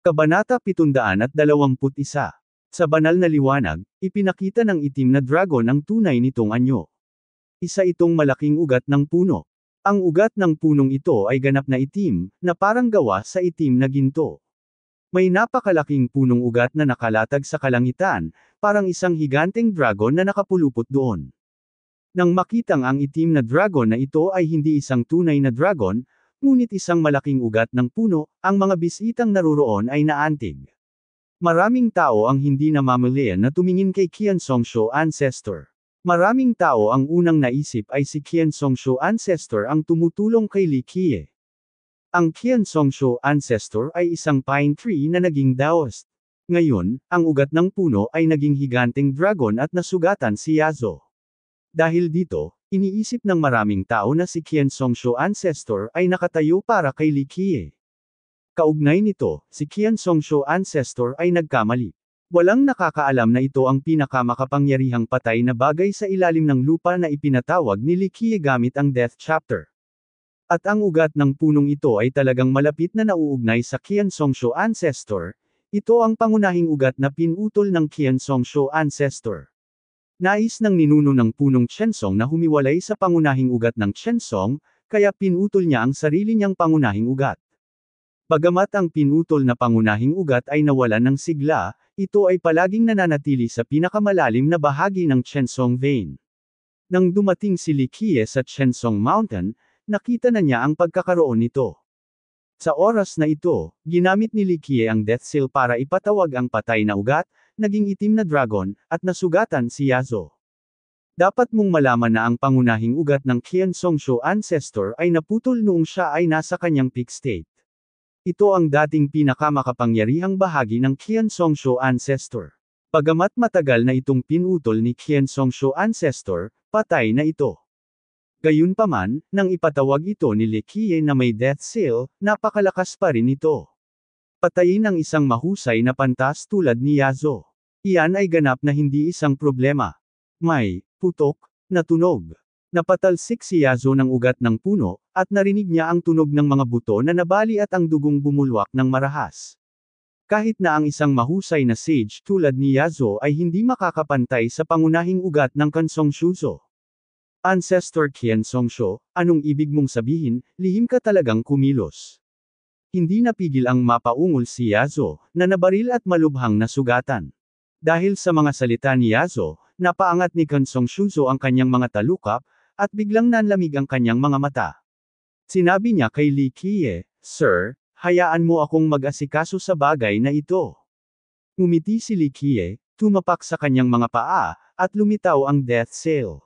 Kabanata 721 Sa banal na liwanag, ipinakita ng itim na dragon ang tunay nitong anyo. Isa itong malaking ugat ng puno. Ang ugat ng punong ito ay ganap na itim, na parang gawa sa itim na ginto. May napakalaking punong ugat na nakalatag sa kalangitan, parang isang higanteng dragon na nakapulupot doon. Nang makitang ang itim na dragon na ito ay hindi isang tunay na dragon, Ngunit isang malaking ugat ng puno, ang mga bisitang naroroon ay naantig. Maraming tao ang hindi namamalayan na tumingin kay Qian Songsho Ancestor. Maraming tao ang unang naisip ay si Qian Songsho Ancestor ang tumutulong kay Li Qie. Ang Qian Songsho Ancestor ay isang pine tree na naging Daoist. Ngayon, ang ugat ng puno ay naging higanteng dragon at nasugatan si Yazo. Dahil dito, Iniisip ng maraming tao na si Qian Shou ancestor ay nakatayo para kay Li Qie. Kaugnay nito, si Qian Shou ancestor ay nagkamali. Walang nakakaalam na ito ang pinakamakapangyarihang patay na bagay sa ilalim ng lupa na ipinatawag ni Li Qie gamit ang Death Chapter. At ang ugat ng punong ito ay talagang malapit na nauugnay sa Qian Shou ancestor, ito ang pangunahing ugat na pinutol ng Qian Shou ancestor. Nais ng ninuno ng punong Chensong na humiwalay sa pangunahing ugat ng Chensong, kaya pinutol niya ang sarili niyang pangunahing ugat. Bagamat ang pinutol na pangunahing ugat ay nawalan ng sigla, ito ay palaging nananatili sa pinakamalalim na bahagi ng Chensong Vein. Nang dumating si Li Likie sa Chensong Mountain, nakita na niya ang pagkakaroon nito. Sa oras na ito, ginamit ni Li Likie ang death seal para ipatawag ang patay na ugat, naging itim na dragon, at nasugatan si Yazo. Dapat mong malaman na ang pangunahing ugat ng Qian Songsho ancestor ay naputol noong siya ay nasa kanyang peak state. Ito ang dating pinakamakapangyarihang bahagi ng Qian Songsho ancestor. Pagamat matagal na itong pinutol ni Qian Songsho ancestor, patay na ito. Gayunpaman, nang ipatawag ito ni Lekie na may death seal, napakalakas pa rin ito. Patayin ang isang mahusay na pantas tulad ni Yazo. Iyan ay ganap na hindi isang problema. May, putok, na tunog. Napatalsik si Yazo ng ugat ng puno, at narinig niya ang tunog ng mga buto na nabali at ang dugong bumulwak ng marahas. Kahit na ang isang mahusay na sage tulad ni Yazo ay hindi makakapantay sa pangunahing ugat ng kansong Shuzo. Ancestor Qian Songsho, anong ibig mong sabihin, lihim ka talagang kumilos. Hindi napigil ang mapaungol si Yazo, na nabaril at malubhang na sugatan. Dahil sa mga salita ni Yazo, napaangat ni Kansong Shuzo ang kanyang mga talukap, at biglang nanlamig ang kanyang mga mata. Sinabi niya kay Li Kie, Sir, hayaan mo akong mag-asikaso sa bagay na ito. Umiti si Li Kie, tumapak sa kanyang mga paa, at lumitaw ang death sail.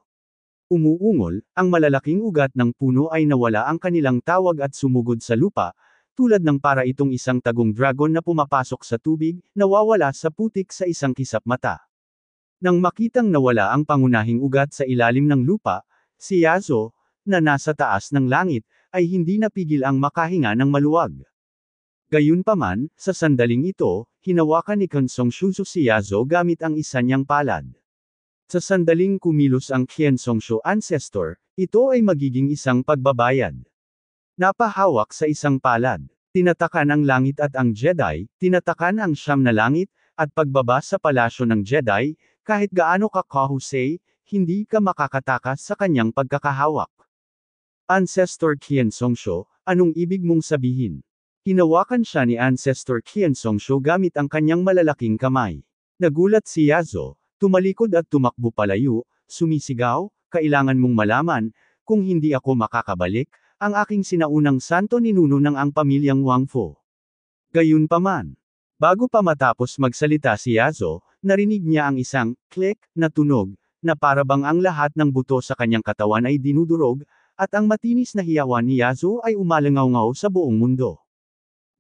Umuungol, ang malalaking ugat ng puno ay nawala ang kanilang tawag at sumugod sa lupa, tulad ng para itong isang tagong dragon na pumapasok sa tubig, nawawala sa putik sa isang kisap mata. Nang makitang nawala ang pangunahing ugat sa ilalim ng lupa, si Yazo, na nasa taas ng langit, ay hindi napigil ang makahinga ng maluwag. Gayunpaman, sa sandaling ito, hinawakan ni Kansong Shuzo si Yazo gamit ang isa niyang palad. Sa sandaling kumilos ang Kien Songsho Ancestor, ito ay magiging isang pagbabayad. Napahawak sa isang palad. Tinatakan ang langit at ang Jedi, tinatakan ang siyam na langit, at pagbaba sa palasyo ng Jedi, kahit gaano ka kahusay, hindi ka makakatakas sa kanyang pagkakahawak. Ancestor Qian Songsho, anong ibig mong sabihin? Hinawakan siya ni Ancestor Qian Songsho gamit ang kanyang malalaking kamay. Nagulat si Yazo, tumalikod at tumakbo palayo, sumisigaw, kailangan mong malaman, kung hindi ako makakabalik, ang aking sinaunang santo ninuno ng ang pamilyang Wang Fu. Gayunpaman, bago pa matapos magsalita si Yazo, narinig niya ang isang click na tunog na parabang ang lahat ng buto sa kanyang katawan ay dinudurog, at ang matinis na hiyawan ni Yazo ay umalangaw-ngaw sa buong mundo.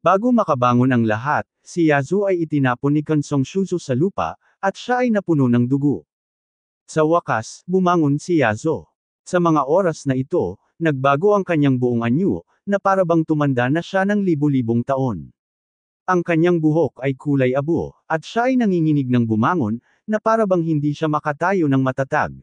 Bago makabangon ang lahat, si Yazo ay itinapon ni Kansong Shuzo sa lupa, at siya ay napuno ng dugo. Sa wakas, bumangon si Yazo. Sa mga oras na ito, nagbago ang kanyang buong anyo, na parabang tumanda na siya ng libu-libong taon. Ang kanyang buhok ay kulay abo, at siya ay nanginginig ng bumangon, na parabang hindi siya makatayo ng matatag.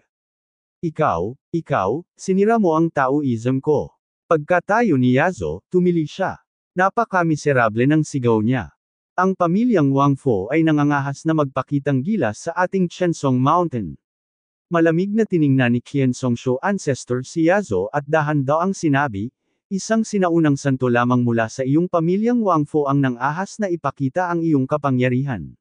Ikaw, ikaw, sinira mo ang Taoism ko. Pagkatayo ni Yazo, tumili siya. Napakamiserable ng sigaw niya. Ang pamilyang Wang Fo ay nangangahas na magpakitang gilas sa ating Chensong Mountain. Malamig na tiningnan ni Qian Songsho ancestor si Yazo at dahan ang sinabi, isang sinaunang santo lamang mula sa iyong pamilyang Wangfo ang nang ahas na ipakita ang iyong kapangyarihan.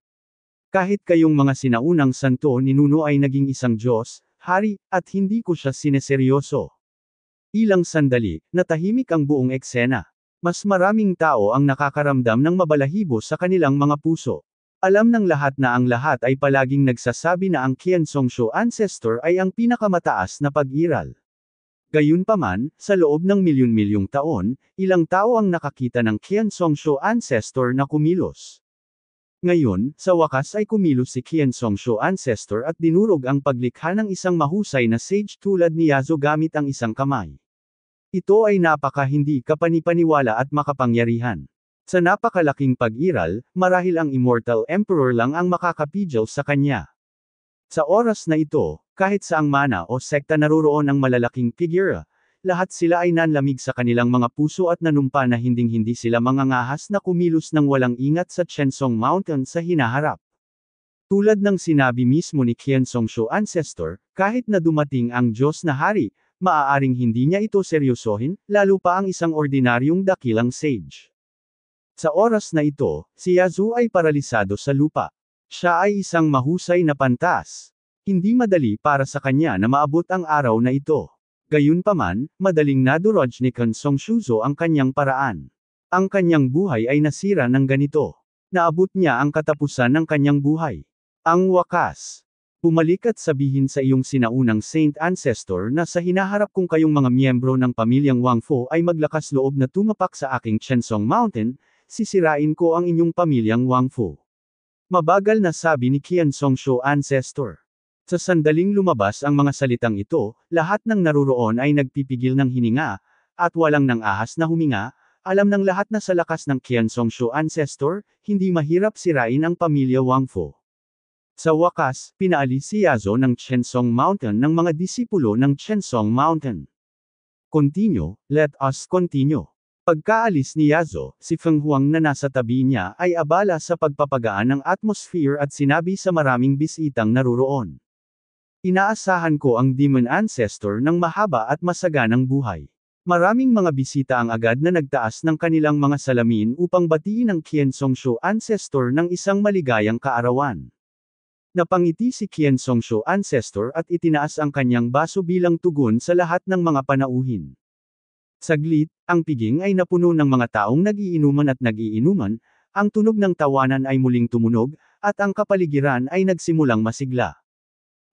Kahit kayong mga sinaunang santo ni Nuno ay naging isang Diyos, hari, at hindi ko siya sineseryoso. Ilang sandali, natahimik ang buong eksena. Mas maraming tao ang nakakaramdam ng mabalahibo sa kanilang mga puso. Alam ng lahat na ang lahat ay palaging nagsasabi na ang Qian ancestor ay ang pinakamataas na pag-iral. Gayunpaman, sa loob ng milyon-milyong taon, ilang tao ang nakakita ng Qian ancestor na kumilos. Ngayon, sa wakas ay kumilos si Qian ancestor at dinurog ang paglikha ng isang mahusay na sage tulad ni Yazo gamit ang isang kamay. Ito ay napaka hindi kapanipaniwala at makapangyarihan. Sa napakalaking pag-iral, marahil ang Immortal Emperor lang ang makakapidyaw sa kanya. Sa oras na ito, kahit sa ang mana o sekta naroroon ang malalaking figura, lahat sila ay nanlamig sa kanilang mga puso at nanumpa na hinding-hindi sila mangangahas na kumilos ng walang ingat sa Chensong Mountain sa hinaharap. Tulad ng sinabi mismo ni Qiansong Shu Ancestor, kahit na dumating ang Diyos na Hari, maaaring hindi niya ito seryosohin, lalo pa ang isang ordinaryong dakilang sage. Sa oras na ito, si Yazu ay paralisado sa lupa. Siya ay isang mahusay na pantas. Hindi madali para sa kanya na maabot ang araw na ito. Gayunpaman, madaling naduroj ni Kansong Shuzo ang kanyang paraan. Ang kanyang buhay ay nasira ng ganito. Naabot niya ang katapusan ng kanyang buhay. Ang wakas. Bumalik at sabihin sa iyong sinaunang Saint Ancestor na sa hinaharap kong kayong mga miyembro ng pamilyang Wang Fo ay maglakas loob na tumapak sa aking Chensong Mountain, sisirain ko ang inyong pamilyang Wang Fu. Mabagal na sabi ni Qian Songsho Ancestor. Sa sandaling lumabas ang mga salitang ito, lahat ng naruroon ay nagpipigil ng hininga, at walang nang ahas na huminga, alam ng lahat na sa lakas ng Qian Songsho Ancestor, hindi mahirap sirain ang pamilya Wang Fu. Sa wakas, pinaalis si Yazo ng Chensong Mountain ng mga disipulo ng Chensong Mountain. Continue, let us continue. Pagkaalis ni Yazo, si Feng Huang na nasa tabi niya ay abala sa pagpapagaan ng atmosphere at sinabi sa maraming bisitang naroroon. Inaasahan ko ang demon ancestor ng mahaba at masaganang buhay. Maraming mga bisita ang agad na nagtaas ng kanilang mga salamin upang batiin ang Qian ancestor ng isang maligayang kaarawan. Napangiti si Qian ancestor at itinaas ang kanyang baso bilang tugon sa lahat ng mga panauhin. Saglit, ang piging ay napuno ng mga taong nagiinuman at nagiinuman, ang tunog ng tawanan ay muling tumunog, at ang kapaligiran ay nagsimulang masigla.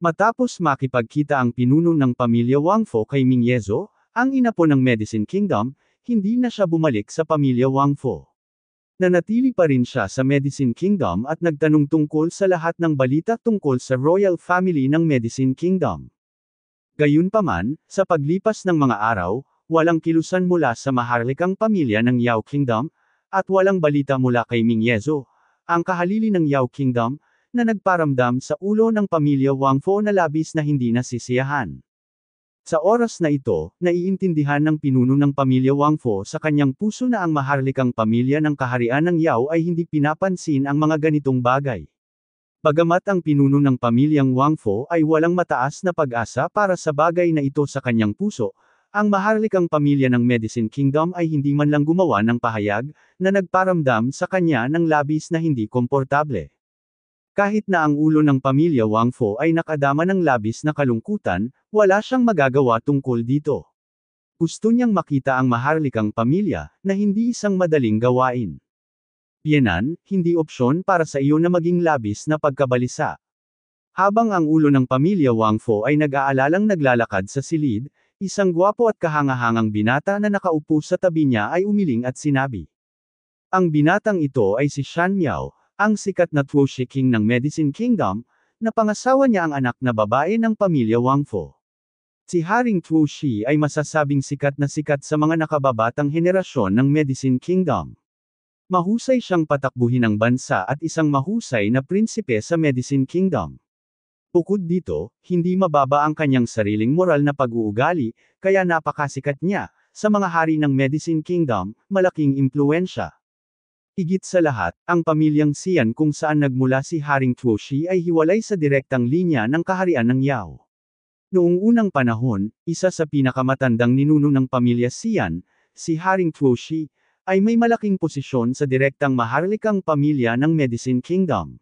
Matapos makipagkita ang pinuno ng pamilya Wangfo kay Ming Yezo, ang ina po ng Medicine Kingdom, hindi na siya bumalik sa pamilya Wangfo. Nanatili pa rin siya sa Medicine Kingdom at nagtanong tungkol sa lahat ng balita tungkol sa royal family ng Medicine Kingdom. Gayunpaman, sa paglipas ng mga araw, walang kilusan mula sa maharlikang pamilya ng Yao Kingdom, at walang balita mula kay Ming Yezo, ang kahalili ng Yao Kingdom, na nagparamdam sa ulo ng pamilya Wang Fo na labis na hindi nasisiyahan. Sa oras na ito, naiintindihan ng pinuno ng pamilya Wang Fo sa kanyang puso na ang maharlikang pamilya ng kaharian ng Yao ay hindi pinapansin ang mga ganitong bagay. Bagamat ang pinuno ng pamilyang Wang Fo ay walang mataas na pag-asa para sa bagay na ito sa kanyang puso, ang maharlikang pamilya ng Medicine Kingdom ay hindi man lang gumawa ng pahayag na nagparamdam sa kanya ng labis na hindi komportable. Kahit na ang ulo ng pamilya Wang Fo ay nakadama ng labis na kalungkutan, wala siyang magagawa tungkol dito. Gusto niyang makita ang maharlikang pamilya na hindi isang madaling gawain. Pienan, hindi opsyon para sa iyo na maging labis na pagkabalisa. Habang ang ulo ng pamilya Wang Fo ay nag-aalalang naglalakad sa silid, Isang gwapo at kahangahangang binata na nakaupo sa tabi niya ay umiling at sinabi. Ang binatang ito ay si Shan Miao, ang sikat na Tuoshi King ng Medicine Kingdom, na pangasawa niya ang anak na babae ng pamilya Wangfo. Si Haring Tuoshi ay masasabing sikat na sikat sa mga nakababatang henerasyon ng Medicine Kingdom. Mahusay siyang patakbuhin ng bansa at isang mahusay na prinsipe sa Medicine Kingdom. Bukod dito, hindi mababa ang kanyang sariling moral na pag-uugali, kaya napakasikat niya, sa mga hari ng Medicine Kingdom, malaking impluensya. Igit sa lahat, ang pamilyang Xian kung saan nagmula si Haring Tuoshi ay hiwalay sa direktang linya ng kaharian ng Yao. Noong unang panahon, isa sa pinakamatandang ninuno ng pamilya Xian, si Haring Tuoshi, ay may malaking posisyon sa direktang maharlikang pamilya ng Medicine Kingdom.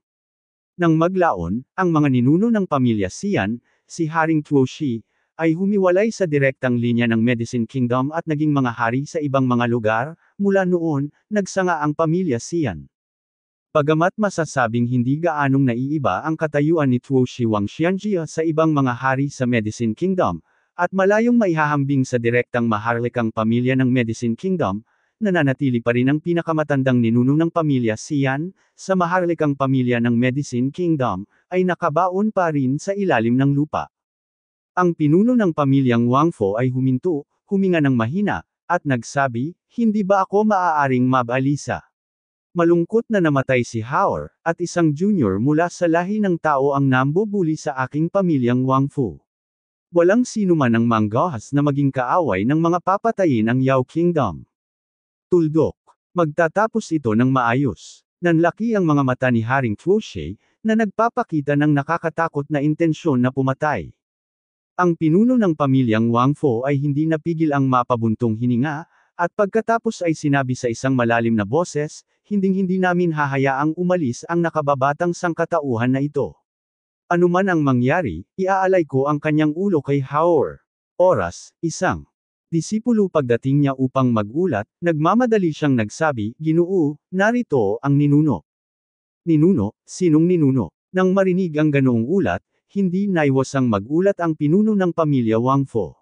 Nang maglaon, ang mga ninuno ng pamilya Xian, si Haring Tuoshi, ay humiwalay sa direktang linya ng Medicine Kingdom at naging mga hari sa ibang mga lugar, mula noon, nagsanga ang pamilya Xian. Pagamat masasabing hindi gaanong naiiba ang katayuan ni Tuoshi Wang Xianjia sa ibang mga hari sa Medicine Kingdom, at malayong maihahambing sa direktang maharlikang pamilya ng Medicine Kingdom, nananatili pa rin ang pinakamatandang ninuno ng pamilya si sa maharlikang pamilya ng Medicine Kingdom, ay nakabaon pa rin sa ilalim ng lupa. Ang pinuno ng pamilyang Wangfo ay huminto, huminga ng mahina, at nagsabi, hindi ba ako maaaring mabalisa? Malungkot na namatay si Haor, at isang junior mula sa lahi ng tao ang nambubuli sa aking pamilyang Wangfu. Walang sino man ang manggohas na maging kaaway ng mga papatayin ang Yao Kingdom. Tuldok. Magtatapos ito ng maayos. Nanlaki ang mga mata ni Haring Fushe, na nagpapakita ng nakakatakot na intensyon na pumatay. Ang pinuno ng pamilyang Wang Fo ay hindi napigil ang mapabuntong hininga, at pagkatapos ay sinabi sa isang malalim na boses, hinding-hindi namin hahayaang umalis ang nakababatang sangkatauhan na ito. Anuman ang mangyari, iaalay ko ang kanyang ulo kay Haor. Oras, isang disipulo pagdating niya upang magulat, nagmamadali siyang nagsabi, Ginoo, narito ang ninuno. Ninuno, sinong ninuno? Nang marinig ang ganoong ulat, hindi naiwasang magulat ang pinuno ng pamilya Wang Fo.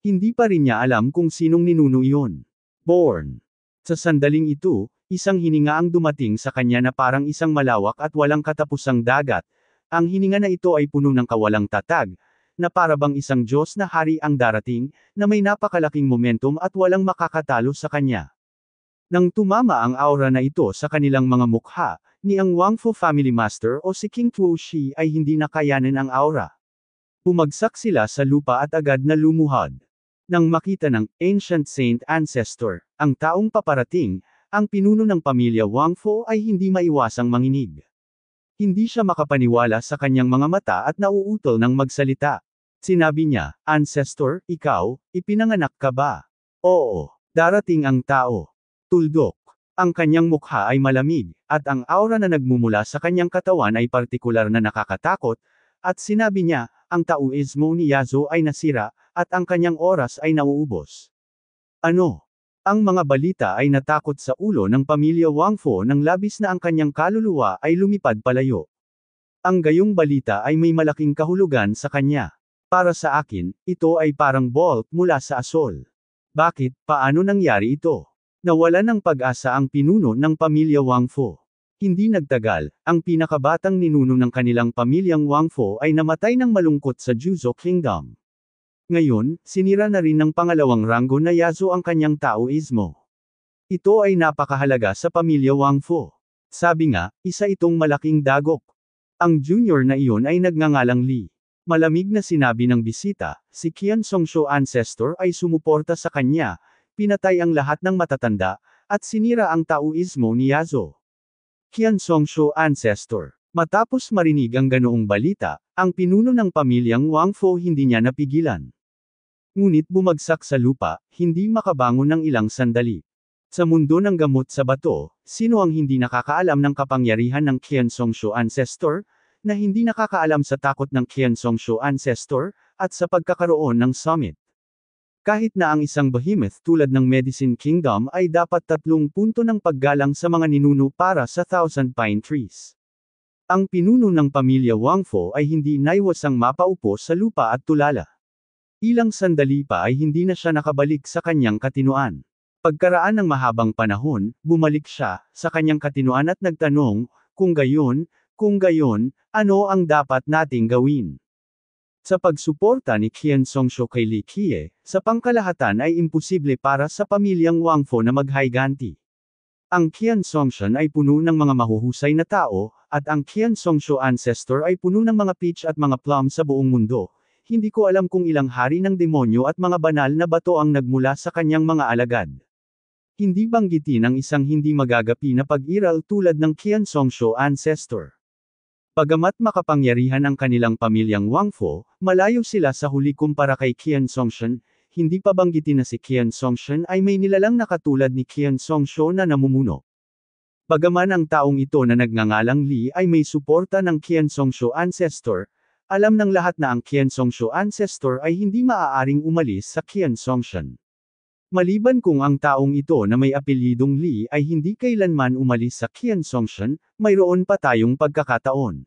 Hindi pa rin niya alam kung sinong ninuno iyon. Born. Sa sandaling ito, isang hininga ang dumating sa kanya na parang isang malawak at walang katapusang dagat, ang hininga na ito ay puno ng kawalang tatag, na parabang isang Diyos na hari ang darating, na may napakalaking momentum at walang makakatalo sa kanya. Nang tumama ang aura na ito sa kanilang mga mukha, ni ang Wangfu Family Master o si King Fu Shi ay hindi nakayanan ang aura. Bumagsak sila sa lupa at agad na lumuhod. Nang makita ng Ancient Saint Ancestor, ang taong paparating, ang pinuno ng pamilya Wangfo ay hindi maiwasang manginig. Hindi siya makapaniwala sa kanyang mga mata at nauutol ng magsalita. Sinabi niya, Ancestor, ikaw, ipinanganak ka ba? Oo, darating ang tao. Tuldok. Ang kanyang mukha ay malamig, at ang aura na nagmumula sa kanyang katawan ay partikular na nakakatakot, at sinabi niya, ang tauismo ni Yazo ay nasira, at ang kanyang oras ay nauubos. Ano? Ang mga balita ay natakot sa ulo ng pamilya Wangfo nang labis na ang kanyang kaluluwa ay lumipad palayo. Ang gayong balita ay may malaking kahulugan sa kanya. Para sa akin, ito ay parang bolt mula sa asol. Bakit, paano nangyari ito? Nawala ng pag-asa ang pinuno ng pamilya Wangfo. Hindi nagtagal, ang pinakabatang ninuno ng kanilang pamilyang Wangfo ay namatay ng malungkot sa Juzo Kingdom. Ngayon, sinira na rin ng pangalawang ranggo na Yazo ang kanyang Taoismo. Ito ay napakahalaga sa pamilya Wang Fu. Sabi nga, isa itong malaking dagok. Ang junior na iyon ay nagngangalang Li. Malamig na sinabi ng bisita, si Qian Songsho ancestor ay sumuporta sa kanya, pinatay ang lahat ng matatanda, at sinira ang Taoismo ni Yazo. Qian Songsho ancestor. Matapos marinig ang ganoong balita, ang pinuno ng pamilyang Wang Fo hindi niya napigilan. Ngunit bumagsak sa lupa, hindi makabangon ng ilang sandali. Sa mundo ng gamot sa bato, sino ang hindi nakakaalam ng kapangyarihan ng Qian Ancestor, na hindi nakakaalam sa takot ng Qian Ancestor, at sa pagkakaroon ng summit? Kahit na ang isang behemoth tulad ng Medicine Kingdom ay dapat tatlong punto ng paggalang sa mga ninuno para sa Thousand Pine Trees. Ang pinuno ng pamilya Wangfo ay hindi naiwasang mapaupo sa lupa at tulala. Ilang sandali pa ay hindi na siya nakabalik sa kanyang katinuan. Pagkaraan ng mahabang panahon, bumalik siya sa kanyang katinuan at nagtanong, kung gayon, kung gayon, ano ang dapat nating gawin? Sa pagsuporta ni Qian Songsho kay Li Qie, sa pangkalahatan ay imposible para sa pamilyang Wangfo na maghayganti. Ang Qian Songshan ay puno ng mga mahuhusay na tao, at ang Qian Songsho ancestor ay puno ng mga peach at mga plum sa buong mundo, hindi ko alam kung ilang hari ng demonyo at mga banal na bato ang nagmula sa kanyang mga alagad. Hindi banggitin ang isang hindi magagapi na pag-iral tulad ng Qian Songsho ancestor. Pagamat makapangyarihan ang kanilang pamilyang Wangfo, malayo sila sa huli kumpara kay Qian Songshan, hindi pa banggitin na si Qian Songshan ay may nilalang nakatulad ni Qian Songsho na namumuno. Pagaman ang taong ito na nagngangalang Li ay may suporta ng Qian Songsho ancestor, alam ng lahat na ang Qiansongshu ancestor ay hindi maaaring umalis sa Qiansongshan. Maliban kung ang taong ito na may apelyidong Li ay hindi kailanman umalis sa Qiansongshan, mayroon pa tayong pagkakataon.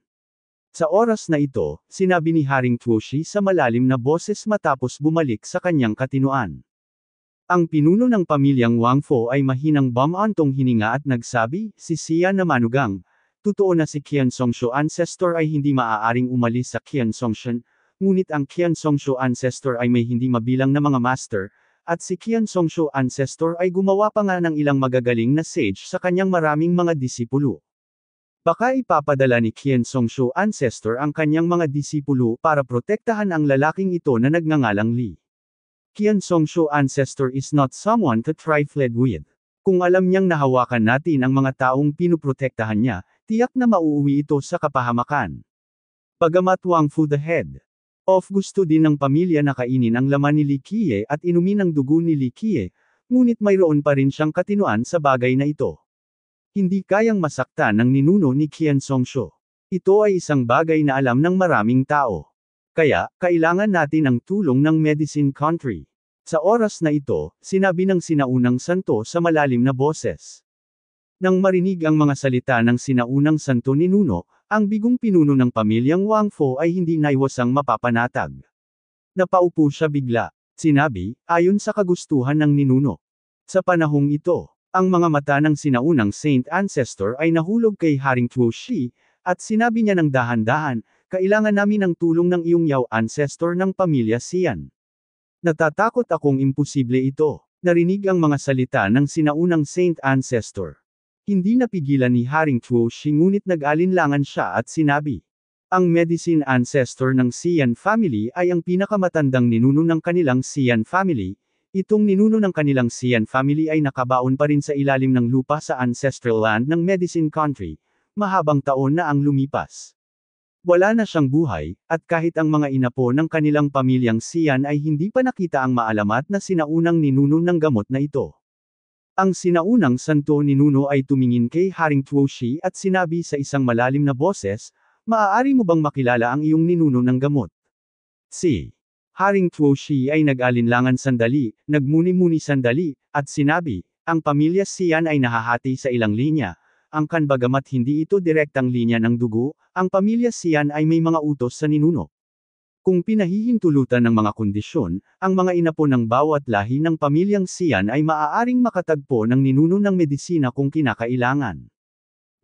Sa oras na ito, sinabi ni Haring Tuoshi sa malalim na boses matapos bumalik sa kanyang katinuan. Ang pinuno ng pamilyang Wang Fo ay mahinang bamantong hininga at nagsabi, si Xia na manugang, Totoo na si Qian Songsho ancestor ay hindi maaaring umalis sa Qian Songshan, ngunit ang Qian Songsho ancestor ay may hindi mabilang na mga master, at si Qian Songsho ancestor ay gumawa pa nga ng ilang magagaling na sage sa kanyang maraming mga disipulo. Baka ipapadala ni Qian Songsho ancestor ang kanyang mga disipulo para protektahan ang lalaking ito na nagngangalang Li. Qian Songsho ancestor is not someone to trifle with. Kung alam niyang nahawakan natin ang mga taong pinuprotektahan niya, Tiyak na mauuwi ito sa kapahamakan. Pagamat Wang Fu the head. Of gusto din ng pamilya na kainin ang laman ni Likie at inumin ang dugo ni Likie, ngunit mayroon pa rin siyang katinuan sa bagay na ito. Hindi kayang masaktan ng ninuno ni Qian Songsho. Ito ay isang bagay na alam ng maraming tao. Kaya, kailangan natin ang tulong ng Medicine Country. Sa oras na ito, sinabi ng sinaunang santo sa malalim na boses. Nang marinig ang mga salita ng sinaunang santo ni Nuno, ang bigong pinuno ng pamilyang Wang Fo ay hindi naiwasang mapapanatag. Napaupo siya bigla. Sinabi, ayon sa kagustuhan ng ninuno. Sa panahong ito, ang mga mata ng sinaunang Saint Ancestor ay nahulog kay Haring Tuo Shi, at sinabi niya ng dahan-dahan, kailangan namin ng tulong ng iyong Yao Ancestor ng pamilya Sian. Natatakot akong imposible ito. Narinig ang mga salita ng sinaunang Saint Ancestor. Hindi napigilan ni Haring Fuoshi ngunit nag-alinlangan siya at sinabi. Ang medicine ancestor ng Xian family ay ang pinakamatandang ninuno ng kanilang Xian family, itong ninuno ng kanilang Xian family ay nakabaon pa rin sa ilalim ng lupa sa ancestral land ng medicine country, mahabang taon na ang lumipas. Wala na siyang buhay, at kahit ang mga inapo ng kanilang pamilyang Xian ay hindi pa nakita ang maalamat na sinaunang ninuno ng gamot na ito. Ang sinaunang santo ni Nuno ay tumingin kay Haring Tuoshi at sinabi sa isang malalim na boses, Maaari mo bang makilala ang iyong ninuno ng gamot? Si Haring Tuoshi ay nag-alinlangan sandali, nagmuni-muni sandali, at sinabi, ang pamilya Sian ay nahahati sa ilang linya, ang kanbagamat hindi ito direktang linya ng dugo, ang pamilya Sian ay may mga utos sa ninuno. Kung pinahihintulutan ng mga kondisyon, ang mga inapo ng bawat lahi ng pamilyang siyan ay maaaring makatagpo ng ninuno ng medisina kung kinakailangan.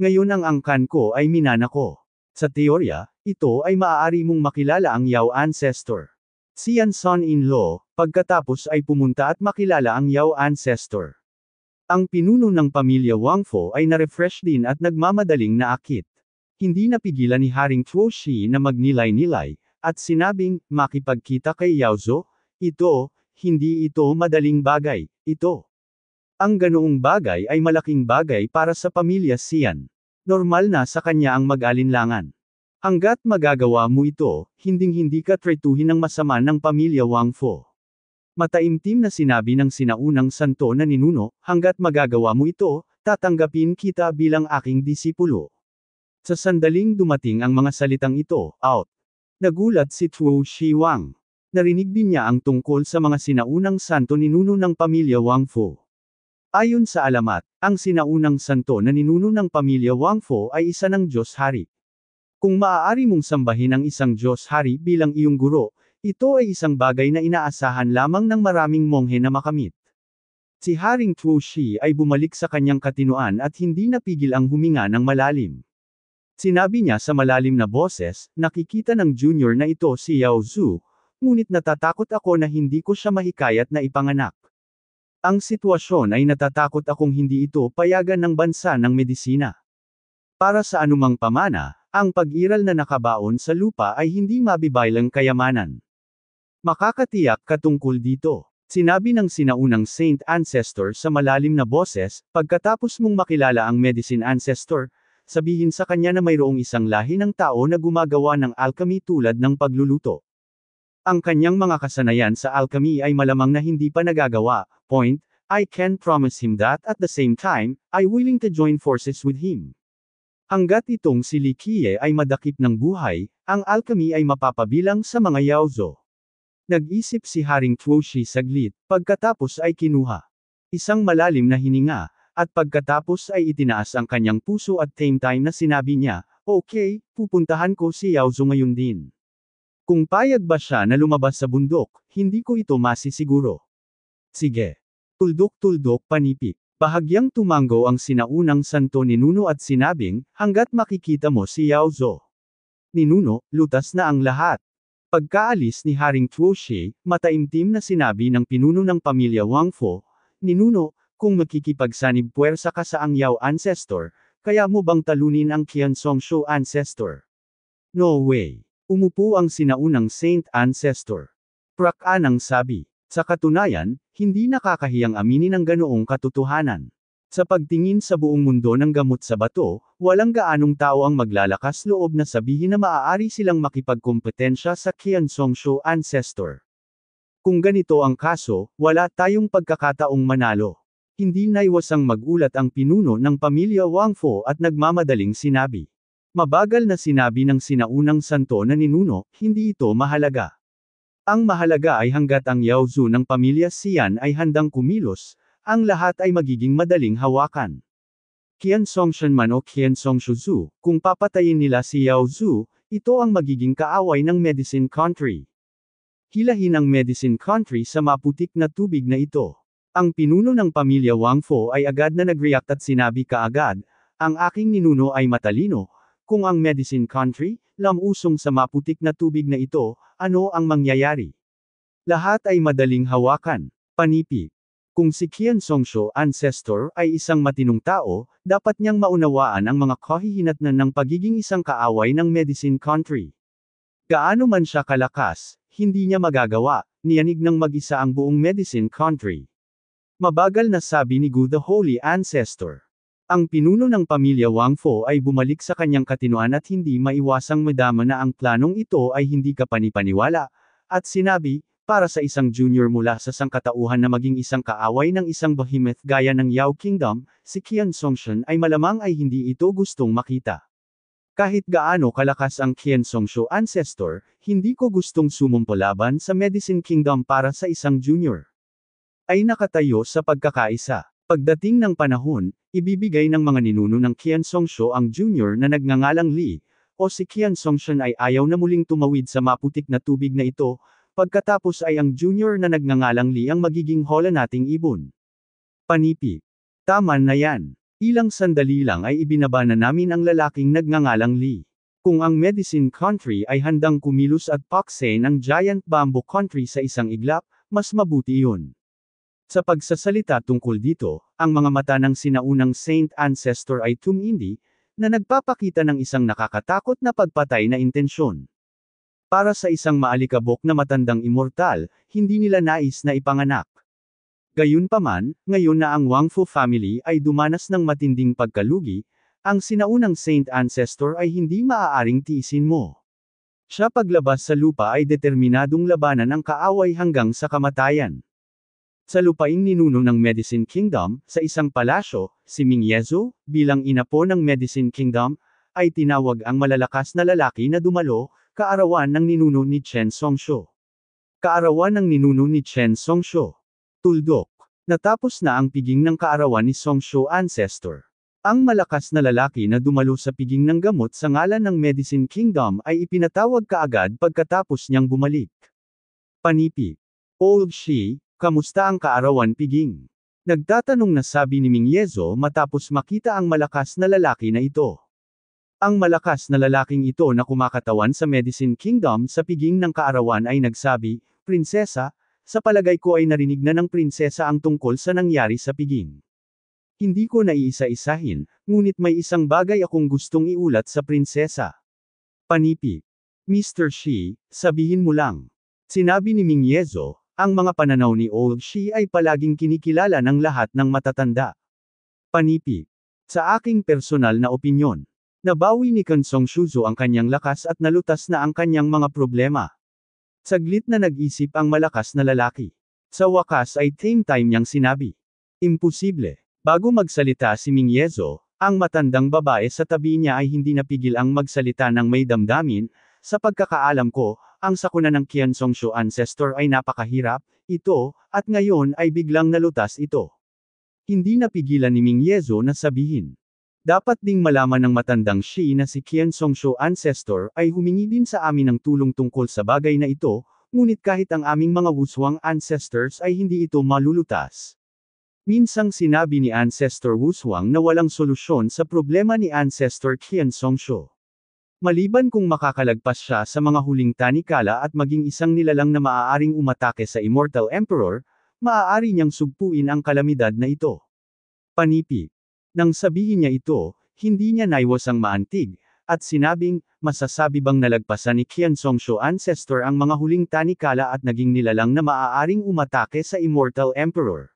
Ngayon ang angkan ko ay minana ko. Sa teorya, ito ay maaari mong makilala ang Yao ancestor. Siyan son-in-law, pagkatapos ay pumunta at makilala ang Yao ancestor. Ang pinuno ng pamilya Wangfo ay na-refresh din at nagmamadaling naakit. Hindi napigilan ni Haring Tuoshi na magnilay-nilay, at sinabing, makipagkita kay Yaozo, ito, hindi ito madaling bagay, ito. Ang ganoong bagay ay malaking bagay para sa pamilya Sian. Normal na sa kanya ang mag-alinlangan. Hanggat magagawa mo ito, hinding-hindi ka tretuhin ng masama ng pamilya Wang Fo. Mataimtim na sinabi ng sinaunang santo na ninuno, hanggat magagawa mo ito, tatanggapin kita bilang aking disipulo. Sa sandaling dumating ang mga salitang ito, out. Nagulat si Tuo Shi Wang. Narinig din niya ang tungkol sa mga sinaunang santo ninuno ng pamilya Wang Fo. Ayon sa alamat, ang sinaunang santo na ninuno ng pamilya Wang Fo ay isa ng Diyos-Hari. Kung maaari mong sambahin ang isang Diyos-Hari bilang iyong guro, ito ay isang bagay na inaasahan lamang ng maraming monghe na makamit. Si Haring Tuo Shi ay bumalik sa kanyang katinuan at hindi napigil ang huminga ng malalim. Sinabi niya sa malalim na boses, nakikita ng junior na ito si Yao Zhu, ngunit natatakot ako na hindi ko siya mahikayat na ipanganak. Ang sitwasyon ay natatakot akong hindi ito payagan ng bansa ng medisina. Para sa anumang pamana, ang pag-iral na nakabaon sa lupa ay hindi mabibaylang kayamanan. Makakatiyak katungkol dito. Sinabi ng sinaunang Saint Ancestor sa malalim na boses, pagkatapos mong makilala ang Medicine Ancestor, sabihin sa kanya na mayroong isang lahi ng tao na gumagawa ng alchemy tulad ng pagluluto. Ang kanyang mga kasanayan sa alchemy ay malamang na hindi pa nagagawa, point, I can promise him that at the same time, I willing to join forces with him. Hanggat itong si Likie ay madakip ng buhay, ang alchemy ay mapapabilang sa mga yaozo. Nag-isip si Haring Tuoshi saglit, pagkatapos ay kinuha. Isang malalim na hininga, at pagkatapos ay itinaas ang kanyang puso at same time na sinabi niya, Okay, pupuntahan ko si Yaozu ngayon din. Kung payag ba siya na lumabas sa bundok, hindi ko ito masisiguro. Sige. Tuldok-tuldok panipik. Bahagyang tumango ang sinaunang santo ni Nuno at sinabing, hanggat makikita mo si Yaozu. Ni Nuno, lutas na ang lahat. Pagkaalis ni Haring Tuoshi, mataimtim na sinabi ng pinuno ng pamilya Wangfo, ni Nuno, kung makikipagsanib puwersa ka sa ang Angyaw Ancestor, kaya mo bang talunin ang Qian Songsho Ancestor? No way! Umupo ang sinaunang Saint Ancestor. Prak'an ang sabi. Sa katunayan, hindi nakakahiyang aminin ang ganoong katotohanan. Sa pagtingin sa buong mundo ng gamot sa bato, walang gaanong tao ang maglalakas loob na sabihin na maaari silang makipagkompetensya sa Qian Songsho Ancestor. Kung ganito ang kaso, wala tayong pagkakataong manalo. Hindi naiwasang magulat ang pinuno ng pamilya Wangfo at nagmamadaling sinabi. Mabagal na sinabi ng sinaunang santo na ninuno, hindi ito mahalaga. Ang mahalaga ay hanggat ang yaozu ng pamilya Xian ay handang kumilos, ang lahat ay magiging madaling hawakan. Qian Songshan man o Qian Songshuzu, kung papatayin nila si Yaozu, ito ang magiging kaaway ng Medicine Country. Hilahin ang Medicine Country sa maputik na tubig na ito. Ang pinuno ng pamilya Wang Fo ay agad na nag-react at sinabi kaagad, ang aking ninuno ay matalino, kung ang medicine country, lamusong sa maputik na tubig na ito, ano ang mangyayari? Lahat ay madaling hawakan, panipig. Kung si Qian Songsho ancestor ay isang matinong tao, dapat niyang maunawaan ang mga kahihinatnan ng pagiging isang kaaway ng medicine country. Gaano man siya kalakas, hindi niya magagawa, niyanig ng mag-isa ang buong medicine country. Mabagal na sabi ni Gu the Holy Ancestor. Ang pinuno ng pamilya Wang Fo ay bumalik sa kanyang katinoan at hindi maiwasang madama na ang planong ito ay hindi kapanipaniwala, at sinabi, para sa isang junior mula sa sangkatauhan na maging isang kaaway ng isang behemoth gaya ng Yao Kingdom, si Qian Songshan ay malamang ay hindi ito gustong makita. Kahit gaano kalakas ang Qian Songshu ancestor, hindi ko gustong sumumpo laban sa Medicine Kingdom para sa isang junior ay nakatayo sa pagkakaisa. Pagdating ng panahon, ibibigay ng mga ninuno ng Qian Songsho ang junior na nagngangalang Lee, o si Qian Songshan ay ayaw na muling tumawid sa maputik na tubig na ito, pagkatapos ay ang junior na nagngangalang Lee ang magiging hola nating ibon. Panipi. Tama na yan. Ilang sandali lang ay ibinaba na namin ang lalaking nagngangalang Lee. Kung ang Medicine Country ay handang kumilos at pakse ng Giant Bamboo Country sa isang iglap, mas mabuti yun. Sa pagsasalita tungkol dito, ang mga mata ng sinaunang Saint Ancestor ay tumindi, na nagpapakita ng isang nakakatakot na pagpatay na intensyon. Para sa isang maalikabok na matandang immortal, hindi nila nais na ipanganak. Gayunpaman, ngayon na ang Wangfu family ay dumanas ng matinding pagkalugi, ang sinaunang Saint Ancestor ay hindi maaaring tiisin mo. Siya paglabas sa lupa ay determinadong labanan ang kaaway hanggang sa kamatayan. Sa lupain lupaing ninuno ng Medicine Kingdom, sa isang palasyo, si Ming Yezu, bilang ina po ng Medicine Kingdom, ay tinawag ang malalakas na lalaki na dumalo, kaarawan ng ninuno ni Chen Songsho. Kaarawan ng ninuno ni Chen Songsho. Tuldok. Natapos na ang piging ng kaarawan ni Songsho ancestor. Ang malakas na lalaki na dumalo sa piging ng gamot sa ngalan ng Medicine Kingdom ay ipinatawag kaagad pagkatapos niyang bumalik. Panipi. Old Shi, Kamusta ang kaarawan piging? Nagtatanong na sabi ni Mingyezo matapos makita ang malakas na lalaki na ito. Ang malakas na lalaking ito na kumakatawan sa Medicine Kingdom sa piging ng kaarawan ay nagsabi, Prinsesa, sa palagay ko ay narinig na ng prinsesa ang tungkol sa nangyari sa piging. Hindi ko naiisa-isahin, ngunit may isang bagay akong gustong iulat sa prinsesa. Panipi. Mr. Shi, sabihin mo lang. Sinabi ni Mingyezo, ang mga pananaw ni Old Shi ay palaging kinikilala ng lahat ng matatanda. Panipi. Sa aking personal na opinyon, nabawi ni Kansong Shuzo ang kanyang lakas at nalutas na ang kanyang mga problema. Saglit na nag-isip ang malakas na lalaki. Sa wakas ay tame time niyang sinabi. Imposible. Bago magsalita si Ming Yezo, ang matandang babae sa tabi niya ay hindi napigil ang magsalita ng may damdamin, sa pagkakaalam ko, ang sakuna ng Kiansong Songshu ancestor ay napakahirap, ito, at ngayon ay biglang nalutas ito. Hindi napigilan ni Ming Yezo na sabihin. Dapat ding malaman ng matandang Shi na si Kiansong Songshu ancestor ay humingi din sa amin ng tulong tungkol sa bagay na ito, ngunit kahit ang aming mga Wuswang ancestors ay hindi ito malulutas. Minsang sinabi ni Ancestor Wuswang na walang solusyon sa problema ni Ancestor Kiansong Songshu. Maliban kung makakalagpas siya sa mga huling tanikala at maging isang nilalang na maaaring umatake sa Immortal Emperor, maaari niyang sugpuin ang kalamidad na ito. Panipi. Nang sabihin niya ito, hindi niya naiwas ang maantig, at sinabing, masasabi bang nalagpasan ni Qian Songsho Ancestor ang mga huling tanikala at naging nilalang na maaaring umatake sa Immortal Emperor.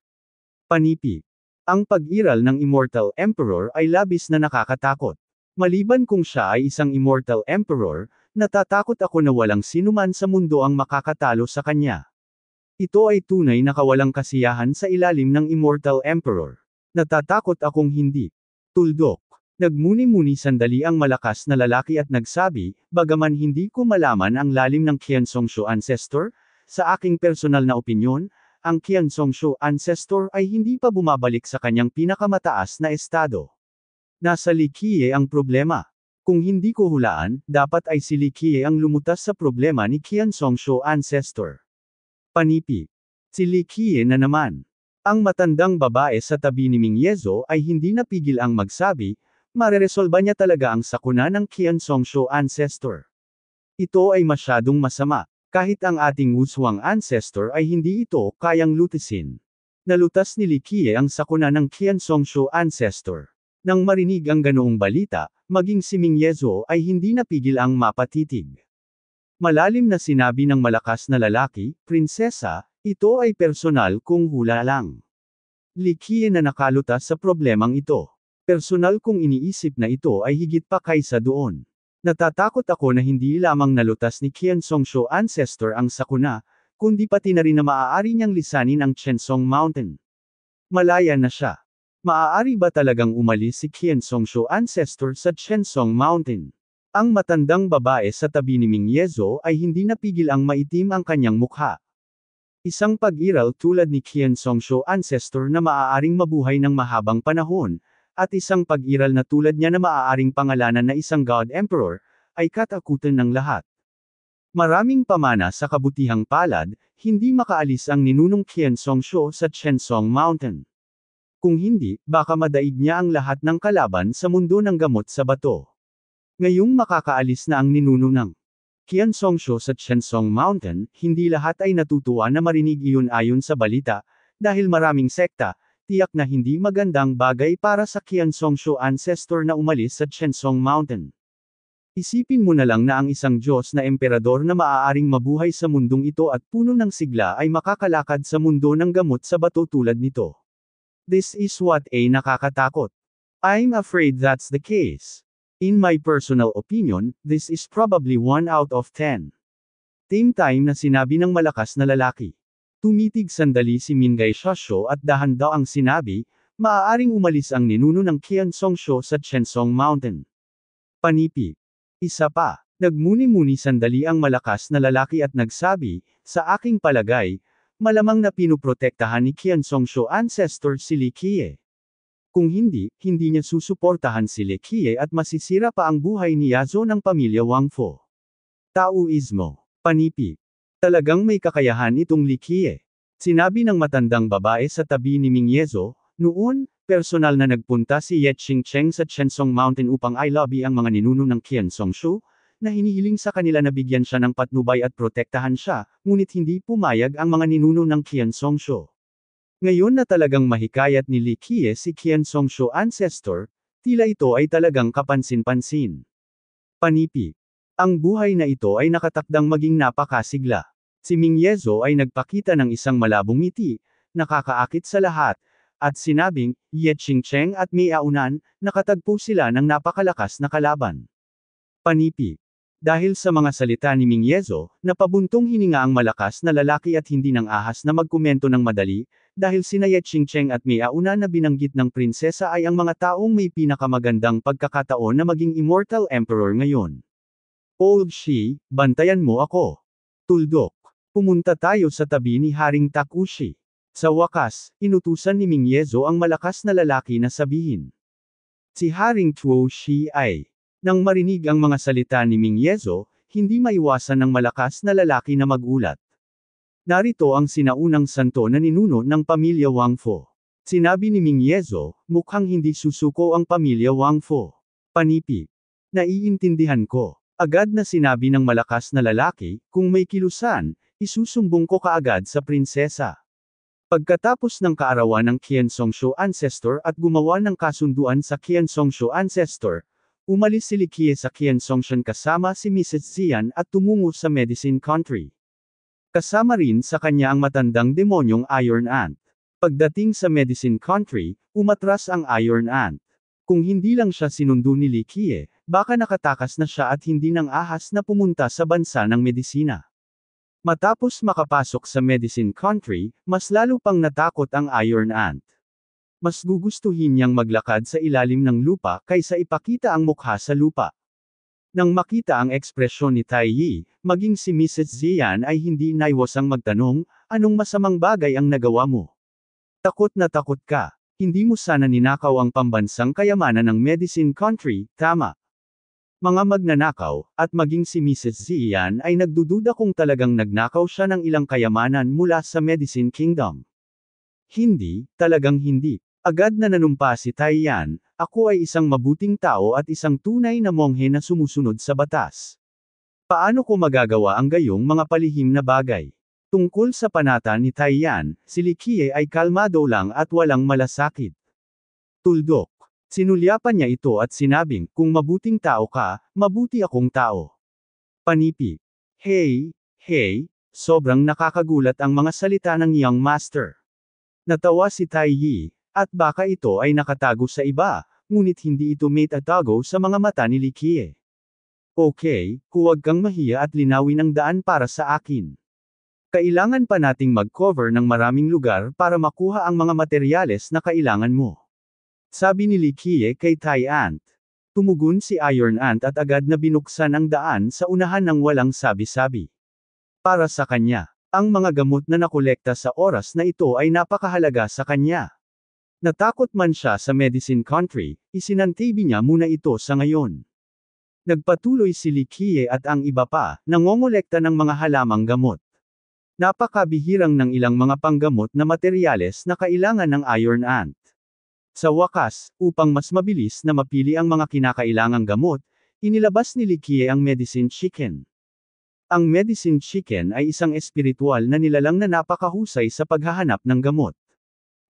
Panipi. Ang pag-iral ng Immortal Emperor ay labis na nakakatakot. Maliban kung siya ay isang immortal emperor, natatakot ako na walang sinuman sa mundo ang makakatalo sa kanya. Ito ay tunay na kawalang kasiyahan sa ilalim ng immortal emperor. Natatakot akong hindi. Tuldok. Nagmuni-muni sandali ang malakas na lalaki at nagsabi, bagaman hindi ko malaman ang lalim ng Qian Songshu ancestor, sa aking personal na opinyon, ang Qian Songshu ancestor ay hindi pa bumabalik sa kanyang pinakamataas na estado. Nasa Likie ang problema. Kung hindi ko hulaan, dapat ay si Likie ang lumutas sa problema ni Kian Songsho ancestor. Panipi. Si Likie na naman. Ang matandang babae sa tabi ni Mingyezo ay hindi napigil ang magsabi, mareresolba niya talaga ang sakuna ng Kian Songsho ancestor. Ito ay masyadong masama. Kahit ang ating uswang ancestor ay hindi ito kayang lutisin. Nalutas ni Likie ang sakuna ng Kian Songsho ancestor. Nang marinig ang ganoong balita, maging si Ming Yezo ay hindi napigil ang mapatitig. Malalim na sinabi ng malakas na lalaki, Prinsesa, ito ay personal kung hula lang. Likiye na nakaluta sa problemang ito. Personal kung iniisip na ito ay higit pa kaysa doon. Natatakot ako na hindi lamang nalutas ni Qian Songsho ancestor ang sakuna, kundi pati na rin na maaari niyang lisanin ang Chensong Mountain. Malaya na siya. Maaari ba talagang umalis si Qian Songsho ancestor sa Chensong Mountain? Ang matandang babae sa tabi ni Ming Yezo ay hindi napigil ang maitim ang kanyang mukha. Isang pag-iral tulad ni Qian Songsho ancestor na maaaring mabuhay ng mahabang panahon, at isang pag-iral na tulad niya na maaaring pangalanan na isang God Emperor, ay katakutan ng lahat. Maraming pamana sa kabutihang palad, hindi makaalis ang ninunong Qian Songsho sa Chensong Mountain. Kung hindi, baka madaig niya ang lahat ng kalaban sa mundo ng gamot sa bato. Ngayong makakaalis na ang ninuno ng Qian Songsho sa Chensong Mountain, hindi lahat ay natutuwa na marinig iyon ayon sa balita, dahil maraming sekta, tiyak na hindi magandang bagay para sa Qian Songsho ancestor na umalis sa Chensong Mountain. Isipin mo na lang na ang isang Diyos na emperador na maaaring mabuhay sa mundong ito at puno ng sigla ay makakalakad sa mundo ng gamot sa bato tulad nito. This is what a nakakatakot. I'm afraid that's the case. In my personal opinion, this is probably 1 out of 10. Team time na sinabi ng malakas na lalaki. Tumitig sandali si Mingay Shosho at dahan-daw ang sinabi, maaaring umalis ang ninuno ng Qian Show sa Chensong Mountain. Panipi. Isa pa, nagmuni-muni sandali ang malakas na lalaki at nagsabi, sa aking palagay, malamang na pinoprotektahan ni Qian Songsho ancestor si Li Qiye. Kung hindi, hindi niya susuportahan si Li Qiye at masisira pa ang buhay ni Yazo ng pamilya Wang Fo. Taoismo. Panipi. Talagang may kakayahan itong Li Qiye. Sinabi ng matandang babae sa tabi ni Ming Yezo, noon, personal na nagpunta si Ye Ching Cheng sa Chensong Mountain upang i-lobby ang mga ninuno ng Qian Songshu, na hinihiling sa kanila na bigyan siya ng patnubay at protektahan siya, ngunit hindi pumayag ang mga ninuno ng Qian Songsho. Ngayon na talagang mahikayat ni Li Qie si Qian Songsho ancestor, tila ito ay talagang kapansin-pansin. Panipi. Ang buhay na ito ay nakatakdang maging napakasigla. Si Ming Yezo ay nagpakita ng isang malabong ngiti, nakakaakit sa lahat, at sinabing, Ye Cheng at Miaunan, nakatagpo sila ng napakalakas na kalaban. Panipi. Dahil sa mga salita ni Ming Yezo, napabuntong hininga ang malakas na lalaki at hindi ng ahas na magkomento ng madali, dahil sina Ye Chingcheng at Mia una na binanggit ng prinsesa ay ang mga taong may pinakamagandang pagkakataon na maging immortal emperor ngayon. Old Shi, bantayan mo ako. Tuldok. Pumunta tayo sa tabi ni Haring Takushi. Sa wakas, inutusan ni Ming Yezo ang malakas na lalaki na sabihin. Si Haring Chuo Shi ay nang marinig ang mga salita ni Ming Yezo, hindi maiwasan ng malakas na lalaki na magulat. Narito ang sinaunang santo na ninuno ng pamilya Wang Fo. Sinabi ni Ming Yezo, mukhang hindi susuko ang pamilya Wang Fo. Panipi. Naiintindihan ko. Agad na sinabi ng malakas na lalaki, kung may kilusan, isusumbong ko kaagad sa prinsesa. Pagkatapos ng kaarawan ng Qian Songshu Ancestor at gumawa ng kasunduan sa Qian Songshu Ancestor, Umalis si Likie sa Kiansongshan kasama si Mrs. Zian at tumungo sa Medicine Country. Kasama rin sa kanya ang matandang demonyong Iron Ant. Pagdating sa Medicine Country, umatras ang Iron Ant. Kung hindi lang siya sinundo ni Likie, baka nakatakas na siya at hindi nang ahas na pumunta sa bansa ng medisina. Matapos makapasok sa Medicine Country, mas lalo pang natakot ang Iron Ant. Mas gugustuhin niyang maglakad sa ilalim ng lupa kaysa ipakita ang mukha sa lupa. Nang makita ang ekspresyon ni Tai Yi, maging si Mrs. Zian ay hindi naiwasang magtanong, anong masamang bagay ang nagawa mo? Takot na takot ka. Hindi mo sana ninakaw ang pambansang kayamanan ng Medicine Country, tama. Mga magnanakaw, at maging si Mrs. Zian ay nagdududa kung talagang nagnakaw siya ng ilang kayamanan mula sa Medicine Kingdom. Hindi, talagang hindi. Agad na nanumpa si Taiyan, ako ay isang mabuting tao at isang tunay na monghe na sumusunod sa batas. Paano ko magagawa ang gayong mga palihim na bagay? Tungkol sa panata ni Taiyan, si Likie ay kalmado lang at walang malasakit. Tuldok. Sinulyapan niya ito at sinabing, kung mabuting tao ka, mabuti akong tao. Panipi. Hey, hey, sobrang nakakagulat ang mga salita ng young master. Natawa si Tai Yi, at baka ito ay nakatago sa iba, ngunit hindi ito may sa mga mata ni Likie. Okay, huwag kang mahiya at linawin ang daan para sa akin. Kailangan pa nating mag-cover ng maraming lugar para makuha ang mga materyales na kailangan mo. Sabi ni Likie kay Tai Ant. Tumugon si Iron Ant at agad na binuksan ang daan sa unahan ng walang sabi-sabi. Para sa kanya, ang mga gamot na nakolekta sa oras na ito ay napakahalaga sa kanya. Natakot man siya sa medicine country, isinantibi niya muna ito sa ngayon. Nagpatuloy si Likie at ang iba pa, nangongolekta ng mga halamang gamot. Napakabihirang ng ilang mga panggamot na materyales na kailangan ng iron ant. Sa wakas, upang mas mabilis na mapili ang mga kinakailangang gamot, inilabas ni Likie ang medicine chicken. Ang medicine chicken ay isang espiritual na nilalang na napakahusay sa paghahanap ng gamot.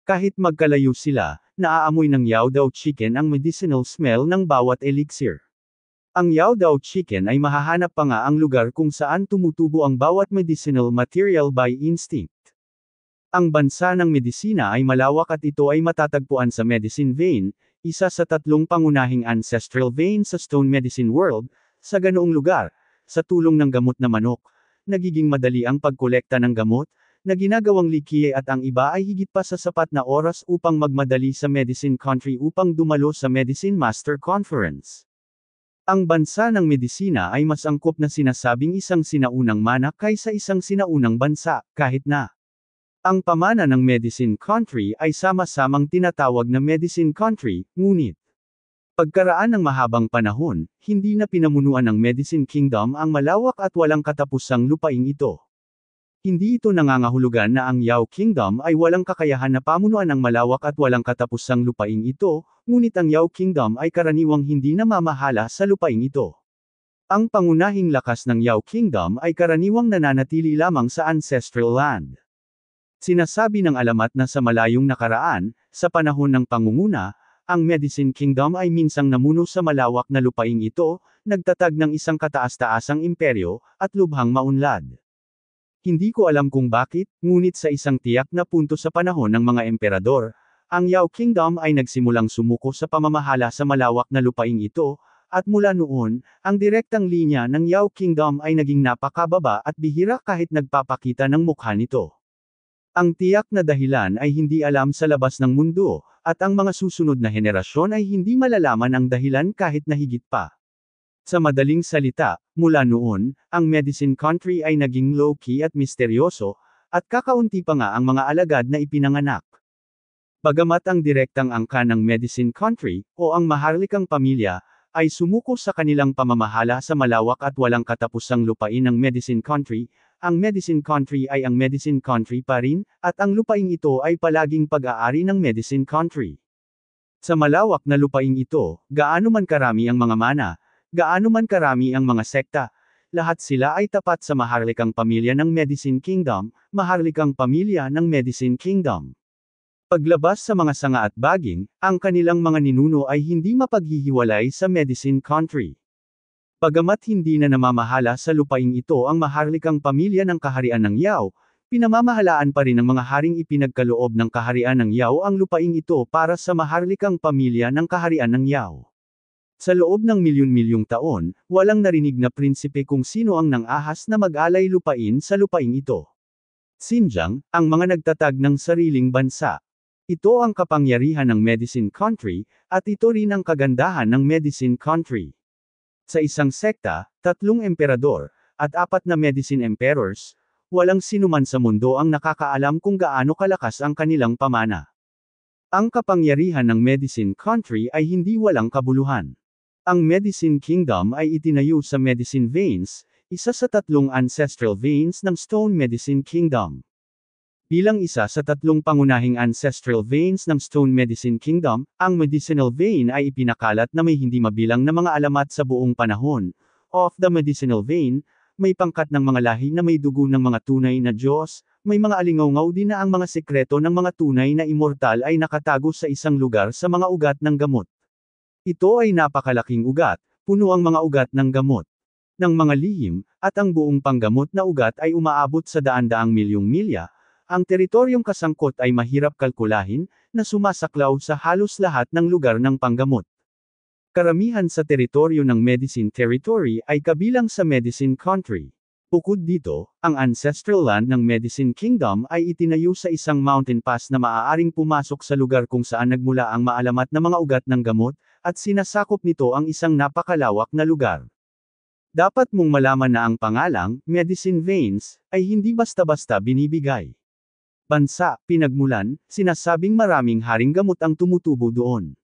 Kahit magkalayo sila, naaamoy ng Yao Dao Chicken ang medicinal smell ng bawat elixir. Ang Yao Dao Chicken ay mahahanap pa nga ang lugar kung saan tumutubo ang bawat medicinal material by instinct. Ang bansa ng medisina ay malawak at ito ay matatagpuan sa medicine vein, isa sa tatlong pangunahing ancestral vein sa stone medicine world, sa ganoong lugar, sa tulong ng gamot na manok, nagiging madali ang pagkolekta ng gamot, na ginagawang likie at ang iba ay higit pa sa sapat na oras upang magmadali sa Medicine Country upang dumalo sa Medicine Master Conference. Ang bansa ng medisina ay mas angkop na sinasabing isang sinaunang mana kaysa isang sinaunang bansa, kahit na ang pamana ng Medicine Country ay sama-samang tinatawag na Medicine Country, ngunit Pagkaraan ng mahabang panahon, hindi na pinamunuan ng Medicine Kingdom ang malawak at walang katapusang lupaing ito. Hindi ito nangangahulugan na ang Yao Kingdom ay walang kakayahan na pamunuan ang malawak at walang katapusang lupaing ito, ngunit ang Yao Kingdom ay karaniwang hindi namamahala sa lupaing ito. Ang pangunahing lakas ng Yao Kingdom ay karaniwang nananatili lamang sa ancestral land. Sinasabi ng alamat na sa malayong nakaraan, sa panahon ng pangunguna, ang Medicine Kingdom ay minsang namuno sa malawak na lupaing ito, nagtatag ng isang kataas-taasang imperyo, at lubhang maunlad. Hindi ko alam kung bakit, ngunit sa isang tiyak na punto sa panahon ng mga emperador, ang Yao Kingdom ay nagsimulang sumuko sa pamamahala sa malawak na lupaing ito, at mula noon, ang direktang linya ng Yao Kingdom ay naging napakababa at bihira kahit nagpapakita ng mukha nito. Ang tiyak na dahilan ay hindi alam sa labas ng mundo, at ang mga susunod na henerasyon ay hindi malalaman ang dahilan kahit na higit pa. Sa madaling salita, Mula noon, ang medicine country ay naging low-key at misteryoso, at kakaunti pa nga ang mga alagad na ipinanganak. Bagamat ang direktang angka ng medicine country, o ang maharlikang pamilya, ay sumuko sa kanilang pamamahala sa malawak at walang katapusang lupain ng medicine country, ang medicine country ay ang medicine country pa rin, at ang lupaing ito ay palaging pag-aari ng medicine country. Sa malawak na lupaing ito, gaano man karami ang mga mana, Gaano man karami ang mga sekta, lahat sila ay tapat sa maharlikang pamilya ng Medicine Kingdom, maharlikang pamilya ng Medicine Kingdom. Paglabas sa mga sanga at baging, ang kanilang mga ninuno ay hindi mapaghihiwalay sa Medicine Country. Pagamat hindi na namamahala sa lupaing ito ang maharlikang pamilya ng kaharian ng Yao, pinamamahalaan pa rin ng mga haring ipinagkaloob ng kaharian ng Yao ang lupaing ito para sa maharlikang pamilya ng kaharian ng Yao. Sa loob ng milyon-milyong taon, walang narinig na prinsipe kung sino ang nang-ahas na mag-alay lupain sa lupaing ito. Xinjiang, ang mga nagtatag ng sariling bansa. Ito ang kapangyarihan ng medicine country, at ito rin ang kagandahan ng medicine country. Sa isang sekta, tatlong emperador, at apat na medicine emperors, walang sinuman sa mundo ang nakakaalam kung gaano kalakas ang kanilang pamana. Ang kapangyarihan ng medicine country ay hindi walang kabuluhan. Ang Medicine Kingdom ay itinayo sa Medicine Veins, isa sa tatlong ancestral veins ng Stone Medicine Kingdom. Bilang isa sa tatlong pangunahing ancestral veins ng Stone Medicine Kingdom, ang medicinal vein ay ipinakalat na may hindi mabilang na mga alamat sa buong panahon. Of the medicinal vein, may pangkat ng mga lahi na may dugo ng mga tunay na Diyos, may mga alingaw din na ang mga sekreto ng mga tunay na immortal ay nakatago sa isang lugar sa mga ugat ng gamot. Ito ay napakalaking ugat, puno ang mga ugat ng gamot. Ng mga lihim, at ang buong panggamot na ugat ay umaabot sa daan-daang milyong milya, ang teritoryong kasangkot ay mahirap kalkulahin, na sumasaklaw sa halos lahat ng lugar ng panggamot. Karamihan sa teritoryo ng Medicine Territory ay kabilang sa Medicine Country. Bukod dito, ang ancestral land ng Medicine Kingdom ay itinayo sa isang mountain pass na maaaring pumasok sa lugar kung saan nagmula ang maalamat na mga ugat ng gamot, at sinasakop nito ang isang napakalawak na lugar. Dapat mong malaman na ang pangalang, medicine veins, ay hindi basta-basta binibigay. Bansa, pinagmulan, sinasabing maraming haring gamot ang tumutubo doon.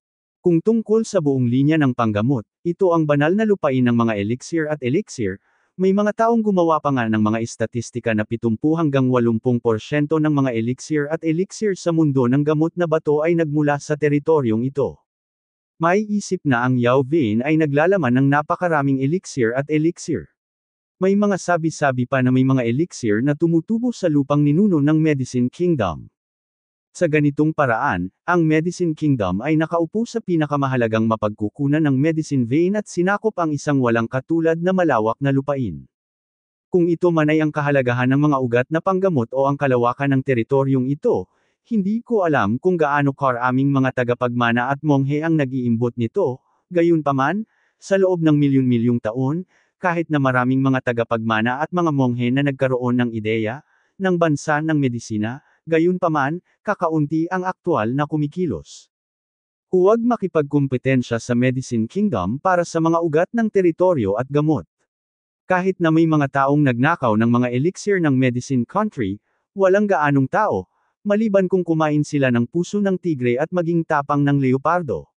Kung tungkol sa buong linya ng panggamot, ito ang banal na lupain ng mga elixir at elixir, may mga taong gumawa pa nga ng mga estatistika na 70 hanggang 80% ng mga elixir at elixir sa mundo ng gamot na bato ay nagmula sa teritoryong ito. May isip na ang Yao Vein ay naglalaman ng napakaraming elixir at elixir. May mga sabi-sabi pa na may mga elixir na tumutubo sa lupang ninuno ng Medicine Kingdom. Sa ganitong paraan, ang Medicine Kingdom ay nakaupo sa pinakamahalagang mapagkukunan ng Medicine Vein at sinakop ang isang walang katulad na malawak na lupain. Kung ito man ay ang kahalagahan ng mga ugat na panggamot o ang kalawakan ng teritoryong ito, hindi ko alam kung gaano karaming mga tagapagmana at monghe ang nagiimbot nito, gayunpaman, sa loob ng milyon-milyong taon, kahit na maraming mga tagapagmana at mga monghe na nagkaroon ng ideya, ng bansa ng medisina, gayunpaman, kakaunti ang aktual na kumikilos. Huwag makipagkumpetensya sa Medicine Kingdom para sa mga ugat ng teritoryo at gamot. Kahit na may mga taong nagnakaw ng mga elixir ng Medicine Country, walang gaanong tao, maliban kung kumain sila ng puso ng tigre at maging tapang ng leopardo.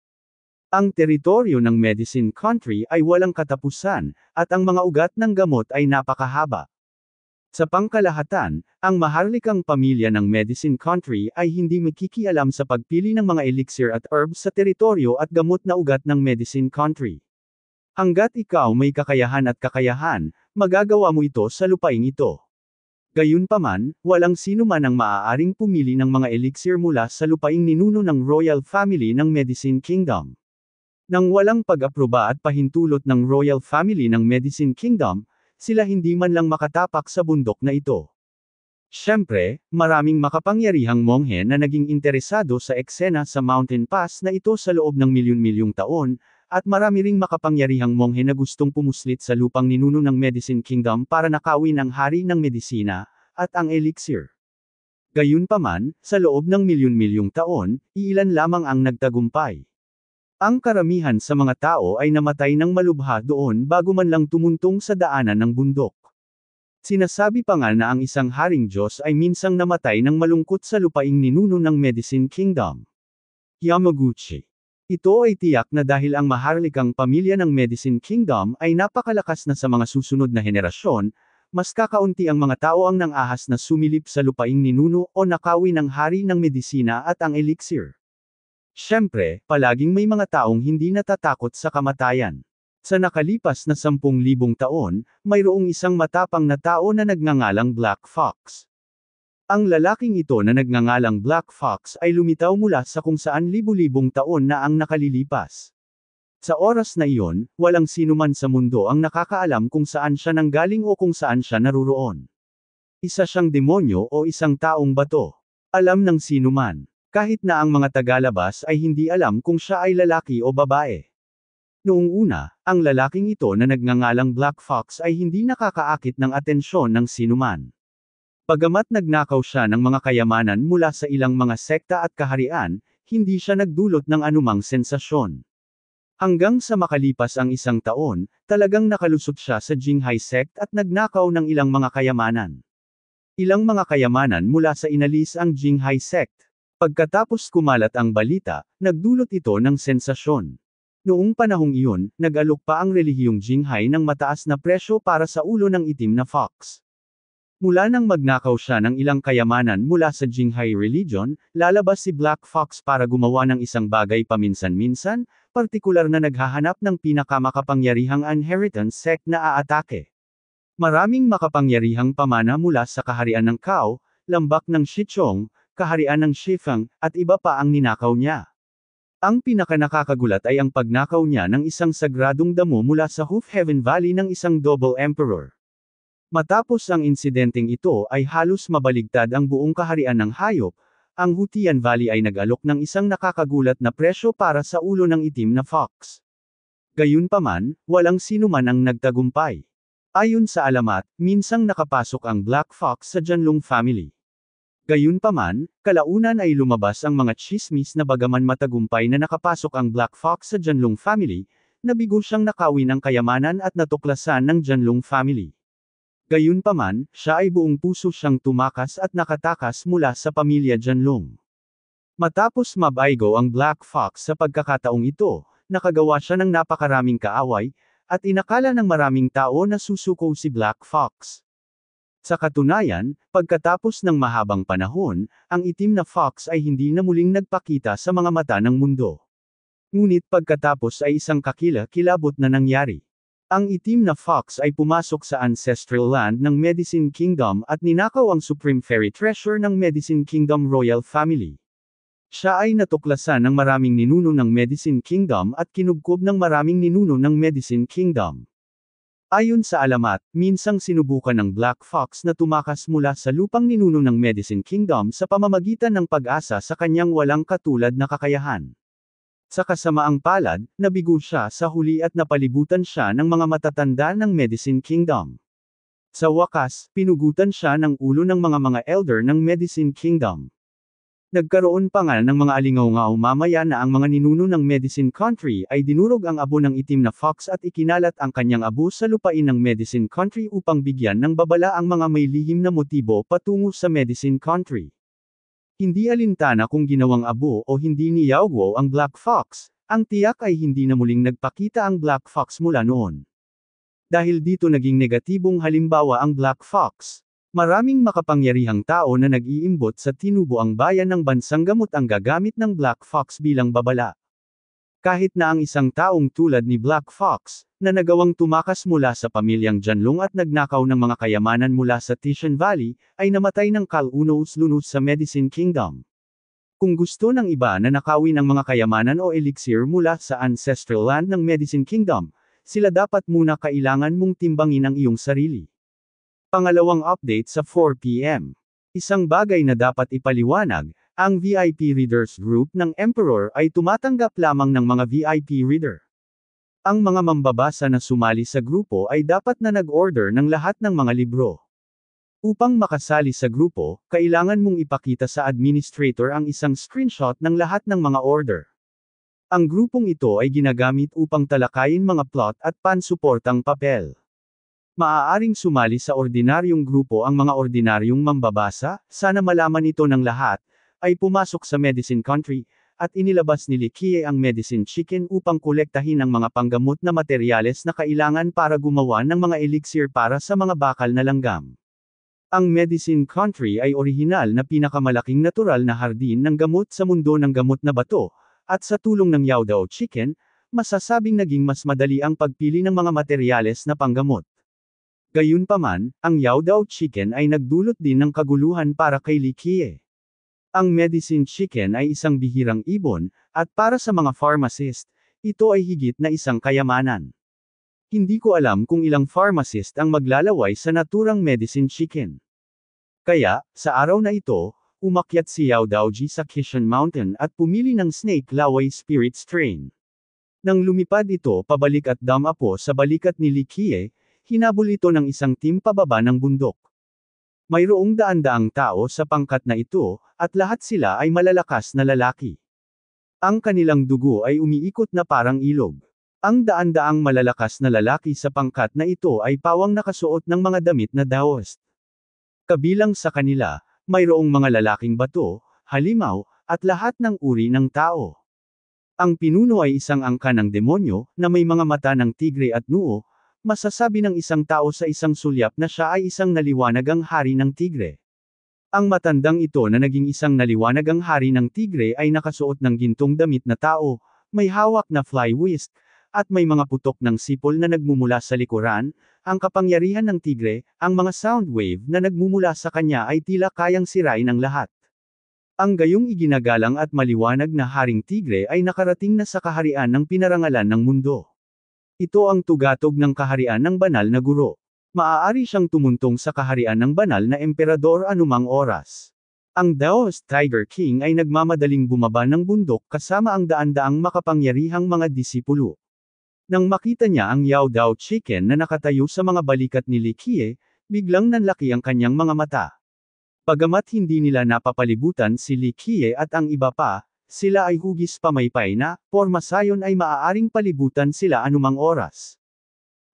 Ang teritoryo ng Medicine Country ay walang katapusan, at ang mga ugat ng gamot ay napakahaba. Sa pangkalahatan, ang maharlikang pamilya ng Medicine Country ay hindi makikialam sa pagpili ng mga elixir at herbs sa teritoryo at gamot na ugat ng Medicine Country. Hanggat ikaw may kakayahan at kakayahan, magagawa mo ito sa lupain ito. Gayunpaman, walang sino man ang maaaring pumili ng mga elixir mula sa lupaing ninuno ng royal family ng Medicine Kingdom. Nang walang pag-aproba at pahintulot ng royal family ng Medicine Kingdom, sila hindi man lang makatapak sa bundok na ito. Siyempre, maraming makapangyarihang monghe na naging interesado sa eksena sa mountain pass na ito sa loob ng milyon-milyong taon, at marami ring makapangyarihang monghe na gustong pumuslit sa lupang ninuno ng Medicine Kingdom para nakawin ang hari ng medisina, at ang elixir. Gayunpaman, sa loob ng milyon-milyong taon, iilan lamang ang nagtagumpay. Ang karamihan sa mga tao ay namatay ng malubha doon bago man lang tumuntong sa daanan ng bundok. Sinasabi pa nga na ang isang haring Diyos ay minsang namatay ng malungkot sa lupaing ninuno ng Medicine Kingdom. Yamaguchi ito ay tiyak na dahil ang maharlikang pamilya ng Medicine Kingdom ay napakalakas na sa mga susunod na henerasyon, mas kakaunti ang mga tao ang nangahas na sumilip sa lupaing ninuno o nakawi ng hari ng medisina at ang elixir. Siyempre, palaging may mga taong hindi natatakot sa kamatayan. Sa nakalipas na 10,000 taon, mayroong isang matapang na tao na nagngangalang Black Fox. Ang lalaking ito na nagngangalang Black Fox ay lumitaw mula sa kung saan libu-libong taon na ang nakalilipas. Sa oras na iyon, walang sinuman sa mundo ang nakakaalam kung saan siya nanggaling o kung saan siya naruroon. Isa siyang demonyo o isang taong bato. Alam ng sinuman. Kahit na ang mga tagalabas ay hindi alam kung siya ay lalaki o babae. Noong una, ang lalaking ito na nagngangalang Black Fox ay hindi nakakaakit ng atensyon ng sinuman. Pagamat nagnakaw siya ng mga kayamanan mula sa ilang mga sekta at kaharian, hindi siya nagdulot ng anumang sensasyon. Hanggang sa makalipas ang isang taon, talagang nakalusot siya sa Jinghai sect at nagnakaw ng ilang mga kayamanan. Ilang mga kayamanan mula sa inalis ang Jinghai sect. Pagkatapos kumalat ang balita, nagdulot ito ng sensasyon. Noong panahong iyon, nag-alok pa ang relihiyong Jinghai ng mataas na presyo para sa ulo ng itim na fox. Mula nang magnakaw siya ng ilang kayamanan mula sa Jinghai religion, lalabas si Black Fox para gumawa ng isang bagay paminsan-minsan, partikular na naghahanap ng pinakamakapangyarihang inheritance sect na aatake. Maraming makapangyarihang pamana mula sa kaharian ng Kao, lambak ng Shichong, kaharian ng Shifang, at iba pa ang ninakaw niya. Ang pinakanakakagulat ay ang pagnakaw niya ng isang sagradong damo mula sa Hoof Heaven Valley ng isang double emperor. Matapos ang insidenteng ito ay halos mabaligtad ang buong kaharian ng hayop, ang Hutian Valley ay nag-alok ng isang nakakagulat na presyo para sa ulo ng itim na fox. Gayunpaman, walang sinuman ang nagtagumpay. Ayon sa alamat, minsang nakapasok ang Black Fox sa Janlong family. Gayunpaman, kalaunan ay lumabas ang mga chismis na bagaman matagumpay na nakapasok ang Black Fox sa Janlong family, nabigo siyang nakawin ang kayamanan at natuklasan ng Janlong family. Gayunpaman, siya ay buong puso siyang tumakas at nakatakas mula sa pamilya Janlong. Matapos mabaigo ang Black Fox sa pagkakataong ito, nakagawa siya ng napakaraming kaaway, at inakala ng maraming tao na susuko si Black Fox. Sa katunayan, pagkatapos ng mahabang panahon, ang itim na fox ay hindi na muling nagpakita sa mga mata ng mundo. Ngunit pagkatapos ay isang kakila-kilabot na nangyari. Ang itim na fox ay pumasok sa ancestral land ng Medicine Kingdom at ninakaw ang Supreme Fairy Treasure ng Medicine Kingdom Royal Family. Siya ay natuklasan ng maraming ninuno ng Medicine Kingdom at kinugkob ng maraming ninuno ng Medicine Kingdom. Ayon sa alamat, minsang sinubukan ng Black Fox na tumakas mula sa lupang ninuno ng Medicine Kingdom sa pamamagitan ng pag-asa sa kanyang walang katulad na kakayahan. Sa kasamaang palad, nabigo siya sa huli at napalibutan siya ng mga matatanda ng Medicine Kingdom. Sa wakas, pinugutan siya ng ulo ng mga mga elder ng Medicine Kingdom. Nagkaroon pa nga ng mga alingaw-ngaw mamaya na ang mga ninuno ng Medicine Country ay dinurog ang abo ng itim na fox at ikinalat ang kanyang abo sa lupain ng Medicine Country upang bigyan ng babala ang mga may lihim na motibo patungo sa Medicine Country. Hindi alintana kung ginawang abo o hindi ni Yao Guo ang Black Fox, ang tiyak ay hindi na muling nagpakita ang Black Fox mula noon. Dahil dito naging negatibong halimbawa ang Black Fox. Maraming makapangyarihang tao na nag-iimbot sa tinubo ang bayan ng bansang gamot ang gagamit ng Black Fox bilang babala. Kahit na ang isang taong tulad ni Black Fox, na nagawang tumakas mula sa pamilyang Janlong at nagnakaw ng mga kayamanan mula sa Tishan Valley, ay namatay ng kalunos-lunos sa Medicine Kingdom. Kung gusto ng iba na nakawin ang mga kayamanan o elixir mula sa ancestral land ng Medicine Kingdom, sila dapat muna kailangan mong timbangin ang iyong sarili. Pangalawang update sa 4pm. Isang bagay na dapat ipaliwanag, ang VIP Readers Group ng Emperor ay tumatanggap lamang ng mga VIP reader. Ang mga mambabasa na sumali sa grupo ay dapat na nag-order ng lahat ng mga libro. Upang makasali sa grupo, kailangan mong ipakita sa administrator ang isang screenshot ng lahat ng mga order. Ang grupong ito ay ginagamit upang talakayin mga plot at pansuportang papel. Maaaring sumali sa ordinaryong grupo ang mga ordinaryong mambabasa, sana malaman ito ng lahat, ay pumasok sa Medicine Country, at inilabas ni Likie ang Medicine Chicken upang kolektahin ang mga panggamot na materyales na kailangan para gumawa ng mga elixir para sa mga bakal na langgam. Ang Medicine Country ay orihinal na pinakamalaking natural na hardin ng gamot sa mundo ng gamot na bato, at sa tulong ng Yaudao Chicken, masasabing naging mas madali ang pagpili ng mga materyales na panggamot. Gayunpaman, ang Yaudao Chicken ay nagdulot din ng kaguluhan para kay Likie. Ang medicine chicken ay isang bihirang ibon, at para sa mga pharmacist, ito ay higit na isang kayamanan. Hindi ko alam kung ilang pharmacist ang maglalaway sa naturang medicine chicken. Kaya, sa araw na ito, umakyat si Yao Daoji sa Kishan Mountain at pumili ng snake laway spirit strain. Nang lumipad ito pabalik at damapo sa balikat ni Li Likie, hinabol ito ng isang team pababa ng bundok. Mayroong daan-daang tao sa pangkat na ito, at lahat sila ay malalakas na lalaki. Ang kanilang dugo ay umiikot na parang ilog. Ang daan-daang malalakas na lalaki sa pangkat na ito ay pawang nakasuot ng mga damit na daost. Kabilang sa kanila, mayroong mga lalaking bato, halimaw, at lahat ng uri ng tao. Ang pinuno ay isang angka ng demonyo, na may mga mata ng tigre at nuo, masasabi ng isang tao sa isang sulyap na siya ay isang naliwanagang hari ng tigre. Ang matandang ito na naging isang naliwanagang hari ng tigre ay nakasuot ng gintong damit na tao, may hawak na fly whisk, at may mga putok ng sipol na nagmumula sa likuran, ang kapangyarihan ng tigre, ang mga sound wave na nagmumula sa kanya ay tila kayang sirain ang lahat. Ang gayong iginagalang at maliwanag na haring tigre ay nakarating na sa kaharian ng pinarangalan ng mundo. Ito ang tugatog ng kaharian ng banal na guro. Maaari siyang tumuntong sa kaharian ng banal na emperador anumang oras. Ang Daoist Tiger King ay nagmamadaling bumaba ng bundok kasama ang daan-daang makapangyarihang mga disipulo. Nang makita niya ang Yao Dao Chicken na nakatayo sa mga balikat ni Li Likie, biglang nanlaki ang kanyang mga mata. Pagamat hindi nila napapalibutan si Li Likie at ang iba pa, sila ay hugis pamaypay na, sayon ay maaaring palibutan sila anumang oras.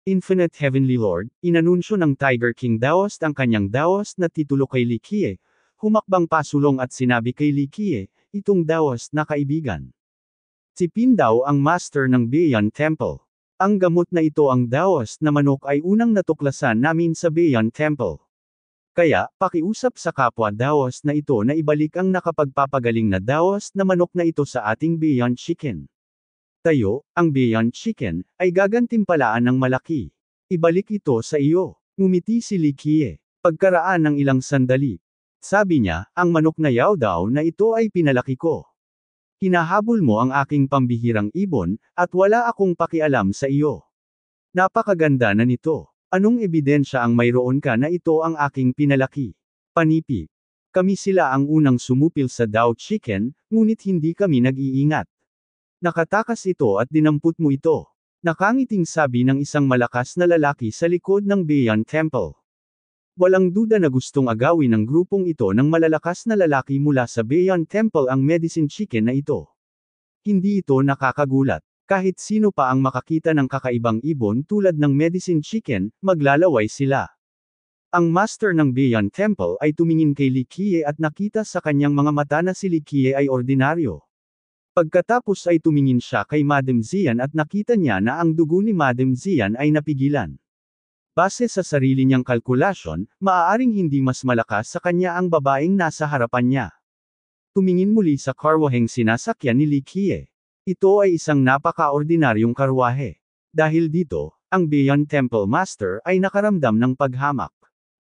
Infinite Heavenly Lord, inanunsyo ng Tiger King Daost ang kanyang Daost na titulo kay Likie, humakbang pasulong at sinabi kay Likie, itong Daost na kaibigan. Tipin daw ang master ng Bayan Temple. Ang gamot na ito ang Daost na manok ay unang natuklasan namin sa Bayan Temple. Kaya, pakiusap sa kapwa Daos na ito na ibalik ang nakapagpapagaling na Daos na manok na ito sa ating Beyond Chicken. Tayo, ang Beyond Chicken, ay gagantimpalaan ng malaki. Ibalik ito sa iyo. Ngumiti si Likie. Pagkaraan ng ilang sandali. Sabi niya, ang manok na yaw daw na ito ay pinalaki ko. Hinahabol mo ang aking pambihirang ibon, at wala akong pakialam sa iyo. Napakaganda na nito. Anong ebidensya ang mayroon ka na ito ang aking pinalaki? Panipi. Kami sila ang unang sumupil sa Dow Chicken, ngunit hindi kami nag-iingat. Nakatakas ito at dinampot mo ito. Nakangiting sabi ng isang malakas na lalaki sa likod ng Bayan Temple. Walang duda na gustong agawin ng grupong ito ng malalakas na lalaki mula sa Bayan Temple ang medicine chicken na ito. Hindi ito nakakagulat. Kahit sino pa ang makakita ng kakaibang ibon tulad ng medicine chicken, maglalaway sila. Ang master ng Beyond Temple ay tumingin kay Likie at nakita sa kanyang mga mata na si Likie ay ordinaryo. Pagkatapos ay tumingin siya kay Madam Zian at nakita niya na ang dugo ni Madam Zian ay napigilan. Base sa sarili niyang kalkulasyon, maaaring hindi mas malakas sa kanya ang babaeng nasa harapan niya. Tumingin muli sa karwaheng sinasakyan ni Likie. Ito ay isang napakaordinaryong karwahe. Dahil dito, ang Beyond Temple Master ay nakaramdam ng paghamak.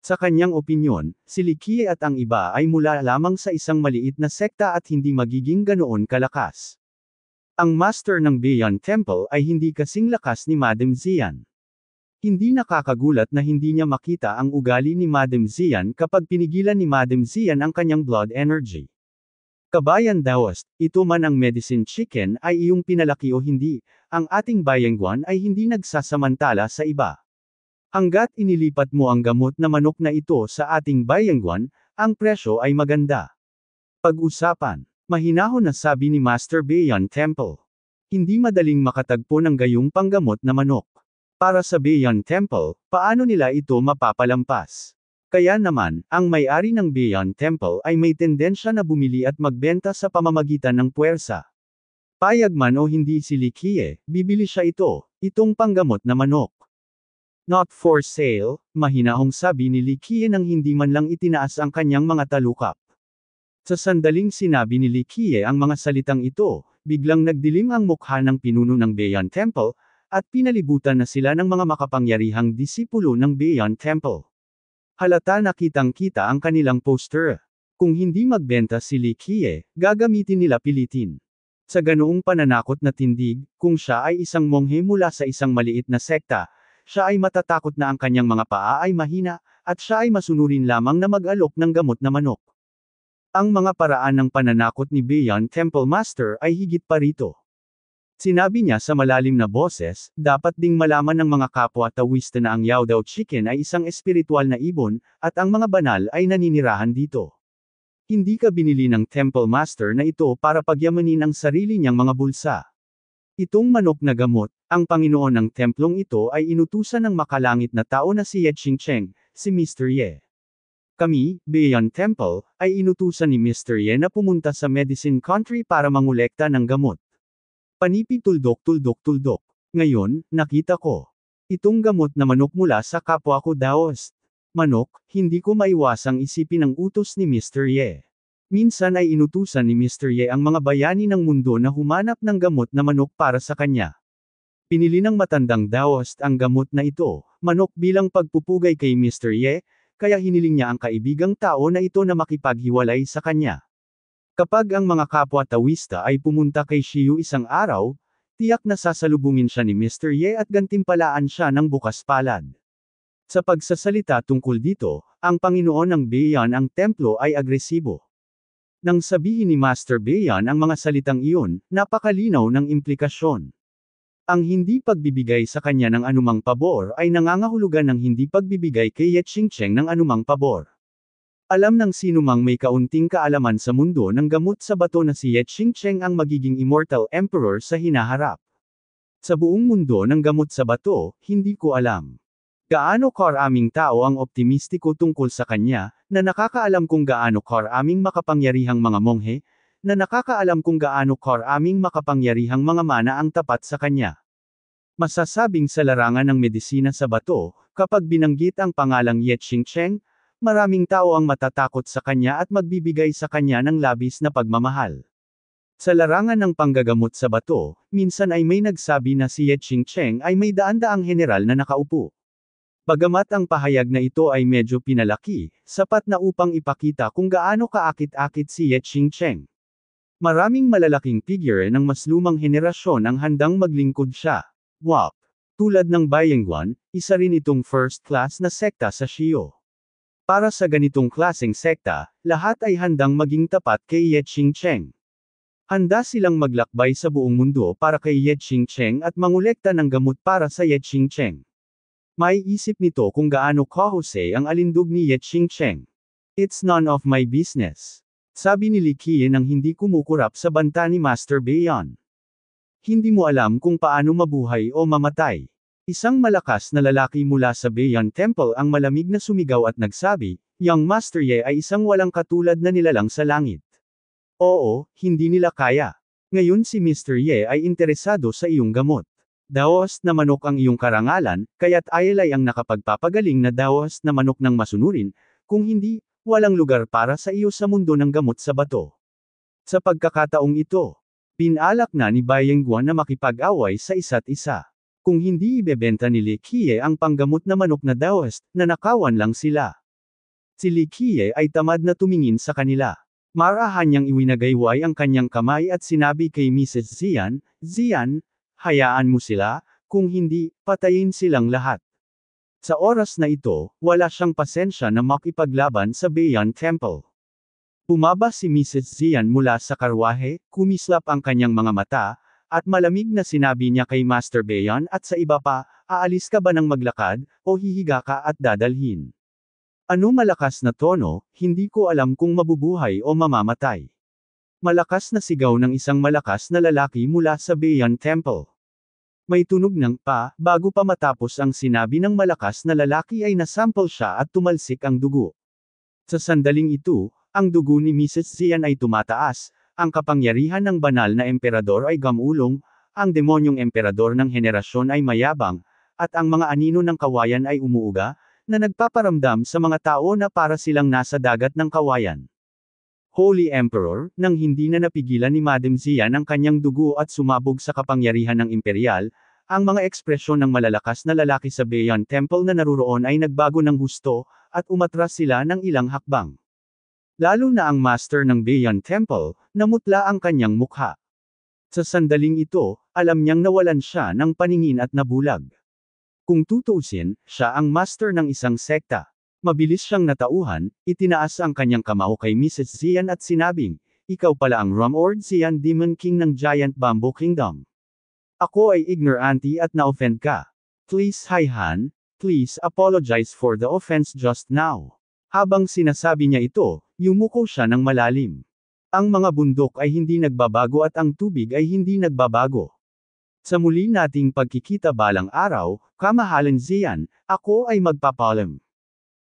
Sa kanyang opinyon, si Likie at ang iba ay mula lamang sa isang maliit na sekta at hindi magiging ganoon kalakas. Ang master ng Beyond Temple ay hindi kasing lakas ni Madam Zian. Hindi nakakagulat na hindi niya makita ang ugali ni Madam Zian kapag pinigilan ni Madam Zian ang kanyang blood energy. Kabayan Daoist, ito man ang medicine chicken ay iyong pinalaki o hindi, ang ating bayangguan ay hindi nagsasamantala sa iba. Hanggat inilipat mo ang gamot na manok na ito sa ating bayangguan, ang presyo ay maganda. Pag-usapan, mahinahon na sabi ni Master Bayan Temple. Hindi madaling makatagpo ng gayong panggamot na manok. Para sa Bayan Temple, paano nila ito mapapalampas? Kaya naman, ang may-ari ng Beyond Temple ay may tendensya na bumili at magbenta sa pamamagitan ng puwersa. Payag man o hindi si Likie, bibili siya ito, itong panggamot na manok. Not for sale, mahinahong sabi ni Likie nang hindi man lang itinaas ang kanyang mga talukap. Sa sandaling sinabi ni Likie ang mga salitang ito, biglang nagdilim ang mukha ng pinuno ng Beyond Temple, at pinalibutan na sila ng mga makapangyarihang disipulo ng Beyond Temple. Halata na kitang-kita ang kanilang poster. Kung hindi magbenta si Li Kie, gagamitin nila pilitin. Sa ganoong pananakot na tindig, kung siya ay isang monghe mula sa isang maliit na sekta, siya ay matatakot na ang kanyang mga paa ay mahina, at siya ay masunurin lamang na mag-alok ng gamot na manok. Ang mga paraan ng pananakot ni Bayon Temple Master ay higit pa rito. Sinabi niya sa malalim na boses, dapat ding malaman ng mga kapwa tawista na ang Yao Dao Chicken ay isang espiritual na ibon, at ang mga banal ay naninirahan dito. Hindi ka binili ng Temple Master na ito para pagyamanin ang sarili niyang mga bulsa. Itong manok na gamot, ang Panginoon ng templong ito ay inutusan ng makalangit na tao na si Ye Ching si Mr. Ye. Kami, Beyond Temple, ay inutusan ni Mr. Ye na pumunta sa Medicine Country para mangulekta ng gamot panipituldok tuldok tuldok Ngayon, nakita ko. Itong gamot na manok mula sa kapwa ko Daost. Manok, hindi ko maiwasang isipin ang utos ni Mr. Ye. Minsan ay inutusan ni Mr. Ye ang mga bayani ng mundo na humanap ng gamot na manok para sa kanya. Pinili ng matandang Daost ang gamot na ito, manok bilang pagpupugay kay Mr. Ye, kaya hiniling niya ang kaibigang tao na ito na makipaghiwalay sa kanya. Kapag ang mga kapwa tawista ay pumunta kay Shiyu isang araw, tiyak na sasalubungin siya ni Mr. Ye at gantimpalaan siya ng bukas palad. Sa pagsasalita tungkol dito, ang Panginoon ng Bayan ang templo ay agresibo. Nang sabihin ni Master Bayan ang mga salitang iyon, napakalinaw ng implikasyon. Ang hindi pagbibigay sa kanya ng anumang pabor ay nangangahulugan ng hindi pagbibigay kay Ye Ching Cheng ng anumang pabor. Alam ng sinumang may kaunting kaalaman sa mundo ng gamot sa bato na si Ye Qingcheng ang magiging immortal emperor sa hinaharap. Sa buong mundo ng gamot sa bato, hindi ko alam. Gaano karaming tao ang optimistiko tungkol sa kanya, na nakakaalam kung gaano karaming makapangyarihang mga monghe, na nakakaalam kung gaano karaming makapangyarihang mga mana ang tapat sa kanya. Masasabing sa larangan ng medisina sa bato, kapag binanggit ang pangalang Ye Qingcheng, Maraming tao ang matatakot sa kanya at magbibigay sa kanya ng labis na pagmamahal. Sa larangan ng panggagamot sa bato, minsan ay may nagsabi na si Ye Ching Cheng ay may daan-daang general na nakaupo. Bagamat ang pahayag na ito ay medyo pinalaki, sapat na upang ipakita kung gaano kaakit-akit si Ye Ching Cheng. Maraming malalaking figure ng mas lumang henerasyon ang handang maglingkod siya. WAP. Tulad ng Bayengguan, isa rin itong first class na sekta sa Shio. Para sa ganitong klaseng sekta, lahat ay handang maging tapat kay Ye Ching Cheng. Handa silang maglakbay sa buong mundo para kay Ye Ching Cheng at mangolekta ng gamot para sa Ye Ching Cheng. May isip nito kung gaano kahusay ang alindog ni Ye Ching Cheng. It's none of my business. Sabi ni Li Qian nang hindi kumukurap sa banta ni Master Bayon. Hindi mo alam kung paano mabuhay o mamatay. Isang malakas na lalaki mula sa Bayan Temple ang malamig na sumigaw at nagsabi, Young Master Ye ay isang walang katulad na nilalang sa langit. Oo, hindi nila kaya. Ngayon si Mr. Ye ay interesado sa iyong gamot. Daoast na manok ang iyong karangalan, kaya't Ayel ay ang nakapagpapagaling na daoast na manok ng masunurin, kung hindi, walang lugar para sa iyo sa mundo ng gamot sa bato. Sa pagkakataong ito, pinalak na ni Bayeng Guan na makipag-away sa isa't isa kung hindi ibebenta ni Likie ang panggamot na manok na na nakawan lang sila. Si Likie ay tamad na tumingin sa kanila. Marahan niyang iwinagayway ang kanyang kamay at sinabi kay Mrs. Zian, Zian, hayaan mo sila, kung hindi, patayin silang lahat. Sa oras na ito, wala siyang pasensya na makipaglaban sa Bayan Temple. Pumaba si Mrs. Zian mula sa karwahe, kumislap ang kanyang mga mata, at malamig na sinabi niya kay Master Bayon at sa iba pa, aalis ka ba ng maglakad, o hihiga ka at dadalhin? Ano malakas na tono, hindi ko alam kung mabubuhay o mamamatay. Malakas na sigaw ng isang malakas na lalaki mula sa Bayon Temple. May tunog ng pa, bago pa matapos ang sinabi ng malakas na lalaki ay nasample siya at tumalsik ang dugo. Sa sandaling ito, ang dugo ni Mrs. Zian ay tumataas, ang kapangyarihan ng banal na emperador ay gamulong, ang demonyong emperador ng henerasyon ay mayabang, at ang mga anino ng kawayan ay umuuga, na nagpaparamdam sa mga tao na para silang nasa dagat ng kawayan. Holy Emperor, nang hindi na napigilan ni Madam Zia ng kanyang dugo at sumabog sa kapangyarihan ng imperial, ang mga ekspresyon ng malalakas na lalaki sa Bayan Temple na naruroon ay nagbago ng husto, at umatras sila ng ilang hakbang. Lalo na ang master ng Bayan Temple, namutla ang kanyang mukha. Sa sandaling ito, alam niyang nawalan siya ng paningin at nabulag. Kung tutuusin, siya ang master ng isang sekta. Mabilis siyang natauhan, itinaas ang kanyang kamao kay Mrs. Zian at sinabing, ikaw pala ang Rumord Zian Demon King ng Giant Bamboo Kingdom. Ako ay ignorante at na-offend ka. Please Haihan, please apologize for the offense just now. Habang sinasabi niya ito, Yumuko siya ng malalim. Ang mga bundok ay hindi nagbabago at ang tubig ay hindi nagbabago. Sa muli nating pagkikita balang araw, kamahalan Zian, ako ay magpapalam.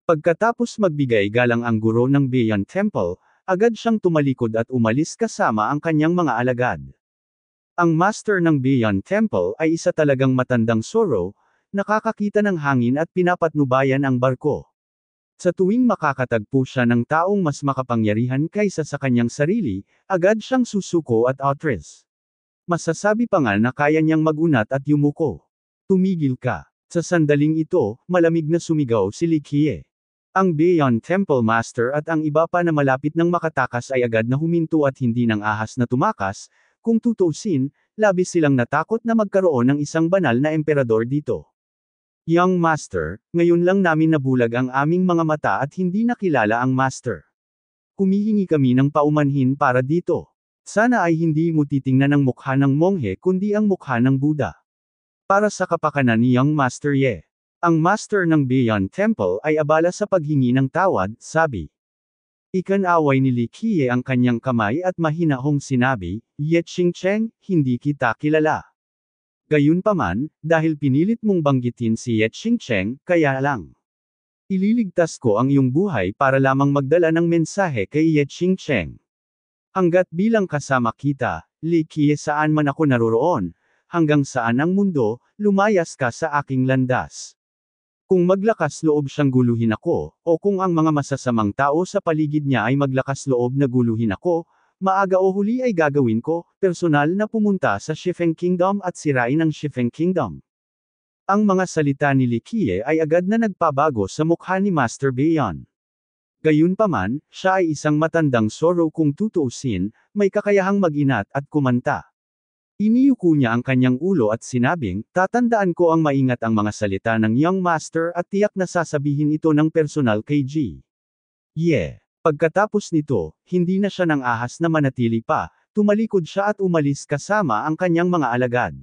Pagkatapos magbigay galang ang guro ng Bayan Temple, agad siyang tumalikod at umalis kasama ang kanyang mga alagad. Ang master ng Bayan Temple ay isa talagang matandang soro, nakakakita ng hangin at pinapatnubayan ang barko. Sa tuwing makakatagpo siya ng taong mas makapangyarihan kaysa sa kanyang sarili, agad siyang susuko at outres. Masasabi pa nga na kaya niyang magunat at yumuko. Tumigil ka. Sa sandaling ito, malamig na sumigaw si Likie. Ang Beyond Temple Master at ang iba pa na malapit ng makatakas ay agad na huminto at hindi ng ahas na tumakas, kung tutusin, labis silang natakot na magkaroon ng isang banal na emperador dito. Young Master, ngayon lang namin nabulag ang aming mga mata at hindi nakilala ang Master. Humihingi kami ng paumanhin para dito. Sana ay hindi mo titingnan ang mukha ng monghe kundi ang mukha ng Buddha. Para sa kapakanan ni Young Master Ye. Ang Master ng Beyond Temple ay abala sa paghingi ng tawad, sabi. Ikanaway ni Li Qiye ang kanyang kamay at mahinahong sinabi, Ye Ching Cheng, hindi kita kilala. Gayunpaman, dahil pinilit mong banggitin si Yet Xingcheng, kaya lang. Ililigtas ko ang iyong buhay para lamang magdala ng mensahe kay Yet Xingcheng. Hanggat bilang kasama kita, likiye saan man ako naroroon, hanggang saan ang mundo, lumayas ka sa aking landas. Kung maglakas loob siyang guluhin ako, o kung ang mga masasamang tao sa paligid niya ay maglakas loob na guluhin ako, maaga o huli ay gagawin ko, personal na pumunta sa Shifeng Kingdom at sirain ang Shifeng Kingdom. Ang mga salita ni Li Likie ay agad na nagpabago sa mukha ni Master Bayon. Gayunpaman, siya ay isang matandang soro kung tutuusin, may kakayahang mag-inat at kumanta. Iniyuko niya ang kanyang ulo at sinabing, tatandaan ko ang maingat ang mga salita ng young master at tiyak na sasabihin ito ng personal kay G. Yeah. Pagkatapos nito, hindi na siya nang ahas na manatili pa, tumalikod siya at umalis kasama ang kanyang mga alagad.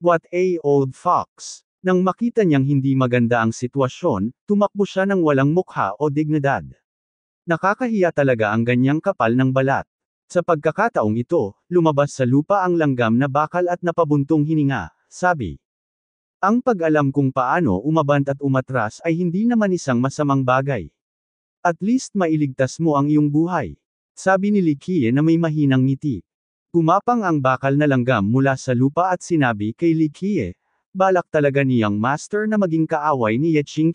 What a old fox! Nang makita niyang hindi maganda ang sitwasyon, tumakbo siya ng walang mukha o dignidad. Nakakahiya talaga ang ganyang kapal ng balat. Sa pagkakataong ito, lumabas sa lupa ang langgam na bakal at napabuntong hininga, sabi. Ang pag-alam kung paano umabant at umatras ay hindi naman isang masamang bagay. At least mailigtas mo ang iyong buhay. Sabi ni Likie na may mahinang ngiti. Gumapang ang bakal na langgam mula sa lupa at sinabi kay Likie, balak talaga niyang master na maging kaaway ni Ye Ching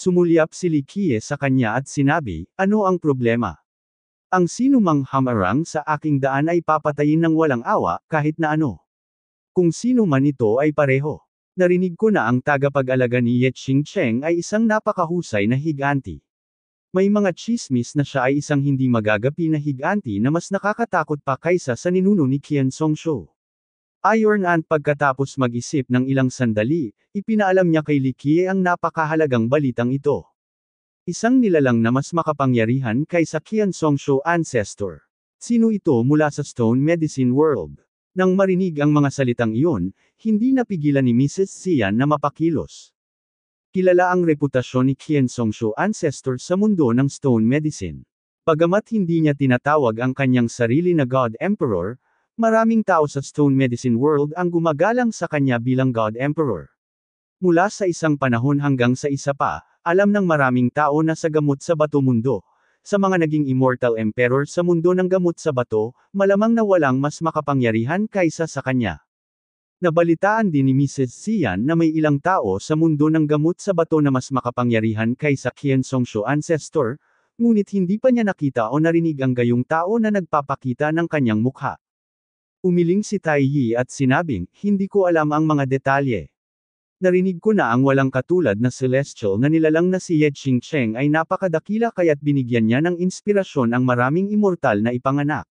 Sumulyap si Likie sa kanya at sinabi, ano ang problema? Ang sinumang hamarang sa aking daan ay papatayin ng walang awa, kahit na ano. Kung sino man ito ay pareho. Narinig ko na ang tagapag-alaga ni Ye Ching ay isang napakahusay na higanti. May mga chismis na siya ay isang hindi magagapi na higanti na mas nakakatakot pa kaysa sa ninuno ni Song Songsho. Iron Ant pagkatapos mag-isip ng ilang sandali, ipinaalam niya kay Likie ang napakahalagang balitang ito. Isang nilalang na mas makapangyarihan kaysa Song Songsho ancestor. Sino ito mula sa Stone Medicine World? Nang marinig ang mga salitang iyon, hindi napigilan ni Mrs. Xian na mapakilos kilala ang reputasyon ni Qian Songshu ancestor sa mundo ng stone medicine. Pagamat hindi niya tinatawag ang kanyang sarili na God Emperor, maraming tao sa stone medicine world ang gumagalang sa kanya bilang God Emperor. Mula sa isang panahon hanggang sa isa pa, alam ng maraming tao na sa gamot sa bato mundo, sa mga naging immortal emperor sa mundo ng gamot sa bato, malamang na walang mas makapangyarihan kaysa sa kanya. Nabalitaan din ni Mrs. Xian na may ilang tao sa mundo ng gamot sa bato na mas makapangyarihan kaysa Qian Songshu ancestor, ngunit hindi pa niya nakita o narinig ang gayong tao na nagpapakita ng kanyang mukha. Umiling si Tai Yi at sinabing, hindi ko alam ang mga detalye. Narinig ko na ang walang katulad na celestial na nilalang na si Ye Ching Cheng ay napakadakila kaya't binigyan niya ng inspirasyon ang maraming immortal na ipanganak.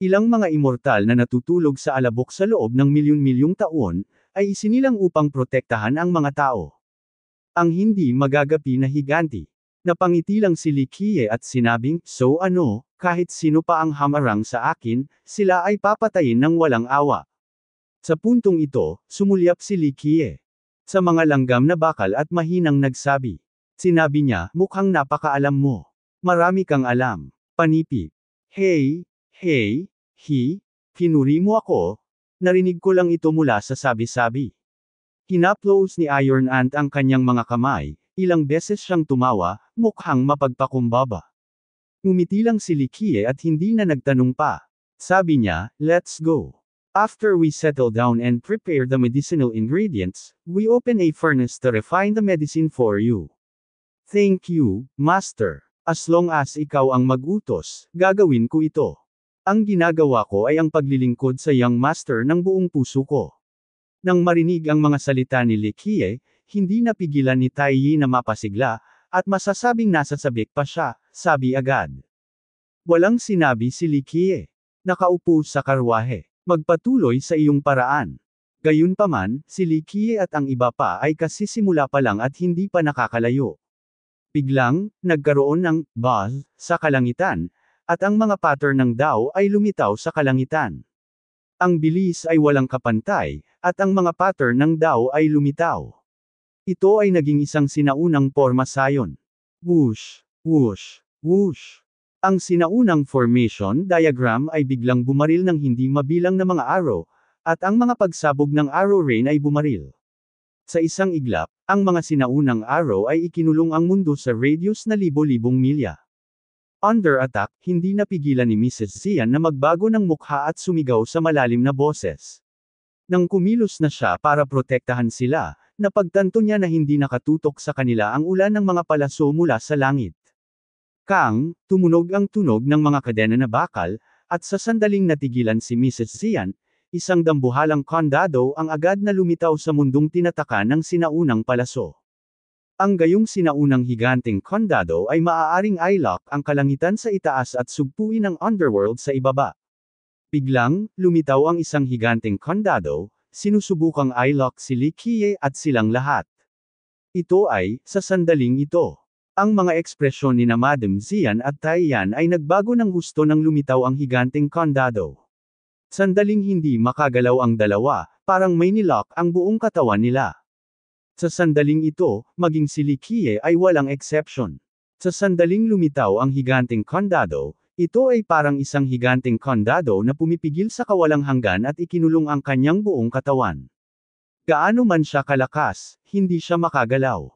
Ilang mga immortal na natutulog sa alabok sa loob ng milyon-milyong taon, ay isinilang upang protektahan ang mga tao. Ang hindi magagapi na higanti. Napangiti lang si Likie at sinabing, So ano, kahit sino pa ang hamarang sa akin, sila ay papatayin ng walang awa. Sa puntong ito, sumulyap si Likie. Sa mga langgam na bakal at mahinang nagsabi. Sinabi niya, mukhang napakaalam mo. Marami kang alam. Panipi. Hey, hey, Hi, hinuri mo ako? Narinig ko lang ito mula sa sabi-sabi. Hinaplose ni Iron Ant ang kanyang mga kamay, ilang beses siyang tumawa, mukhang mapagpakumbaba. Umiti lang si Likie at hindi na nagtanong pa. Sabi niya, let's go. After we settle down and prepare the medicinal ingredients, we open a furnace to refine the medicine for you. Thank you, Master. As long as ikaw ang magutos, gagawin ko ito. Ang ginagawa ko ay ang paglilingkod sa Young Master ng buong puso ko. Nang marinig ang mga salita ni Likie, hindi napigilan ni Taiyi na mapasigla, at masasabing nasa sabik pa siya, sabi agad. Walang sinabi si Likie. Nakaupo sa karwahe. Magpatuloy sa iyong paraan. Gayunpaman, si Likie at ang iba pa ay kasisimula pa lang at hindi pa nakakalayo. Biglang, nagkaroon ng buzz sa kalangitan, at ang mga pattern ng Dao ay lumitaw sa kalangitan. Ang bilis ay walang kapantay, at ang mga pattern ng Dao ay lumitaw. Ito ay naging isang sinaunang forma sayon. Whoosh, whoosh, whoosh. Ang sinaunang formation diagram ay biglang bumaril ng hindi mabilang na mga arrow, at ang mga pagsabog ng arrow rain ay bumaril. Sa isang iglap, ang mga sinaunang arrow ay ikinulong ang mundo sa radius na libo-libong milya. Under attack, hindi napigilan ni Mrs. Zian na magbago ng mukha at sumigaw sa malalim na boses. Nang kumilos na siya para protektahan sila, napagtanto niya na hindi nakatutok sa kanila ang ulan ng mga palaso mula sa langit. Kang, tumunog ang tunog ng mga kadena na bakal, at sa sandaling natigilan si Mrs. Zian, isang dambuhalang kondado ang agad na lumitaw sa mundong tinatakan ng sinaunang palaso. Ang gayong sinaunang higanteng kondado ay maaaring ilock ang kalangitan sa itaas at sugpuin ang underworld sa ibaba. Biglang, lumitaw ang isang higanteng kondado, sinusubukang ilock si Likie at silang lahat. Ito ay, sa sandaling ito. Ang mga ekspresyon ni na Madam Zian at Taiyan ay nagbago ng gusto nang lumitaw ang higanteng kondado. Sandaling hindi makagalaw ang dalawa, parang may nilock ang buong katawan nila. Sa sandaling ito, maging si Likie ay walang exception. Sa sandaling lumitaw ang higanting kondado, ito ay parang isang higanting kondado na pumipigil sa kawalang hanggan at ikinulong ang kanyang buong katawan. Gaano man siya kalakas, hindi siya makagalaw.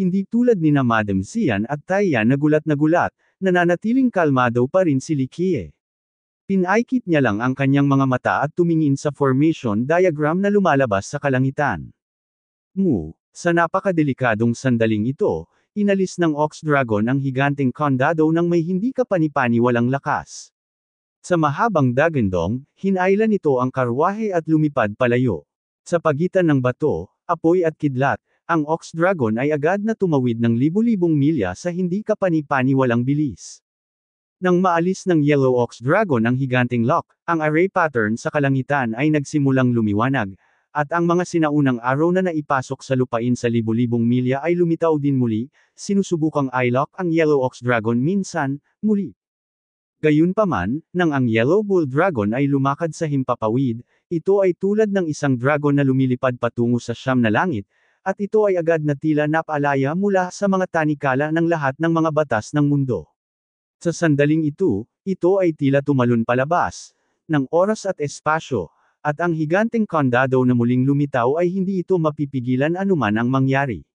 Hindi tulad ni na Madam Sian at Taya na gulat na gulat, nananatiling kalmado pa rin si Likie. Pinaikit niya lang ang kanyang mga mata at tumingin sa formation diagram na lumalabas sa kalangitan. Mu, sa napakadelikadong sandaling ito, inalis ng Ox Dragon ang higanteng kondado ng may hindi kapanipani walang lakas. Sa mahabang dagandong, hinailan nito ang karwahe at lumipad palayo. Sa pagitan ng bato, apoy at kidlat, ang Ox Dragon ay agad na tumawid ng libu-libong milya sa hindi kapanipani walang bilis. Nang maalis ng Yellow Ox Dragon ang higanting lock, ang array pattern sa kalangitan ay nagsimulang lumiwanag, at ang mga sinaunang araw na naipasok sa lupain sa libu-libong milya ay lumitaw din muli, sinusubukang ILOC ang Yellow Ox Dragon minsan, muli. Gayunpaman, nang ang Yellow Bull Dragon ay lumakad sa himpapawid, ito ay tulad ng isang dragon na lumilipad patungo sa siyam na langit, at ito ay agad na tila napalaya mula sa mga tanikala ng lahat ng mga batas ng mundo. Sa sandaling ito, ito ay tila tumalon palabas, ng oras at espasyo, at ang higanteng kondado na muling lumitaw ay hindi ito mapipigilan anuman ang mangyari.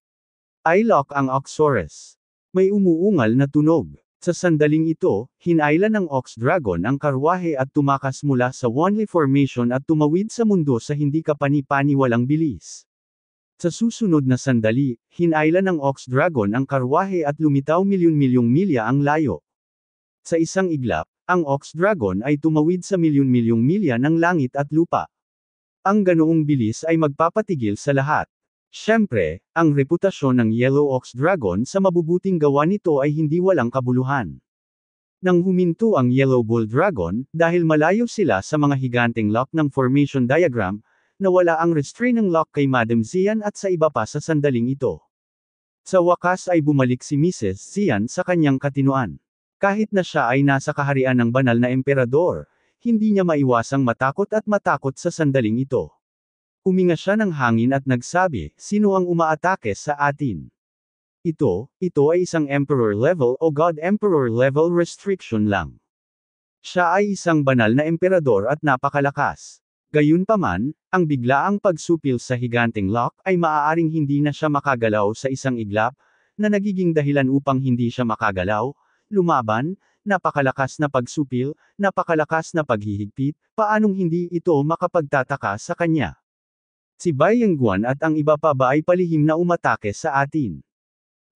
Ilock ang Oxosaurus. May umuungal na tunog. Sa sandaling ito, hinailan ng Ox Dragon ang karwahe at tumakas mula sa Wanli Formation at tumawid sa mundo sa hindi kapani-paniwalang bilis. Sa susunod na sandali, hinailan ng Ox Dragon ang karwahe at lumitaw milyon-milyong milya ang layo. Sa isang iglap, ang Ox Dragon ay tumawid sa milyon-milyong milya ng langit at lupa. Ang ganoong bilis ay magpapatigil sa lahat. Siyempre, ang reputasyon ng Yellow Ox Dragon sa mabubuting gawa nito ay hindi walang kabuluhan. Nang huminto ang Yellow Bull Dragon, dahil malayo sila sa mga higanteng lock ng formation diagram, nawala ang restrain ng lock kay Madam Zian at sa iba pa sa sandaling ito. Sa wakas ay bumalik si Mrs. Zian sa kanyang katinuan. Kahit na siya ay nasa kaharian ng banal na emperador, hindi niya maiwasang matakot at matakot sa sandaling ito. Huminga siya ng hangin at nagsabi, sino ang umaatake sa atin? Ito, ito ay isang emperor level o god emperor level restriction lang. Siya ay isang banal na emperador at napakalakas. Gayunpaman, ang biglaang pagsupil sa higanteng lock ay maaaring hindi na siya makagalaw sa isang iglap, na nagiging dahilan upang hindi siya makagalaw, lumaban, napakalakas na pagsupil, napakalakas na paghihigpit, paanong hindi ito makapagtataka sa kanya? Si Bayangguan at ang iba pa ba ay palihim na umatake sa atin?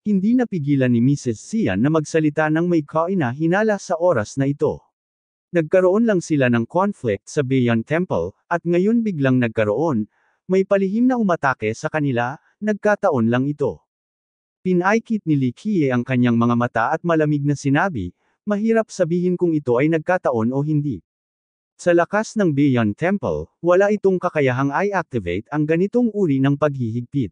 Hindi napigilan ni Mrs. Sian na magsalita ng may kaina hinala sa oras na ito. Nagkaroon lang sila ng conflict sa Bayan Temple, at ngayon biglang nagkaroon, may palihim na umatake sa kanila, nagkataon lang ito. Pinaikit ni Likie ang kanyang mga mata at malamig na sinabi, mahirap sabihin kung ito ay nagkataon o hindi. Sa lakas ng Beyond Temple, wala itong kakayahang i-activate ang ganitong uri ng paghihigpit.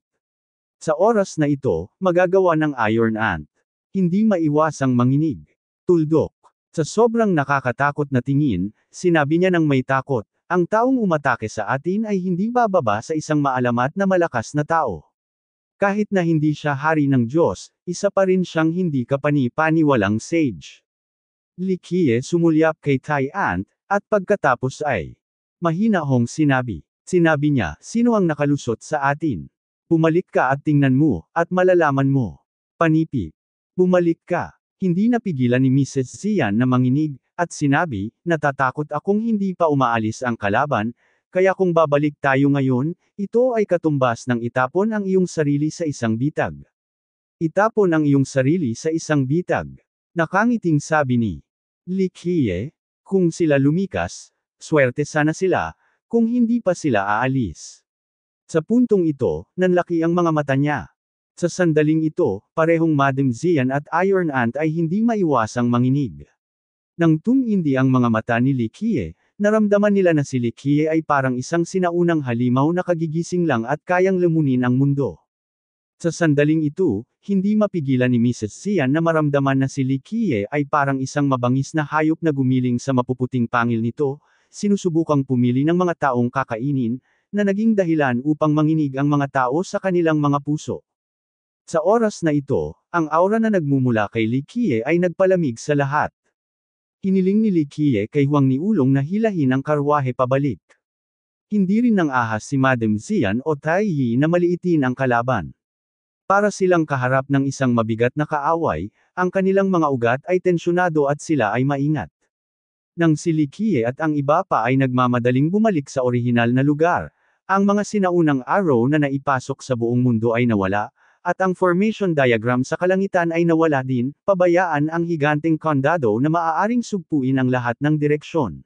Sa oras na ito, magagawa ng Iron Ant. Hindi maiwasang manginig. Tuldok. Sa sobrang nakakatakot na tingin, sinabi niya ng may takot, ang taong umatake sa atin ay hindi bababa sa isang maalamat na malakas na tao. Kahit na hindi siya hari ng Diyos, isa pa rin siyang hindi kapani-paniwalang sage. Likie sumulyap kay Tai Ant, at pagkatapos ay mahina hong sinabi. Sinabi niya, sino ang nakalusot sa atin? Bumalik ka at tingnan mo, at malalaman mo. Panipi. Bumalik ka. Hindi napigilan ni Mrs. Zian na manginig, at sinabi, natatakot akong hindi pa umaalis ang kalaban, kaya kung babalik tayo ngayon, ito ay katumbas ng itapon ang iyong sarili sa isang bitag. Itapon ang iyong sarili sa isang bitag. Nakangiting sabi ni Likie, kung sila lumikas, swerte sana sila, kung hindi pa sila aalis. Sa puntong ito, nanlaki ang mga mata niya. Sa sandaling ito, parehong Madam Zian at Iron Ant ay hindi maiwasang manginig. Nang tumindi ang mga mata ni Likie, Naramdaman nila na si Likie ay parang isang sinaunang halimaw na kagigising lang at kayang lumunin ang mundo. Sa sandaling ito, hindi mapigilan ni Mrs. Sian na maramdaman na si Likie ay parang isang mabangis na hayop na gumiling sa mapuputing pangil nito, sinusubukang pumili ng mga taong kakainin, na naging dahilan upang manginig ang mga tao sa kanilang mga puso. Sa oras na ito, ang aura na nagmumula kay Likie ay nagpalamig sa lahat. Hiniling ni Li Qiye kay Huang ni Ulong na hilahin ang karwahe pabalik. Hindi rin ng ahas si Madam Zian o Tai Yi na maliitin ang kalaban. Para silang kaharap ng isang mabigat na kaaway, ang kanilang mga ugat ay tensyonado at sila ay maingat. Nang si Li Qiye at ang iba pa ay nagmamadaling bumalik sa orihinal na lugar, ang mga sinaunang araw na naipasok sa buong mundo ay nawala, at ang formation diagram sa kalangitan ay nawala din, pabayaan ang higanting kondado na maaaring sugpuin ang lahat ng direksyon.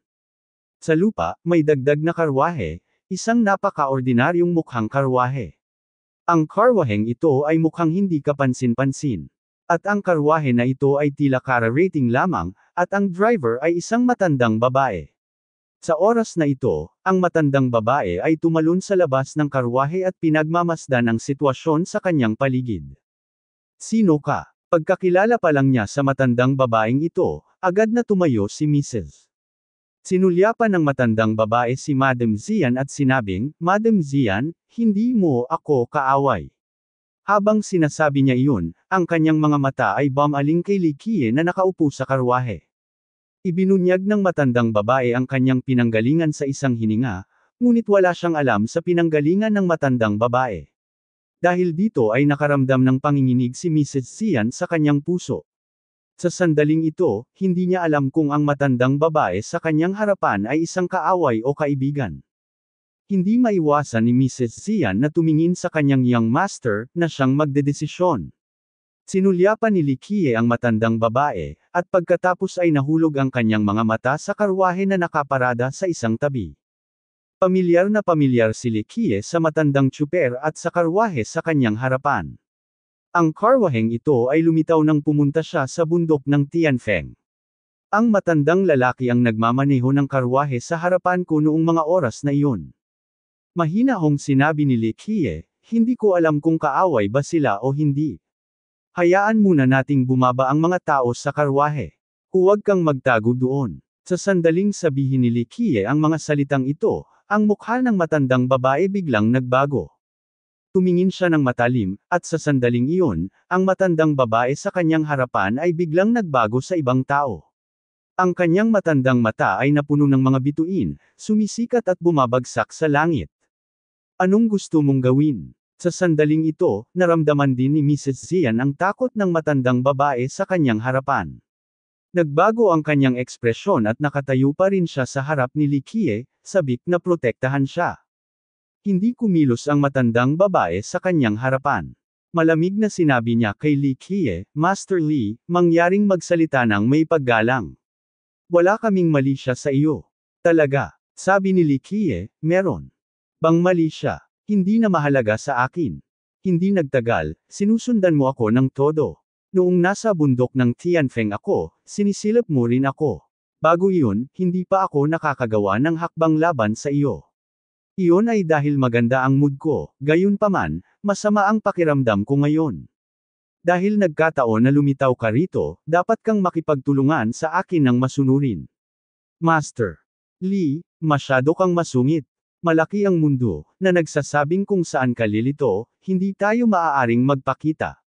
Sa lupa, may dagdag na karwahe, isang napakaordinaryong mukhang karwahe. Ang karwaheng ito ay mukhang hindi kapansin-pansin. At ang karwahe na ito ay tila kara rating lamang, at ang driver ay isang matandang babae. Sa oras na ito, ang matandang babae ay tumalon sa labas ng karwahe at pinagmamasdan ang sitwasyon sa kanyang paligid. Sino ka? Pagkakilala pa lang niya sa matandang babaeng ito, agad na tumayo si Mrs. Sinulyapan ng matandang babae si Madam Zian at sinabing, Madam Zian, hindi mo ako kaaway. Habang sinasabi niya iyon, ang kanyang mga mata ay bumaling kay Likie na nakaupo sa karwahe. Ibinunyag ng matandang babae ang kanyang pinanggalingan sa isang hininga, ngunit wala siyang alam sa pinanggalingan ng matandang babae. Dahil dito ay nakaramdam ng panginginig si Mrs. Sian sa kanyang puso. Sa sandaling ito, hindi niya alam kung ang matandang babae sa kanyang harapan ay isang kaaway o kaibigan. Hindi maiwasan ni Mrs. Sian na tumingin sa kanyang young master na siyang magdedesisyon. Sinulyapan ni Likie ang matandang babae, at pagkatapos ay nahulog ang kanyang mga mata sa karwahe na nakaparada sa isang tabi. Pamilyar na pamilyar si Likie sa matandang tsuper at sa karwahe sa kanyang harapan. Ang karwaheng ito ay lumitaw nang pumunta siya sa bundok ng Tianfeng. Ang matandang lalaki ang nagmamaneho ng karwahe sa harapan ko noong mga oras na iyon. Mahina hong sinabi ni Likie, hindi ko alam kung kaaway ba sila o hindi. Hayaan muna nating bumaba ang mga tao sa karwahe. Huwag kang magtago doon. Sa sandaling sabihin ni Likie ang mga salitang ito, ang mukha ng matandang babae biglang nagbago. Tumingin siya ng matalim, at sa sandaling iyon, ang matandang babae sa kanyang harapan ay biglang nagbago sa ibang tao. Ang kanyang matandang mata ay napuno ng mga bituin, sumisikat at bumabagsak sa langit. Anong gusto mong gawin? Sa sandaling ito, naramdaman din ni Mrs. Zian ang takot ng matandang babae sa kanyang harapan. Nagbago ang kanyang ekspresyon at nakatayo pa rin siya sa harap ni Li Likie, sabik na protektahan siya. Hindi kumilos ang matandang babae sa kanyang harapan. Malamig na sinabi niya kay Li Likie, Master Li, mangyaring magsalita ng may paggalang. Wala kaming mali siya sa iyo. Talaga. Sabi ni Li Likie, meron. Bang mali siya. Hindi na mahalaga sa akin. Hindi nagtagal, sinusundan mo ako ng todo. Noong nasa bundok ng Tianfeng ako, sinisilip mo rin ako. Bago iyon, hindi pa ako nakakagawa ng hakbang laban sa iyo. Iyon ay dahil maganda ang mood ko, gayon paman, masama ang pakiramdam ko ngayon. Dahil nagkataon na lumitaw ka rito, dapat kang makipagtulungan sa akin ng masunurin. Master. Lee, masyado kang masungit. Malaki ang mundo, na nagsasabing kung saan ka lilito, hindi tayo maaaring magpakita.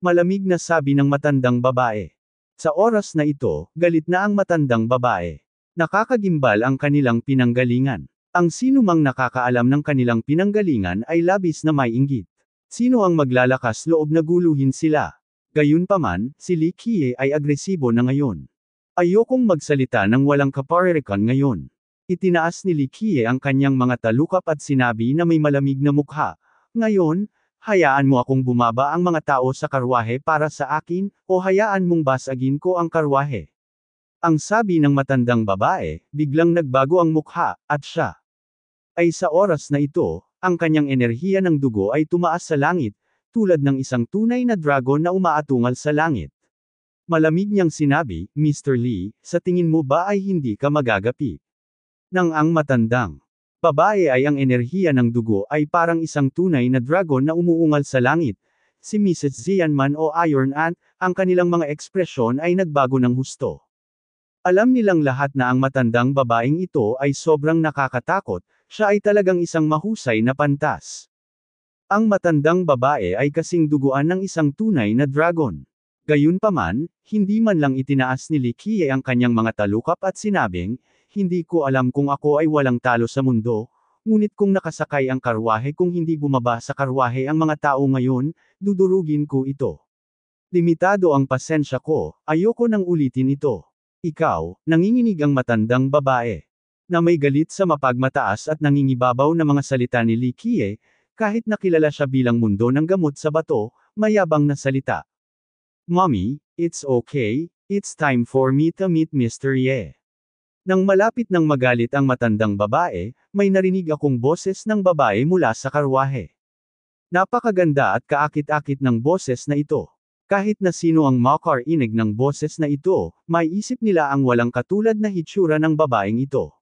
Malamig na sabi ng matandang babae. Sa oras na ito, galit na ang matandang babae. Nakakagimbal ang kanilang pinanggalingan. Ang sino mang nakakaalam ng kanilang pinanggalingan ay labis na may inggit. Sino ang maglalakas loob na guluhin sila? Gayunpaman, si Likie ay agresibo na ngayon. Ayokong magsalita ng walang kaparerekan ngayon. Itinaas ni Likie ang kanyang mga talukap at sinabi na may malamig na mukha. Ngayon, hayaan mo akong bumaba ang mga tao sa karwahe para sa akin, o hayaan mong basagin ko ang karwahe. Ang sabi ng matandang babae, biglang nagbago ang mukha, at siya ay sa oras na ito, ang kanyang enerhiya ng dugo ay tumaas sa langit, tulad ng isang tunay na dragon na umaatungal sa langit. Malamig niyang sinabi, Mr. Lee, sa tingin mo ba ay hindi ka magagapi? ng ang matandang babae ay ang enerhiya ng dugo ay parang isang tunay na dragon na umuungal sa langit. Si Mrs. Zianman o Iron Ant, ang kanilang mga ekspresyon ay nagbago ng husto. Alam nilang lahat na ang matandang babaeng ito ay sobrang nakakatakot, siya ay talagang isang mahusay na pantas. Ang matandang babae ay kasing duguan ng isang tunay na dragon. Gayunpaman, hindi man lang itinaas ni Li Qiye ang kanyang mga talukap at sinabing, hindi ko alam kung ako ay walang talo sa mundo, ngunit kung nakasakay ang karwahe kung hindi bumaba sa karwahe ang mga tao ngayon, dudurugin ko ito. Limitado ang pasensya ko, ayoko nang ulitin ito. Ikaw, nanginginig ang matandang babae. Na may galit sa mapagmataas at nangingibabaw na mga salita ni Likie, kahit nakilala siya bilang mundo ng gamot sa bato, mayabang na salita. Mommy, it's okay, it's time for me to meet Mr. Ye. Nang malapit ng magalit ang matandang babae, may narinig akong boses ng babae mula sa karwahe. Napakaganda at kaakit-akit ng boses na ito. Kahit na sino ang makar inig ng boses na ito, may isip nila ang walang katulad na hitsura ng babaeng ito.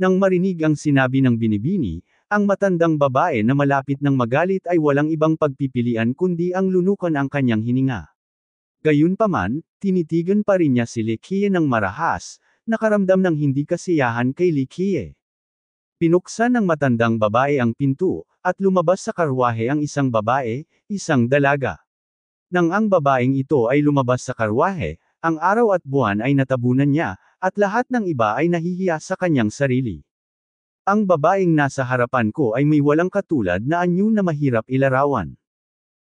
Nang marinig ang sinabi ng binibini, ang matandang babae na malapit ng magalit ay walang ibang pagpipilian kundi ang lunukan ang kanyang hininga. Gayunpaman, tinitigan pa rin niya si Lekie ng marahas, nakaramdam ng hindi kasiyahan kay Likie. Pinuksan ng matandang babae ang pinto, at lumabas sa karwahe ang isang babae, isang dalaga. Nang ang babaeng ito ay lumabas sa karwahe, ang araw at buwan ay natabunan niya, at lahat ng iba ay nahihiya sa kanyang sarili. Ang babaeng nasa harapan ko ay may walang katulad na anyo na mahirap ilarawan.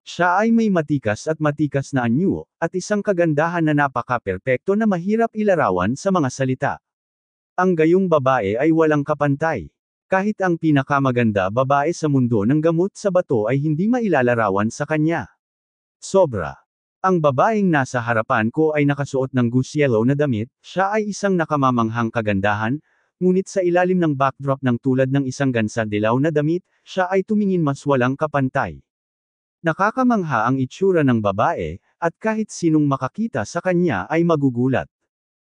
Siya ay may matikas at matikas na anyo, at isang kagandahan na napaka-perpekto na mahirap ilarawan sa mga salita. Ang gayong babae ay walang kapantay. Kahit ang pinakamaganda babae sa mundo ng gamot sa bato ay hindi mailalarawan sa kanya. Sobra. Ang babaeng nasa harapan ko ay nakasuot ng gusyelo na damit, siya ay isang nakamamanghang kagandahan, ngunit sa ilalim ng backdrop ng tulad ng isang gansa dilaw na damit, siya ay tumingin mas walang kapantay. Nakakamangha ang itsura ng babae, at kahit sinong makakita sa kanya ay magugulat.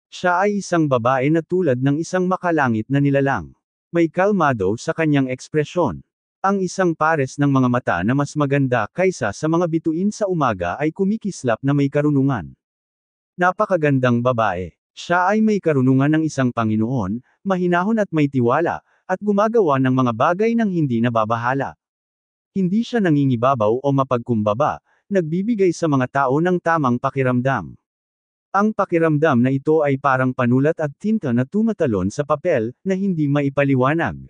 Siya ay isang babae na tulad ng isang makalangit na nilalang. May kalmado sa kanyang ekspresyon. Ang isang pares ng mga mata na mas maganda kaysa sa mga bituin sa umaga ay kumikislap na may karunungan. Napakagandang babae. Siya ay may karunungan ng isang Panginoon, mahinahon at may tiwala, at gumagawa ng mga bagay ng hindi nababahala. Hindi siya nangingibabaw o mapagkumbaba, nagbibigay sa mga tao ng tamang pakiramdam. Ang pakiramdam na ito ay parang panulat at tinta na tumatalon sa papel, na hindi maipaliwanag.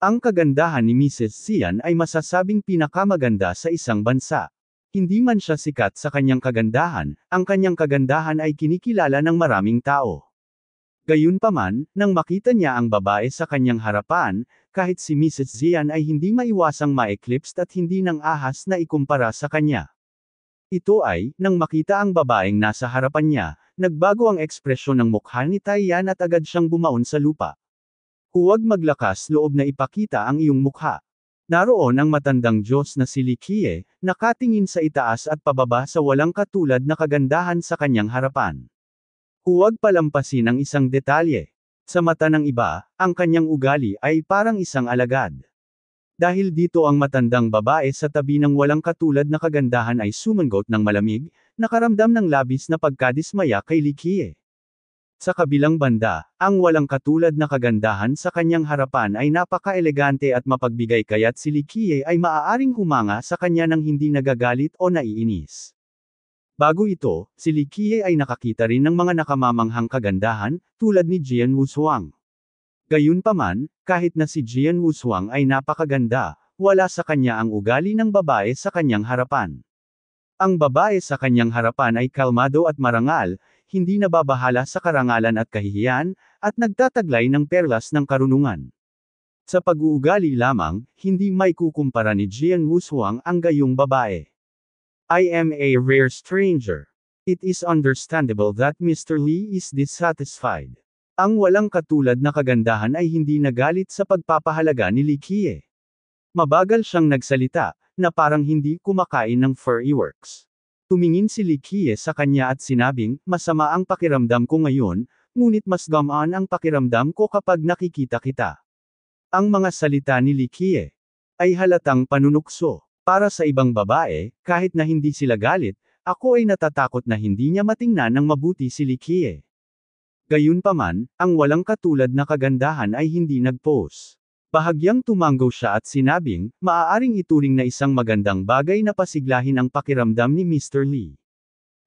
Ang kagandahan ni Mrs. Sian ay masasabing pinakamaganda sa isang bansa. Hindi man siya sikat sa kanyang kagandahan, ang kanyang kagandahan ay kinikilala ng maraming tao. Gayunpaman, nang makita niya ang babae sa kanyang harapan, kahit si Mrs. Zian ay hindi maiwasang ma-eclipsed at hindi nang ahas na ikumpara sa kanya. Ito ay, nang makita ang babaeng nasa harapan niya, nagbago ang ekspresyon ng mukha ni Taiyan at agad siyang bumaon sa lupa. Huwag maglakas loob na ipakita ang iyong mukha. Naroon ang matandang Diyos na si Likie, nakatingin sa itaas at pababa sa walang katulad na kagandahan sa kanyang harapan. Huwag palampasin ang isang detalye. Sa mata ng iba, ang kanyang ugali ay parang isang alagad. Dahil dito ang matandang babae sa tabi ng walang katulad na kagandahan ay sumanggot ng malamig, nakaramdam ng labis na pagkadismaya kay Likie. Sa kabilang banda, ang walang katulad na kagandahan sa kanyang harapan ay napaka-elegante at mapagbigay kaya't si Likie ay maaaring humanga sa kanya ng hindi nagagalit o naiinis. Bago ito, si Li Qiye ay nakakita rin ng mga nakamamanghang kagandahan, tulad ni Jian Wushuang. Gayunpaman, kahit na si Jian Wushuang ay napakaganda, wala sa kanya ang ugali ng babae sa kanyang harapan. Ang babae sa kanyang harapan ay kalmado at marangal, hindi nababahala sa karangalan at kahihiyan, at nagtataglay ng perlas ng karunungan. Sa pag-uugali lamang, hindi may kukumpara ni Jian Wushuang ang gayong babae. I am a rare stranger. It is understandable that Mr. Lee is dissatisfied. Ang walang katulad na kagandahan ay hindi nagalit sa pagpapahalaga ni Lee Kie. Mabagal siyang nagsalita, na parang hindi kumakain ng furry works. Tumingin si Lee Kie sa kanya at sinabing, masama ang pakiramdam ko ngayon, ngunit mas gamaan ang pakiramdam ko kapag nakikita kita. Ang mga salita ni Lee Kie ay halatang panunukso. Para sa ibang babae, kahit na hindi sila galit, ako ay natatakot na hindi niya matingnan ng mabuti si Likie. Gayunpaman, ang walang katulad na kagandahan ay hindi nag-pose. Bahagyang tumanggaw siya at sinabing, maaaring ituring na isang magandang bagay na pasiglahin ang pakiramdam ni Mr. Lee.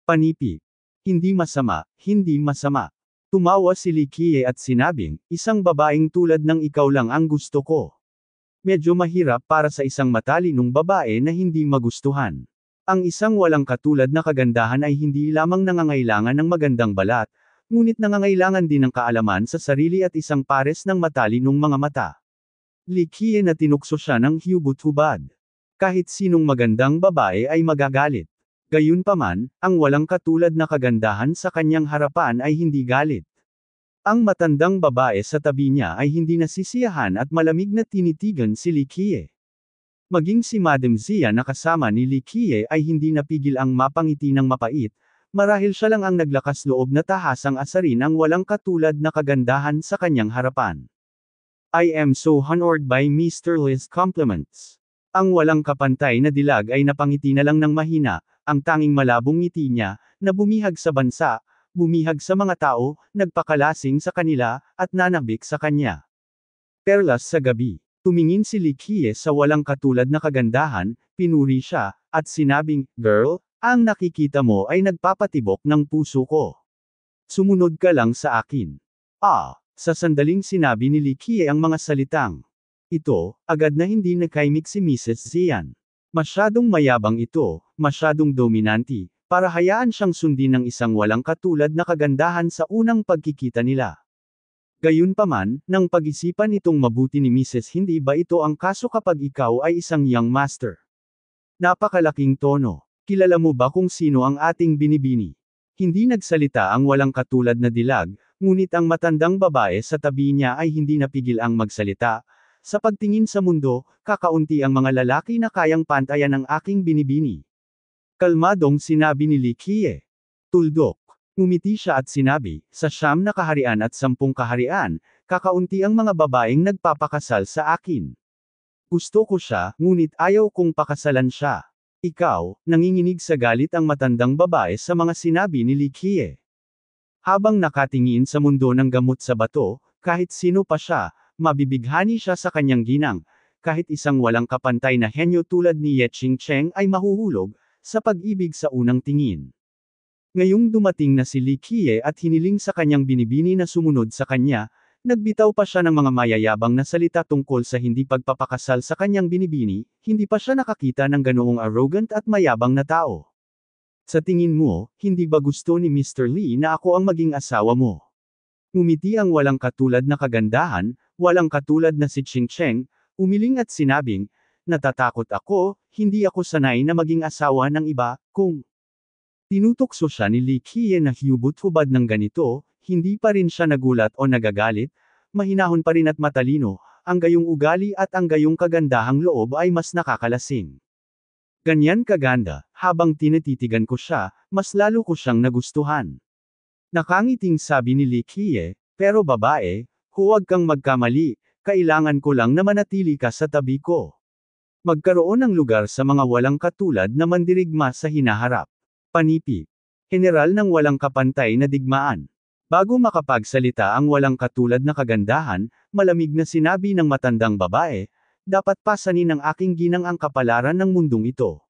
Panipi. Hindi masama, hindi masama. Tumawa si Likie at sinabing, isang babaeng tulad ng ikaw lang ang gusto ko medyo mahirap para sa isang matalinong babae na hindi magustuhan. Ang isang walang katulad na kagandahan ay hindi lamang nangangailangan ng magandang balat, ngunit nangangailangan din ng kaalaman sa sarili at isang pares ng matalinong mga mata. Likie na tinukso siya ng hubot-hubad. Kahit sinong magandang babae ay magagalit. Gayunpaman, ang walang katulad na kagandahan sa kanyang harapan ay hindi galit. Ang matandang babae sa tabi niya ay hindi nasisiyahan at malamig na tinitigan si Likie. Maging si Madam Zia na kasama ni Likie ay hindi napigil ang mapangiti ng mapait, marahil siya lang ang naglakas loob na tahasang asarin ang walang katulad na kagandahan sa kanyang harapan. I am so honored by Mr. Liz compliments. Ang walang kapantay na dilag ay napangiti na lang ng mahina, ang tanging malabong ngiti niya, na bumihag sa bansa, bumihag sa mga tao, nagpakalasing sa kanila, at nanabik sa kanya. Perlas sa gabi. Tumingin si Likie sa walang katulad na kagandahan, pinuri siya, at sinabing, Girl, ang nakikita mo ay nagpapatibok ng puso ko. Sumunod ka lang sa akin. Ah, sa sandaling sinabi ni Likie ang mga salitang. Ito, agad na hindi nakaimik si Mrs. Zian. Masyadong mayabang ito, masyadong dominanti, para hayaan siyang sundin ng isang walang katulad na kagandahan sa unang pagkikita nila. Gayunpaman, nang pag-isipan itong mabuti ni Mrs. Hindi ba ito ang kaso kapag ikaw ay isang young master? Napakalaking tono. Kilala mo ba kung sino ang ating binibini? Hindi nagsalita ang walang katulad na dilag, ngunit ang matandang babae sa tabi niya ay hindi napigil ang magsalita. Sa pagtingin sa mundo, kakaunti ang mga lalaki na kayang pantayan ng aking binibini. Kalmadong sinabi ni Likie. Tuldok. Umiti siya at sinabi, sa siyam na kaharian at sampung kaharian, kakaunti ang mga babaeng nagpapakasal sa akin. Gusto ko siya, ngunit ayaw kong pakasalan siya. Ikaw, nanginginig sa galit ang matandang babae sa mga sinabi ni Likie. Habang nakatingin sa mundo ng gamot sa bato, kahit sino pa siya, mabibighani siya sa kanyang ginang, kahit isang walang kapantay na henyo tulad ni Yeching Cheng ay mahuhulog, sa pag-ibig sa unang tingin. Ngayong dumating na si Likie at hiniling sa kanyang binibini na sumunod sa kanya, nagbitaw pa siya ng mga mayayabang na salita tungkol sa hindi pagpapakasal sa kanyang binibini, hindi pa siya nakakita ng ganoong arrogant at mayabang na tao. Sa tingin mo, hindi ba gusto ni Mr. Lee na ako ang maging asawa mo? Umiti ang walang katulad na kagandahan, walang katulad na si Ching Cheng, umiling at sinabing, natatakot ako, hindi ako sanay na maging asawa ng iba, kung tinutokso siya ni Lee Kie na hubot-hubad ng ganito, hindi pa rin siya nagulat o nagagalit, mahinahon pa rin at matalino, ang gayong ugali at ang gayong kagandahang loob ay mas nakakalasin. Ganyan kaganda, habang tinititigan ko siya, mas lalo ko siyang nagustuhan. Nakangiting sabi ni Lee Kie, pero babae, huwag kang magkamali, kailangan ko lang na manatili ka sa tabi ko. Magkaroon ng lugar sa mga walang katulad na mandirigma sa hinaharap. Panipi. General ng walang kapantay na digmaan. Bago makapagsalita ang walang katulad na kagandahan, malamig na sinabi ng matandang babae, dapat pasanin ng aking ginang ang kapalaran ng mundong ito.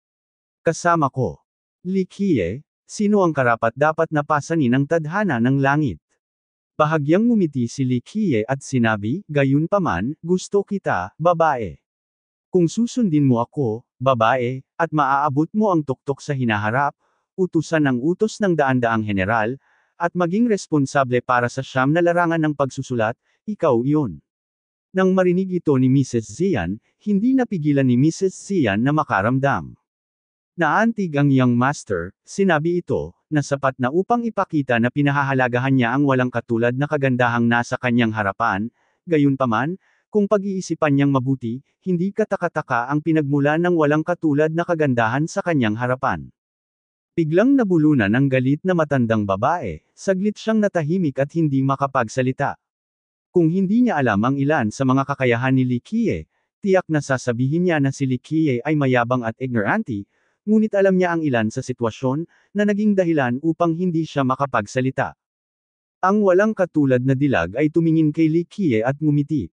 Kasama ko. Likie, sino ang karapat dapat na pasanin ang tadhana ng langit? Bahagyang ngumiti si Likie at sinabi, gayunpaman, gusto kita, babae. Kung susundin mo ako, babae, at maaabot mo ang tuktok sa hinaharap, utusan ng utos ng daan-daang general, at maging responsable para sa siyam na larangan ng pagsusulat, ikaw iyon. Nang marinig ito ni Mrs. Zian, hindi napigilan ni Mrs. Zian na makaramdam. Naantig ang young master, sinabi ito, na sapat na upang ipakita na pinahahalagahan niya ang walang katulad na kagandahang nasa kanyang harapan, gayunpaman, kung pag-iisipan niyang mabuti, hindi katakataka ang pinagmula ng walang katulad na kagandahan sa kanyang harapan. Biglang nabulunan ng galit na matandang babae, saglit siyang natahimik at hindi makapagsalita. Kung hindi niya alam ang ilan sa mga kakayahan ni Likie, tiyak na sasabihin niya na si Likie ay mayabang at ignorante, ngunit alam niya ang ilan sa sitwasyon na naging dahilan upang hindi siya makapagsalita. Ang walang katulad na dilag ay tumingin kay Likie at ngumiti.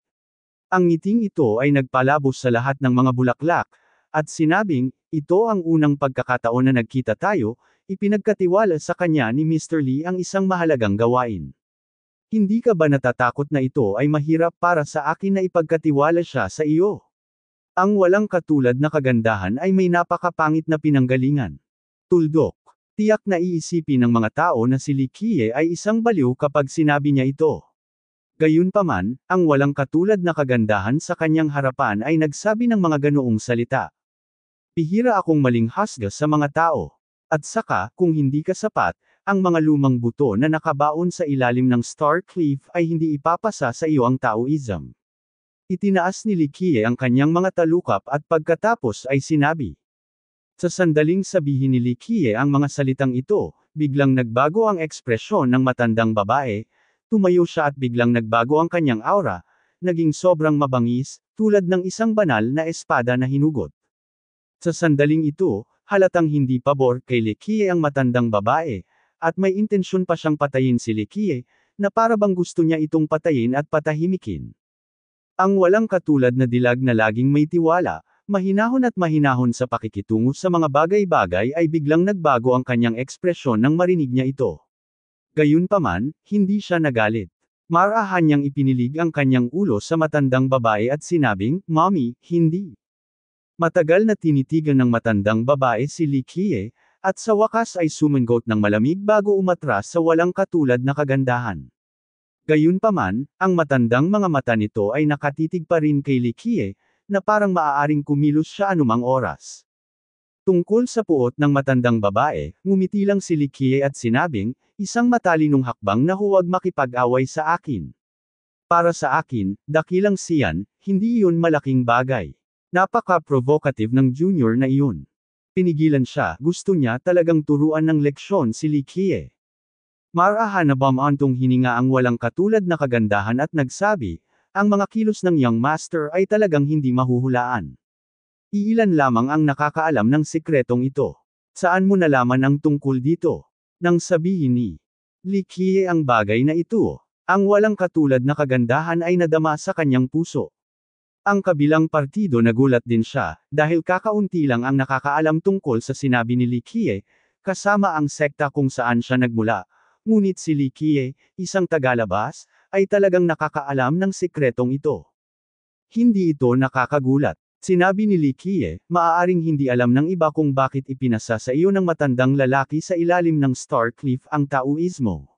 Ang ngiting ito ay nagpalabos sa lahat ng mga bulaklak, at sinabing, ito ang unang pagkakataon na nagkita tayo, ipinagkatiwala sa kanya ni Mr. Lee ang isang mahalagang gawain. Hindi ka ba natatakot na ito ay mahirap para sa akin na ipagkatiwala siya sa iyo? Ang walang katulad na kagandahan ay may napakapangit na pinanggalingan. Tuldok. Tiyak na iisipin ng mga tao na si Likie ay isang baliw kapag sinabi niya ito. Gayunpaman, ang walang katulad na kagandahan sa kanyang harapan ay nagsabi ng mga ganoong salita. Pihira akong maling hasga sa mga tao. At saka, kung hindi ka sapat, ang mga lumang buto na nakabaon sa ilalim ng Star Cliff ay hindi ipapasa sa iyo ang Taoism. Itinaas ni Likie ang kanyang mga talukap at pagkatapos ay sinabi. Sa sandaling sabihin ni Likie ang mga salitang ito, biglang nagbago ang ekspresyon ng matandang babae, tumayo siya at biglang nagbago ang kanyang aura, naging sobrang mabangis, tulad ng isang banal na espada na hinugot. Sa sandaling ito, halatang hindi pabor kay Lekie ang matandang babae, at may intensyon pa siyang patayin si Lekie, na para bang gusto niya itong patayin at patahimikin. Ang walang katulad na dilag na laging may tiwala, mahinahon at mahinahon sa pakikitungo sa mga bagay-bagay ay biglang nagbago ang kanyang ekspresyon nang marinig niya ito. Gayunpaman, hindi siya nagalit. Marahan niyang ipinilig ang kanyang ulo sa matandang babae at sinabing, Mommy, hindi. Matagal na tinitigan ng matandang babae si Likie, at sa wakas ay sumangot ng malamig bago umatras sa walang katulad na kagandahan. Gayunpaman, ang matandang mga mata nito ay nakatitig pa rin kay Likie, na parang maaaring kumilos siya anumang oras. Tungkol sa puot ng matandang babae, ngumiti lang si Likie at sinabing, Isang matalinong hakbang na huwag makipag-away sa akin. Para sa akin, dakilang siyan, hindi iyon malaking bagay. Napaka-provocative ng junior na iyon. Pinigilan siya, gusto niya talagang turuan ng leksyon si Likie. Marahan na bamantong hininga ang walang katulad na kagandahan at nagsabi, ang mga kilos ng young master ay talagang hindi mahuhulaan. Iilan lamang ang nakakaalam ng sikretong ito. Saan mo nalaman ang tungkol dito? nang sabihin ni Likie ang bagay na ito. Ang walang katulad na kagandahan ay nadama sa kanyang puso. Ang kabilang partido nagulat din siya, dahil kakaunti lang ang nakakaalam tungkol sa sinabi ni Likie, kasama ang sekta kung saan siya nagmula. Ngunit si Likie, isang tagalabas, ay talagang nakakaalam ng sikretong ito. Hindi ito nakakagulat. Sinabi ni Likie, maaaring hindi alam ng iba kung bakit ipinasa sa iyo ng matandang lalaki sa ilalim ng Star Cliff ang Taoismo.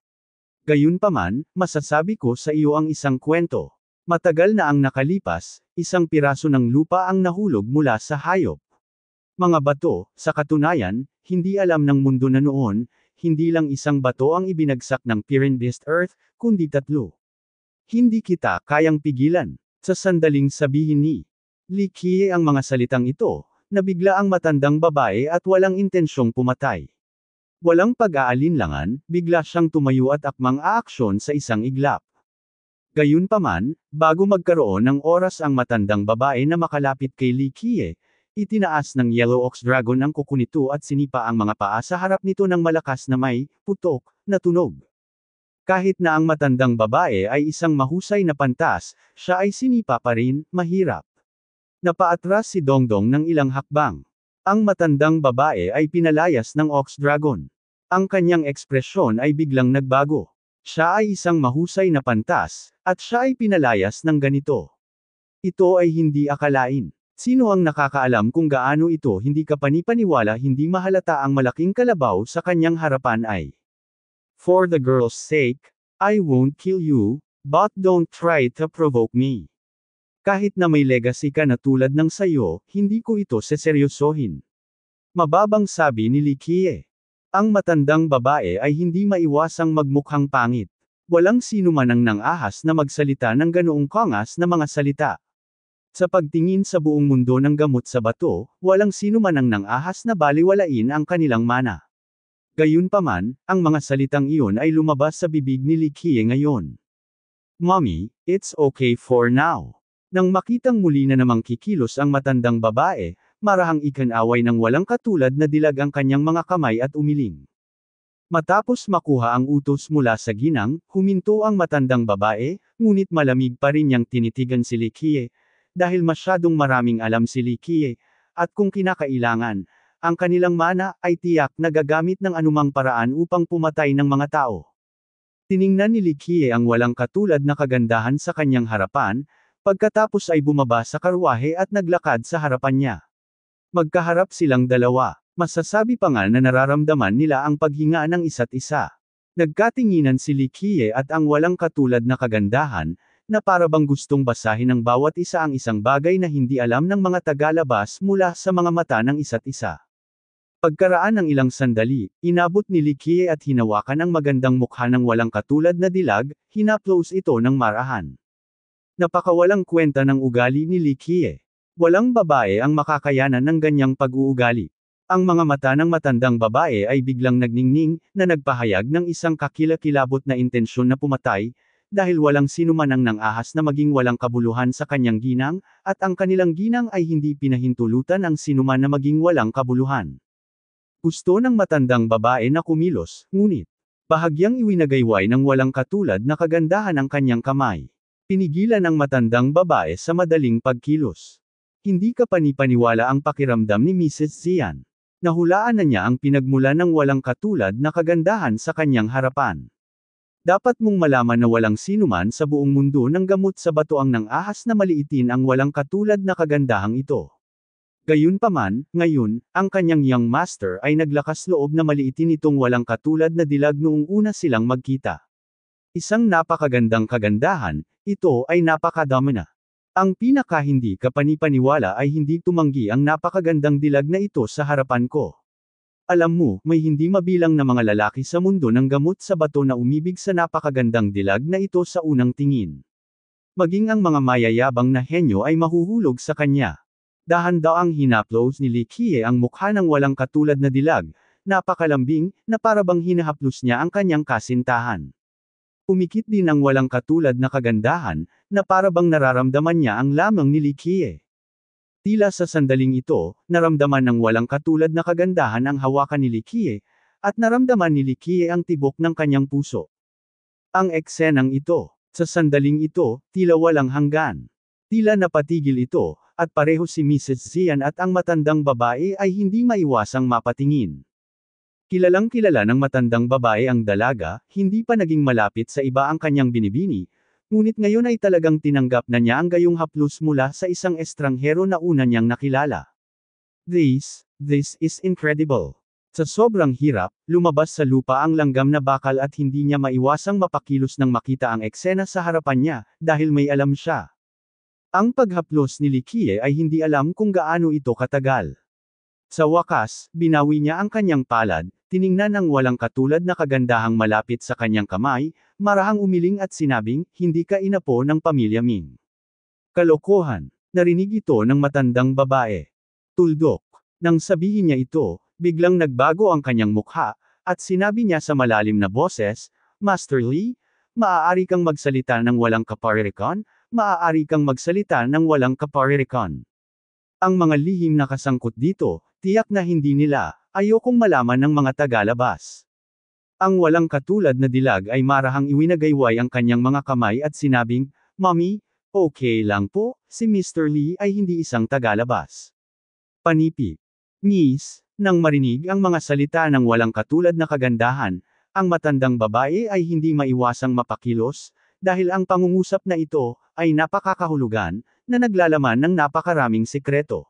Gayunpaman, masasabi ko sa iyo ang isang kwento. Matagal na ang nakalipas, isang piraso ng lupa ang nahulog mula sa hayop. Mga bato, sa katunayan, hindi alam ng mundo na noon, hindi lang isang bato ang ibinagsak ng Pirindist Earth, kundi tatlo. Hindi kita kayang pigilan. Sa sandaling sabihin ni Likie ang mga salitang ito, nabigla ang matandang babae at walang intensyong pumatay. Walang pag-aalinlangan, bigla siyang tumayo at akmang aaksyon sa isang iglap. Gayunpaman, bago magkaroon ng oras ang matandang babae na makalapit kay Likie, Itinaas ng Yellow Ox Dragon ang kuko nito at sinipa ang mga paa sa harap nito ng malakas na may, putok, na tunog. Kahit na ang matandang babae ay isang mahusay na pantas, siya ay sinipa pa rin, mahirap. Napaatras si Dongdong ng ilang hakbang. Ang matandang babae ay pinalayas ng Ox Dragon. Ang kanyang ekspresyon ay biglang nagbago. Siya ay isang mahusay na pantas, at siya ay pinalayas ng ganito. Ito ay hindi akalain. Sino ang nakakaalam kung gaano ito hindi ka hindi mahalata ang malaking kalabaw sa kanyang harapan ay. For the girl's sake, I won't kill you, but don't try to provoke me. Kahit na may legacy ka na tulad ng sayo, hindi ko ito seseryosohin. Mababang sabi ni Likie. Ang matandang babae ay hindi maiwasang magmukhang pangit. Walang sino man ang nang ahas na magsalita ng ganoong kangas na mga salita. Sa pagtingin sa buong mundo ng gamot sa bato, walang sino man ang nang ahas na baliwalain ang kanilang mana. Gayunpaman, ang mga salitang iyon ay lumabas sa bibig ni Likie ngayon. Mommy, it's okay for now. Nang makitang muli na namang kikilos ang matandang babae, marahang ikanaway ng walang katulad na dilag ang kanyang mga kamay at umiling. Matapos makuha ang utos mula sa ginang, huminto ang matandang babae, ngunit malamig pa rin niyang tinitigan si Likie, dahil masyadong maraming alam si Likie, at kung kinakailangan, ang kanilang mana ay tiyak na gagamit ng anumang paraan upang pumatay ng mga tao. Tiningnan ni Likie ang walang katulad na kagandahan sa kanyang harapan, Pagkatapos ay bumaba sa karwahe at naglakad sa harapan niya. Magkaharap silang dalawa. Masasabi pa nga na nararamdaman nila ang paghinga ng isa't isa. Nagkatinginan si Likie at ang walang katulad na kagandahan, na parabang gustong basahin ng bawat isa ang isang bagay na hindi alam ng mga tagalabas mula sa mga mata ng isa't isa. Pagkaraan ng ilang sandali, inabot ni Likie at hinawakan ang magandang mukha ng walang katulad na dilag, hinaplose ito ng marahan. Napakawalang kwenta ng ugali ni Likie. Walang babae ang makakayanan ng ganyang pag-uugali. Ang mga mata ng matandang babae ay biglang nagningning, na nagpahayag ng isang kakilakilabot na intensyon na pumatay, dahil walang sinumanang nang ahas na maging walang kabuluhan sa kanyang ginang, at ang kanilang ginang ay hindi pinahintulutan ang sinuman na maging walang kabuluhan. Gusto ng matandang babae na kumilos, ngunit, bahagyang iwinagayway ng walang katulad na kagandahan ang kanyang kamay. Pinigilan ang matandang babae sa madaling pagkilos. Hindi ka panipaniwala ang pakiramdam ni Mrs. Zian. Nahulaan na niya ang pinagmula ng walang katulad na kagandahan sa kanyang harapan. Dapat mong malaman na walang sinuman sa buong mundo ng gamot sa batuang nang ahas na maliitin ang walang katulad na kagandahang ito. Gayunpaman, ngayon, ang kanyang young master ay naglakas loob na maliitin itong walang katulad na dilag noong una silang magkita. Isang napakagandang kagandahan, ito ay na. Ang pinaka hindi kapanipaniwala ay hindi tumanggi ang napakagandang dilag na ito sa harapan ko. Alam mo, may hindi mabilang na mga lalaki sa mundo ng gamot sa bato na umibig sa napakagandang dilag na ito sa unang tingin. Maging ang mga mayayabang na henyo ay mahuhulog sa kanya. Dahan-daang hinaplos ni Likie ang mukha ng walang katulad na dilag, napakalambing, na parabang hinahaplos niya ang kanyang kasintahan. Umikit din ang walang katulad na kagandahan, na parabang nararamdaman niya ang lamang ni Likie. Tila sa sandaling ito, naramdaman ng walang katulad na kagandahan ang hawakan ni Likie, at naramdaman ni Likie ang tibok ng kanyang puso. Ang eksenang ito, sa sandaling ito, tila walang hanggan. Tila napatigil ito, at pareho si Mrs. Zian at ang matandang babae ay hindi maiwasang mapatingin. Kilalang kilala ng matandang babae ang dalaga, hindi pa naging malapit sa iba ang kanyang binibini, ngunit ngayon ay talagang tinanggap na niya ang gayong haplos mula sa isang estranghero na una niyang nakilala. This, this is incredible. Sa sobrang hirap, lumabas sa lupa ang langgam na bakal at hindi niya maiwasang mapakilos nang makita ang eksena sa harapan niya, dahil may alam siya. Ang paghaplos ni Likie ay hindi alam kung gaano ito katagal. Sa wakas, binawi niya ang kanyang palad, Tiningnan ang walang katulad na kagandahang malapit sa kanyang kamay, marahang umiling at sinabing, hindi ka ina po ng pamilya Ming. Kalokohan. Narinig ito ng matandang babae. Tuldok. Nang sabihin niya ito, biglang nagbago ang kanyang mukha, at sinabi niya sa malalim na boses, Master Lee, maaari kang magsalita ng walang kaparirikon, maaari kang magsalita ng walang kaparirikon. Ang mga lihim na kasangkot dito, tiyak na hindi nila, Ayokong malaman ng mga tagalabas. Ang walang katulad na dilag ay marahang iwinagayway ang kanyang mga kamay at sinabing, Mommy, okay lang po, si Mr. Lee ay hindi isang tagalabas. Panipi. Miss, nang marinig ang mga salita ng walang katulad na kagandahan, ang matandang babae ay hindi maiwasang mapakilos, dahil ang pangungusap na ito, ay napakakahulugan, na naglalaman ng napakaraming sekreto.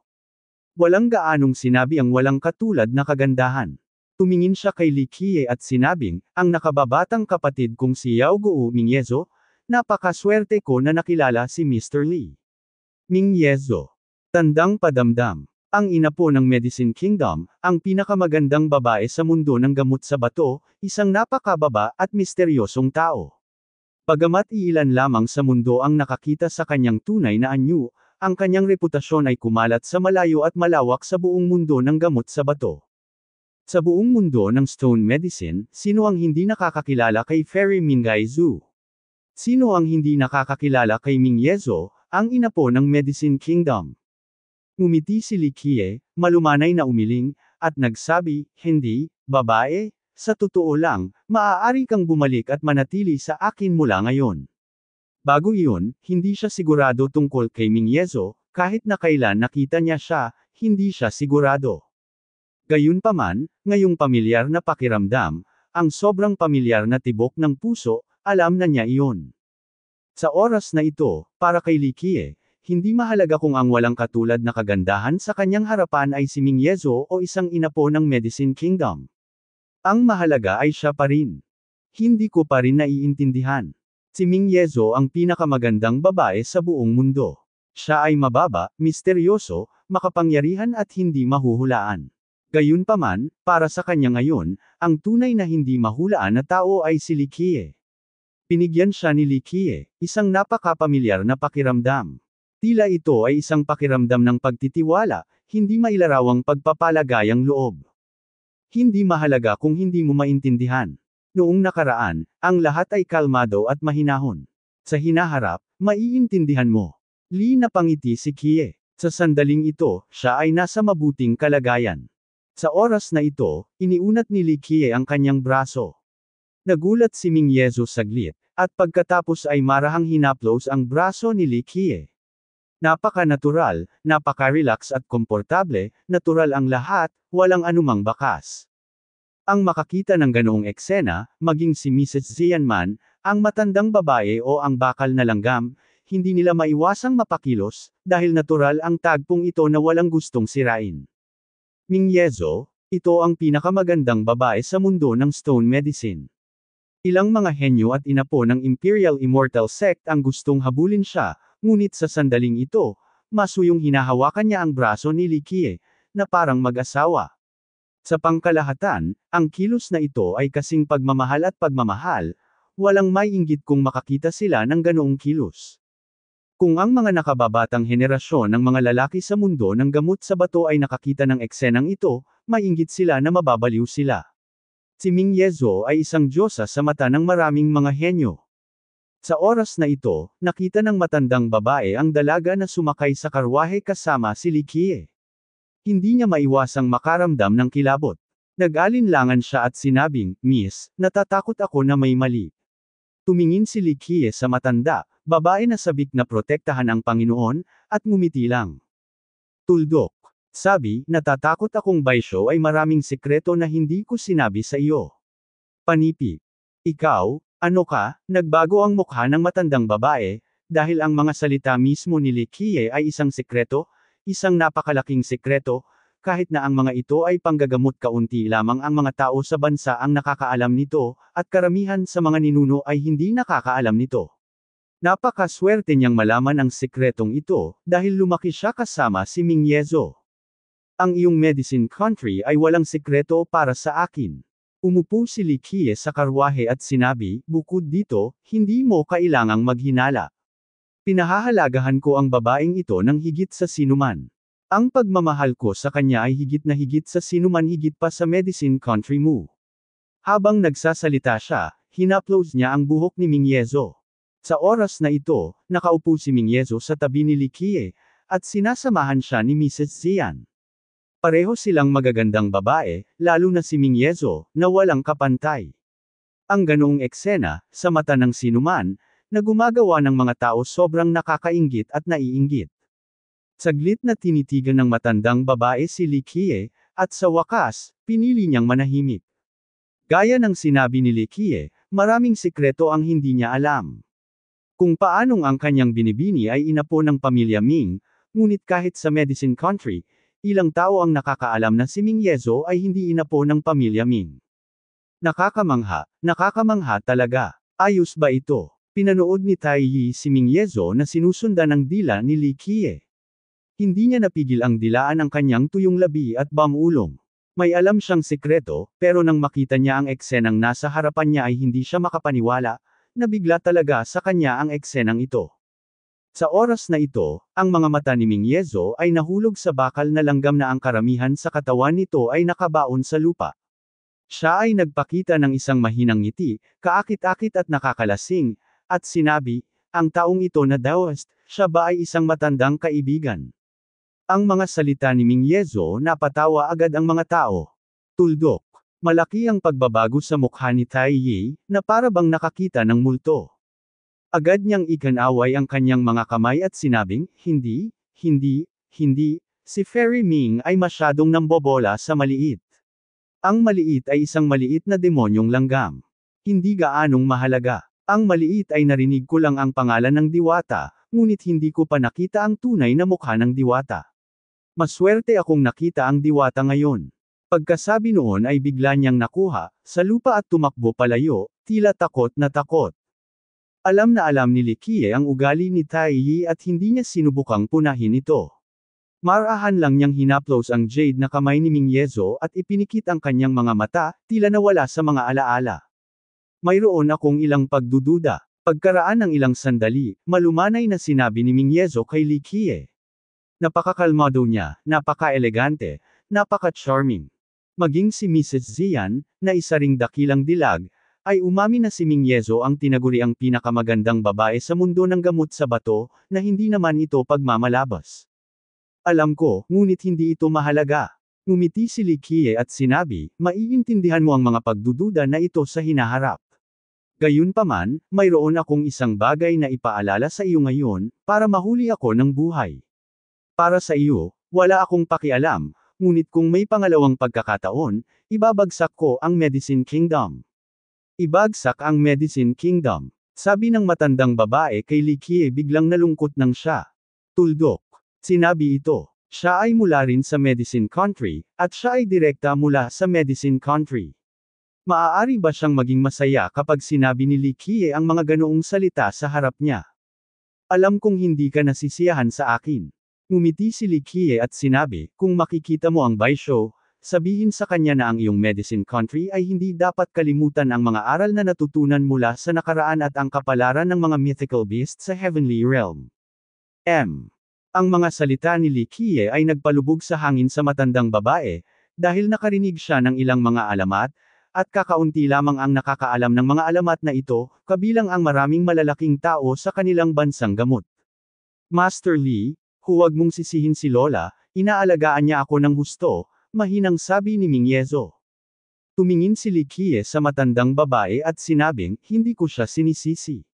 Walang gaanong sinabi ang walang katulad na kagandahan. Tumingin siya kay Likie at sinabing, ang nakababatang kapatid kong si Yaogoo Mingyezo, napakaswerte ko na nakilala si Mr. Lee. Mingyezo. Tandang padamdam. Ang ina po ng Medicine Kingdom, ang pinakamagandang babae sa mundo ng gamot sa bato, isang napakababa at misteryosong tao. Bagamat ilan lamang sa mundo ang nakakita sa kanyang tunay na anyo, ang kanyang reputasyon ay kumalat sa malayo at malawak sa buong mundo ng gamot sa bato. Sa buong mundo ng stone medicine, sino ang hindi nakakakilala kay Ferry Mingay Zhu? Sino ang hindi nakakakilala kay Ming Yezo, ang ina po ng Medicine Kingdom? Umiti si Li Likie, malumanay na umiling, at nagsabi, hindi, babae, sa totoo lang, maaari kang bumalik at manatili sa akin mula ngayon. Bago iyon, hindi siya sigurado tungkol kay Ming Yezo, kahit na kailan nakita niya siya, hindi siya sigurado. Gayunpaman, ngayong pamilyar na pakiramdam, ang sobrang pamilyar na tibok ng puso, alam na niya iyon. Sa oras na ito, para kay Likie, hindi mahalaga kung ang walang katulad na kagandahan sa kanyang harapan ay si Ming Yezo o isang inapo ng Medicine Kingdom. Ang mahalaga ay siya pa rin. Hindi ko pa rin naiintindihan. Si Ming Yezo ang pinakamagandang babae sa buong mundo. Siya ay mababa, misteryoso, makapangyarihan at hindi mahuhulaan. Gayunpaman, para sa kanya ngayon, ang tunay na hindi mahulaan na tao ay si Likie. Pinigyan siya ni Likie, isang napakapamilyar na pakiramdam. Tila ito ay isang pakiramdam ng pagtitiwala, hindi mailarawang pagpapalagayang loob. Hindi mahalaga kung hindi mo maintindihan. Noong nakaraan, ang lahat ay kalmado at mahinahon. Sa hinaharap, maiintindihan mo. Lee pangiti si Kie. Sa sandaling ito, siya ay nasa mabuting kalagayan. Sa oras na ito, iniunat ni Lee Kie ang kanyang braso. Nagulat si Ming Yezo saglit, at pagkatapos ay marahang hinaplos ang braso ni Lee Kie. Napaka-natural, napaka-relax at komportable, natural ang lahat, walang anumang bakas ang makakita ng ganoong eksena, maging si Mrs. Zianman, ang matandang babae o ang bakal na langgam, hindi nila maiwasang mapakilos, dahil natural ang tagpong ito na walang gustong sirain. Ming Yezo, ito ang pinakamagandang babae sa mundo ng stone medicine. Ilang mga henyo at inapo ng Imperial Immortal Sect ang gustong habulin siya, ngunit sa sandaling ito, masuyong hinahawakan niya ang braso ni Li Likie, na parang mag-asawa. Sa pangkalahatan, ang kilos na ito ay kasing pagmamahal at pagmamahal, walang may inggit kung makakita sila ng ganoong kilos. Kung ang mga nakababatang henerasyon ng mga lalaki sa mundo ng gamot sa bato ay nakakita ng eksenang ito, mainggit sila na mababaliw sila. Si Ming Yezo ay isang diyosa sa mata ng maraming mga henyo. Sa oras na ito, nakita ng matandang babae ang dalaga na sumakay sa karwahe kasama si Likie. Hindi niya maiwasang makaramdam ng kilabot. Nag-alinlangan siya at sinabing, Miss, natatakot ako na may mali. Tumingin si Likie sa matanda, babae na sabik na protektahan ang Panginoon, at ngumiti lang. Tuldok. Sabi, natatakot akong baysyo ay maraming sekreto na hindi ko sinabi sa iyo. Panipi. Ikaw, ano ka, nagbago ang mukha ng matandang babae, dahil ang mga salita mismo ni Likie ay isang sekreto, Isang napakalaking sekreto, kahit na ang mga ito ay panggagamot kaunti lamang ang mga tao sa bansa ang nakakaalam nito, at karamihan sa mga ninuno ay hindi nakakaalam nito. Napakaswerte niyang malaman ang sikretong ito, dahil lumaki siya kasama si Ming Yezo. Ang iyong medicine country ay walang sikreto para sa akin. Umupo si Likie sa karwahe at sinabi, bukod dito, hindi mo kailangang maghinala. Pinahahalagahan ko ang babaeng ito ng higit sa sinuman. Ang pagmamahal ko sa kanya ay higit na higit sa sinuman higit pa sa medicine country mo. Habang nagsasalita siya, hinaplose niya ang buhok ni Mingyezo. Sa oras na ito, nakaupo si Mingyezo sa tabi ni Likie, at sinasamahan siya ni Mrs. Zian. Pareho silang magagandang babae, lalo na si Mingyezo, na walang kapantay. Ang ganoong eksena, sa mata ng sinuman, na gumagawa ng mga tao sobrang nakakaingit at naiinggit. Saglit na tinitigan ng matandang babae si Likie, at sa wakas, pinili niyang manahimik. Gaya ng sinabi ni Likie, maraming sikreto ang hindi niya alam. Kung paanong ang kanyang binibini ay inapo ng pamilya Ming, ngunit kahit sa Medicine Country, ilang tao ang nakakaalam na si Ming Yezo ay hindi inapo ng pamilya Ming. Nakakamangha, nakakamangha talaga. Ayos ba ito? Pinanood ni Tai Yi si Mingyezo na sinusundan ang dila ni Li Qiye. Hindi niya napigil ang dilaan ang kanyang tuyong labi at bangulong. May alam siyang sekreto, pero nang makita niya ang eksenang nasa harapan niya ay hindi siya makapaniwala, nabigla talaga sa kanya ang eksenang ito. Sa oras na ito, ang mga mata ni Mingyezo ay nahulog sa bakal na langgam na ang karamihan sa katawan nito ay nakabaon sa lupa. Siya ay nagpakita ng isang mahinang ngiti, kaakit-akit at nakakalasing, at sinabi, ang taong ito na Daoist, siya ba ay isang matandang kaibigan? Ang mga salita ni Ming Yezo napatawa agad ang mga tao. Tuldok. Malaki ang pagbabago sa mukha ni Tai Yi, na bang nakakita ng multo. Agad niyang ikanaway ang kanyang mga kamay at sinabing, hindi, hindi, hindi, si Fairy Ming ay masyadong nambobola sa maliit. Ang maliit ay isang maliit na demonyong langgam. Hindi gaanong mahalaga. Ang maliit ay narinig ko lang ang pangalan ng diwata, ngunit hindi ko pa nakita ang tunay na mukha ng diwata. Maswerte akong nakita ang diwata ngayon. Pagkasabi noon ay bigla niyang nakuha, sa lupa at tumakbo palayo, tila takot na takot. Alam na alam ni Likie ang ugali ni Taiyi at hindi niya sinubukang punahin ito. Marahan lang niyang hinaplos ang jade na kamay ni Mingyezo at ipinikit ang kanyang mga mata, tila nawala sa mga alaala. Mayroon akong ilang pagdududa. Pagkaraan ng ilang sandali, malumanay na sinabi ni Mingyezo kay Likie. Napakakalmado niya, napaka-elegante, napaka-charming. Maging si Mrs. Zian, na isa ring dakilang dilag, ay umami na si Mingyezo ang tinaguriang pinakamagandang babae sa mundo ng gamot sa bato, na hindi naman ito pagmamalabas. Alam ko, ngunit hindi ito mahalaga. Ngumiti si Likie at sinabi, maiintindihan mo ang mga pagdududa na ito sa hinaharap. Gayunpaman, mayroon akong isang bagay na ipaalala sa iyo ngayon, para mahuli ako ng buhay. Para sa iyo, wala akong pakialam, ngunit kung may pangalawang pagkakataon, ibabagsak ko ang Medicine Kingdom. Ibagsak ang Medicine Kingdom. Sabi ng matandang babae kay Likie biglang nalungkot ng siya. Tuldok. Sinabi ito, siya ay mula rin sa Medicine Country, at siya ay direkta mula sa Medicine Country. Maaari ba siyang maging masaya kapag sinabi ni Likie ang mga ganoong salita sa harap niya? Alam kong hindi ka nasisiyahan sa akin. Ngumiti si Likie at sinabi, kung makikita mo ang Baisho, sabihin sa kanya na ang iyong medicine country ay hindi dapat kalimutan ang mga aral na natutunan mula sa nakaraan at ang kapalaran ng mga mythical beasts sa heavenly realm. M. Ang mga salita ni Likie ay nagpalubog sa hangin sa matandang babae, dahil nakarinig siya ng ilang mga alamat, at kakaunti lamang ang nakakaalam ng mga alamat na ito, kabilang ang maraming malalaking tao sa kanilang bansang gamot. Master Lee, huwag mong sisihin si Lola, inaalagaan niya ako ng husto, mahinang sabi ni Mingyezo. Tumingin si Li Likie sa matandang babae at sinabing, hindi ko siya sinisisi.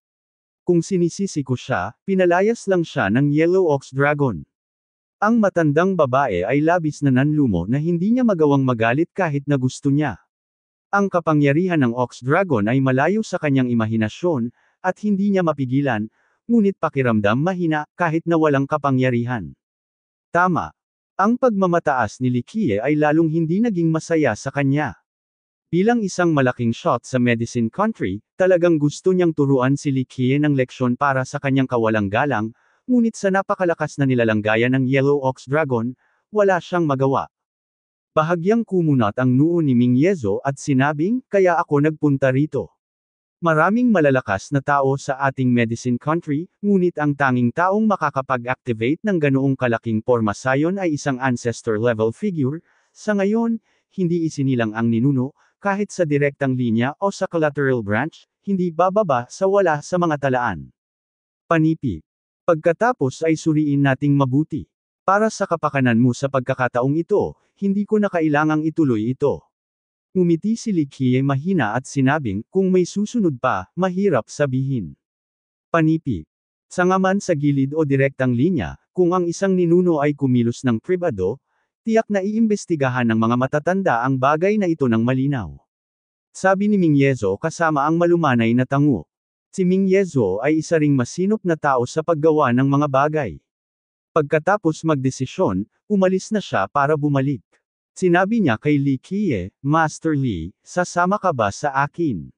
Kung sinisisi ko siya, pinalayas lang siya ng Yellow Ox Dragon. Ang matandang babae ay labis na nanlumo na hindi niya magawang magalit kahit na gusto niya. Ang kapangyarihan ng Ox Dragon ay malayo sa kanyang imahinasyon, at hindi niya mapigilan, ngunit pakiramdam mahina, kahit na walang kapangyarihan. Tama. Ang pagmamataas ni Likie ay lalong hindi naging masaya sa kanya. Bilang isang malaking shot sa medicine country, talagang gusto niyang turuan si Likie ng leksyon para sa kanyang kawalang galang, ngunit sa napakalakas na nilalanggayan ng Yellow Ox Dragon, wala siyang magawa. Bahagyang kumunat ang noo ni Ming Yezo at sinabing, kaya ako nagpunta rito. Maraming malalakas na tao sa ating medicine country, ngunit ang tanging taong makakapag-activate ng ganoong kalaking pormasayon ay isang ancestor-level figure, sa ngayon, hindi isinilang ang ninuno, kahit sa direktang linya o sa collateral branch, hindi bababa sa wala sa mga talaan. Panipi. Pagkatapos ay suriin nating mabuti. Para sa kapakanan mo sa pagkakataong ito, hindi ko na kailangang ituloy ito. Umiti si Likhiye mahina at sinabing, kung may susunod pa, mahirap sabihin. Panipi. Sangaman sa gilid o direktang linya, kung ang isang ninuno ay kumilos ng pribado, tiyak na iimbestigahan ng mga matatanda ang bagay na ito ng malinaw. Sabi ni Mingyezo kasama ang malumanay na tango. Si Mingyezo ay isa ring masinop na tao sa paggawa ng mga bagay. Pagkatapos magdesisyon, umalis na siya para bumalik. Sinabi niya kay Lee Kie, Master Lee, sasama ka ba sa akin?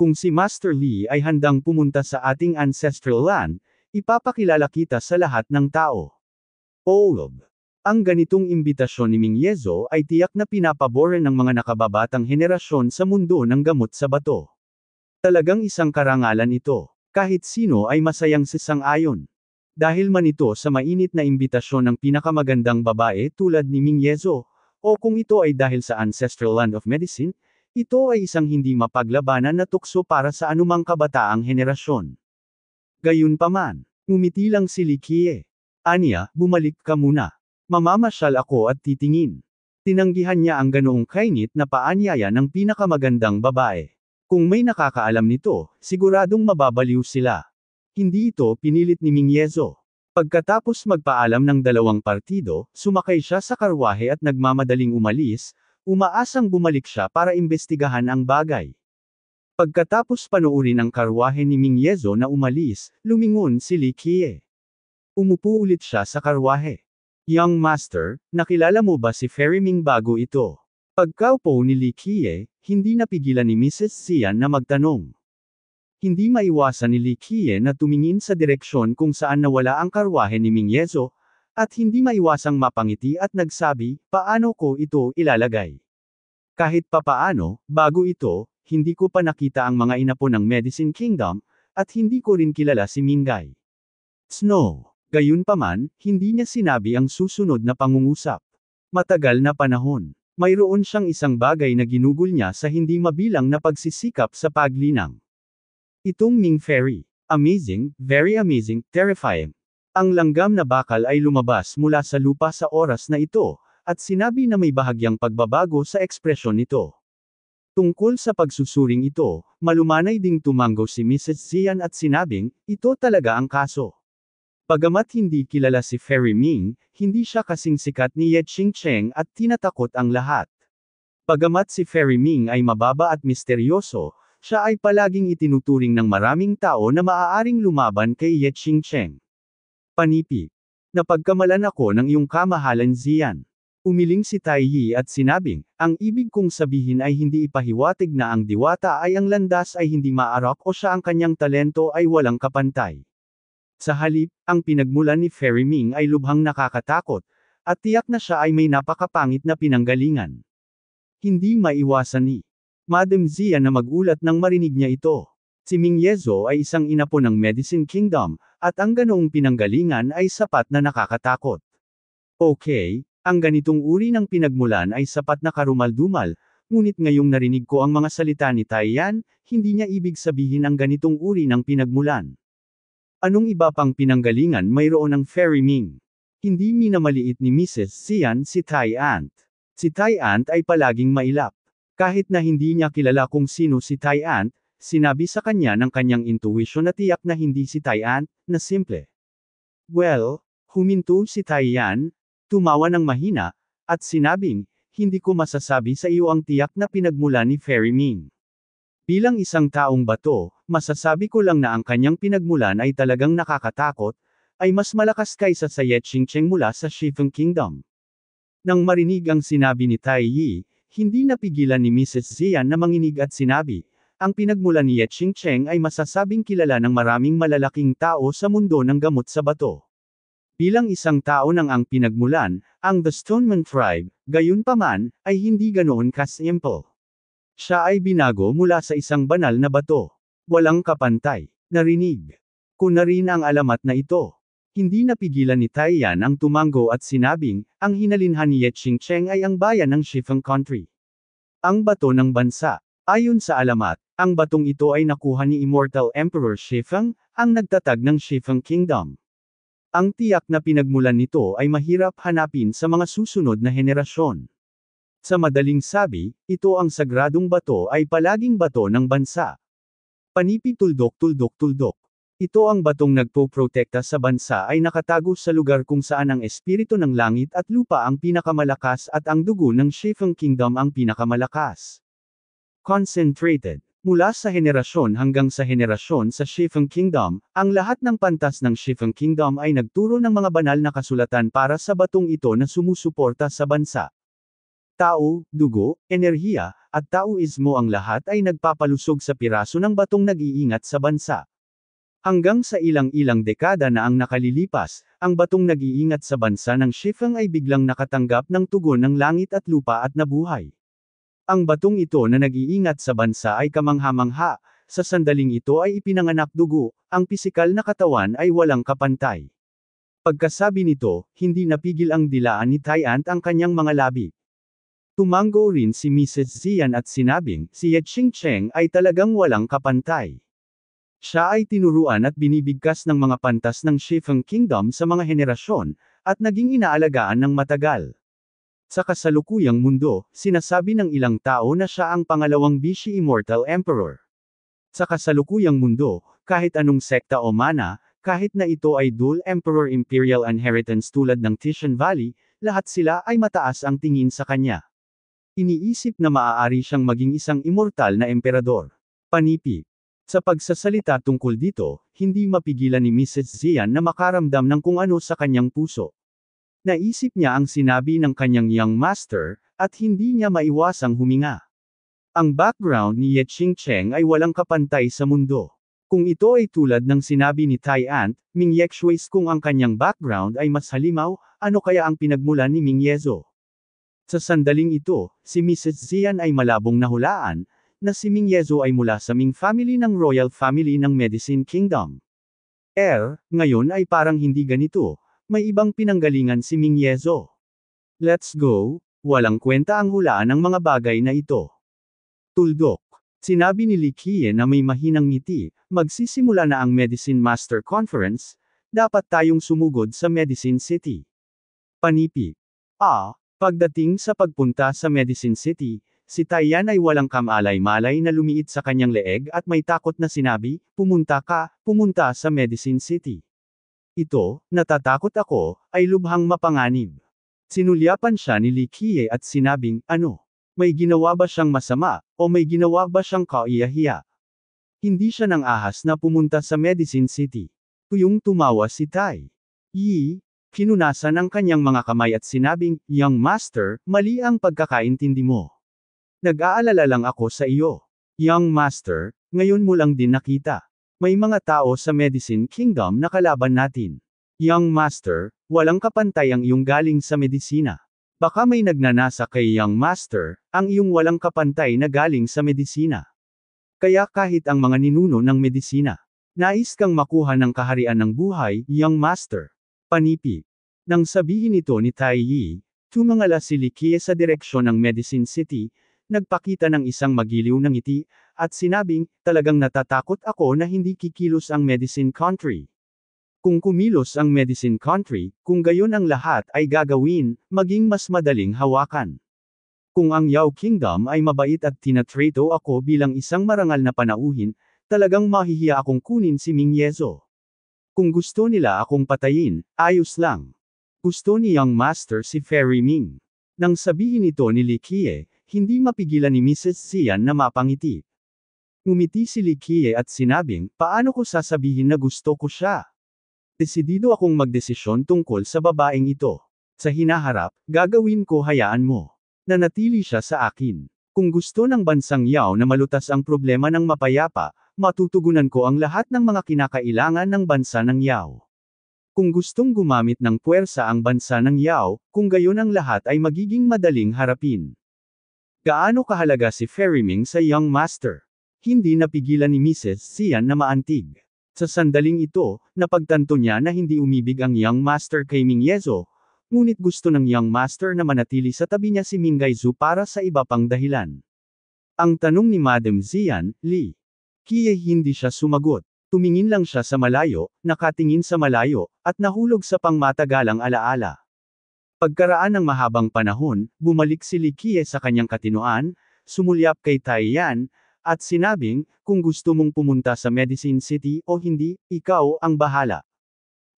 Kung si Master Lee ay handang pumunta sa ating ancestral land, ipapakilala kita sa lahat ng tao. Olob. Ang ganitong imbitasyon ni Ming Yezo ay tiyak na pinapabore ng mga nakababatang henerasyon sa mundo ng gamot sa bato. Talagang isang karangalan ito. Kahit sino ay masayang sisang ayon dahil man ito sa mainit na imbitasyon ng pinakamagandang babae tulad ni Ming Yezo, o kung ito ay dahil sa ancestral land of medicine, ito ay isang hindi mapaglabanan na tukso para sa anumang kabataang henerasyon. Gayunpaman, umiti lang si Likie. Anya, bumalik ka muna. Mamamasyal ako at titingin. Tinanggihan niya ang ganoong kainit na paanyaya ng pinakamagandang babae. Kung may nakakaalam nito, siguradong mababaliw sila. Hindi ito pinilit ni Mingyezo. Pagkatapos magpaalam ng dalawang partido, sumakay siya sa karwahe at nagmamadaling umalis, umaasang bumalik siya para imbestigahan ang bagay. Pagkatapos panoorin ang karwahe ni Mingyezo na umalis, lumingon si Li Kie. Umupo ulit siya sa karwahe. Young Master, nakilala mo ba si Ferry Ming bago ito? Pagkaupo ni Li Kie, hindi napigilan ni Mrs. Xian na magtanong. Hindi maiwasan ni Li Qiye na tumingin sa direksyon kung saan nawala ang karwahe ni Ming Yezo, at hindi maiwasang mapangiti at nagsabi, paano ko ito ilalagay. Kahit papaano, bago ito, hindi ko pa nakita ang mga inapo ng Medicine Kingdom, at hindi ko rin kilala si Mingay. Snow. Gayunpaman, hindi niya sinabi ang susunod na pangungusap. Matagal na panahon. Mayroon siyang isang bagay na ginugol niya sa hindi mabilang na pagsisikap sa paglinang. Itong Ming Fairy. Amazing, very amazing, terrifying. Ang langgam na bakal ay lumabas mula sa lupa sa oras na ito, at sinabi na may bahagyang pagbabago sa ekspresyon nito. Tungkol sa pagsusuring ito, malumanay ding tumango si Mrs. Zian at sinabing, ito talaga ang kaso. Pagamat hindi kilala si Ferry Ming, hindi siya kasing sikat ni Ye Ching Cheng at tinatakot ang lahat. Pagamat si Ferry Ming ay mababa at misteryoso, siya ay palaging itinuturing ng maraming tao na maaaring lumaban kay Ye Ching-cheng. Panipi. Napagkamalan ako ng iyong kamahalan Zian. Umiling si Tai Yi at sinabing, ang ibig kong sabihin ay hindi ipahiwatig na ang diwata ay ang landas ay hindi maarok o siya ang kanyang talento ay walang kapantay. Sa halip, ang pinagmulan ni Ferry Ming ay lubhang nakakatakot, at tiyak na siya ay may napakapangit na pinanggalingan. Hindi maiwasan ni Madam Zia na magulat nang marinig niya ito. Si Ming Yezo ay isang inapo ng Medicine Kingdom, at ang ganoong pinanggalingan ay sapat na nakakatakot. Okay, ang ganitong uri ng pinagmulan ay sapat na karumaldumal, ngunit ngayong narinig ko ang mga salita ni Taiyan, hindi niya ibig sabihin ang ganitong uri ng pinagmulan. Anong iba pang pinanggalingan mayroon ng Fairy Ming? Hindi minamaliit ni Mrs. Sian si Tai Ant. Si Tai Ant ay palaging mailap. Kahit na hindi niya kilala kung sino si Tai Ant, sinabi sa kanya ng kanyang intuition na tiyak na hindi si Tai Ant, na simple. Well, huminto si Tai Yan, tumawa ng mahina, at sinabing, hindi ko masasabi sa iyo ang tiyak na pinagmula ni Fairy Ming. Bilang isang taong bato, masasabi ko lang na ang kanyang pinagmulan ay talagang nakakatakot, ay mas malakas kaysa sa Ye Ching Cheng mula sa Shifeng Kingdom. Nang marinig ang sinabi ni Tai Yi, hindi napigilan ni Mrs. Zian na manginig at sinabi, ang pinagmulan ni Ye Ching Cheng ay masasabing kilala ng maraming malalaking tao sa mundo ng gamot sa bato. Bilang isang tao ng ang pinagmulan, ang The Stoneman Tribe, gayunpaman, ay hindi ganoon ka-simple. Siya ay binago mula sa isang banal na bato. Walang kapantay, narinig. Kunarin ang alamat na ito. Hindi napigilan ni Taiyan ang tumango at sinabing, ang hinalinhan ni Yeching Cheng ay ang bayan ng Shifeng Country. Ang bato ng bansa. Ayon sa alamat, ang batong ito ay nakuha ni Immortal Emperor Shifeng, ang nagtatag ng Shifeng Kingdom. Ang tiyak na pinagmulan nito ay mahirap hanapin sa mga susunod na henerasyon. Sa madaling sabi, ito ang sagradong bato ay palaging bato ng bansa. Panipituldok-tuldok-tuldok. Ito ang batong nagpoprotekta sa bansa ay nakatago sa lugar kung saan ang espiritu ng langit at lupa ang pinakamalakas at ang dugo ng Shifeng Kingdom ang pinakamalakas. Concentrated. Mula sa henerasyon hanggang sa henerasyon sa Shifeng Kingdom, ang lahat ng pantas ng Shifeng Kingdom ay nagturo ng mga banal na kasulatan para sa batong ito na sumusuporta sa bansa. Tao, dugo, enerhiya, at taoismo ang lahat ay nagpapalusog sa piraso ng batong nag-iingat sa bansa. Hanggang sa ilang-ilang dekada na ang nakalilipas, ang batong nag-iingat sa bansa ng Shifang ay biglang nakatanggap ng tugon ng langit at lupa at nabuhay. Ang batong ito na nag-iingat sa bansa ay kamanghamangha, sa sandaling ito ay ipinanganak dugo, ang pisikal na katawan ay walang kapantay. Pagkasabi nito, hindi napigil ang dilaan ni Tai Taiant ang kanyang mga labi. Tumanggo rin si Mrs. Zian at sinabing, si Ye Ching Cheng ay talagang walang kapantay. Siya ay tinuruan at binibigkas ng mga pantas ng Shifeng Kingdom sa mga henerasyon, at naging inaalagaan ng matagal. Sa kasalukuyang mundo, sinasabi ng ilang tao na siya ang pangalawang Bishi Immortal Emperor. Sa kasalukuyang mundo, kahit anong sekta o mana, kahit na ito ay dual Emperor Imperial Inheritance tulad ng Tishan Valley, lahat sila ay mataas ang tingin sa kanya. Iniisip na maaari siyang maging isang immortal na emperador. Panipi sa pagsasalita tungkol dito, hindi mapigilan ni Mrs. Zian na makaramdam ng kung ano sa kanyang puso. Naisip niya ang sinabi ng kanyang young master, at hindi niya maiwasang huminga. Ang background ni Ye Ching Cheng ay walang kapantay sa mundo. Kung ito ay tulad ng sinabi ni Tai Ant, Ming Ye Shuis kung ang kanyang background ay mas halimaw, ano kaya ang pinagmulan ni Ming Yezo? Sa sandaling ito, si Mrs. Zian ay malabong nahulaan, na si Ming Yezo ay mula sa Ming family ng royal family ng Medicine Kingdom. Er, ngayon ay parang hindi ganito, may ibang pinanggalingan si Ming Yezo. Let's go, walang kwenta ang hulaan ng mga bagay na ito. Tuldok. Sinabi ni Likie na may mahinang ngiti, magsisimula na ang Medicine Master Conference, dapat tayong sumugod sa Medicine City. Panipi. Ah, pagdating sa pagpunta sa Medicine City, Si Taiyan ay walang kamalay-malay na lumiit sa kanyang leeg at may takot na sinabi, pumunta ka, pumunta sa Medicine City. Ito, natatakot ako, ay lubhang mapanganib. Sinulyapan siya ni Likie at sinabing, ano? May ginawa ba siyang masama, o may ginawa ba siyang kauiyahiya? Hindi siya nang ahas na pumunta sa Medicine City. Tuyong tumawa si Tai. Yi, kinunasan ang kanyang mga kamay at sinabing, Young Master, mali ang pagkakaintindi mo. Nag-aalala lang ako sa iyo. Young Master, ngayon mo lang din nakita. May mga tao sa Medicine Kingdom na kalaban natin. Young Master, walang kapantay ang iyong galing sa medisina. Baka may nagnanasa kay Young Master, ang iyong walang kapantay na galing sa medisina. Kaya kahit ang mga ninuno ng medisina, nais kang makuha ng kaharian ng buhay, Young Master. Panipi. Nang sabihin ito ni Tai Yi, tumangala si Likie sa direksyon ng Medicine City, nagpakita ng isang magiliw ng ngiti, at sinabing, talagang natatakot ako na hindi kikilos ang medicine country. Kung kumilos ang medicine country, kung gayon ang lahat ay gagawin, maging mas madaling hawakan. Kung ang Yao Kingdom ay mabait at tinatrato ako bilang isang marangal na panauhin, talagang mahihiya akong kunin si Ming Yezo. Kung gusto nila akong patayin, ayos lang. Gusto ni Young master si Ferry Ming. Nang sabihin ito ni Li Likie, hindi mapigilan ni Mrs. Sian na mapangiti. Umiti si Likie at sinabing, paano ko sasabihin na gusto ko siya? Desidido akong magdesisyon tungkol sa babaeng ito. Sa hinaharap, gagawin ko hayaan mo. Nanatili siya sa akin. Kung gusto ng bansang Yao na malutas ang problema ng mapayapa, matutugunan ko ang lahat ng mga kinakailangan ng bansa ng Yao. Kung gustong gumamit ng puwersa ang bansa ng Yao, kung gayon ang lahat ay magiging madaling harapin. Gaano kahalaga si Ferryming sa young master? Hindi napigilan ni Mrs. Sian na maantig. Sa sandaling ito, napagtanto niya na hindi umibig ang young master kay Ming Yezo, ngunit gusto ng young master na manatili sa tabi niya si Ming Gaizu para sa iba pang dahilan. Ang tanong ni Madam Zian, Li. Kie hindi siya sumagot. Tumingin lang siya sa malayo, nakatingin sa malayo, at nahulog sa pangmatagalang alaala. Pagkaraan ng mahabang panahon, bumalik si Likie sa kanyang katinoan, sumulyap kay Taiyan, at sinabing, kung gusto mong pumunta sa Medicine City o hindi, ikaw ang bahala.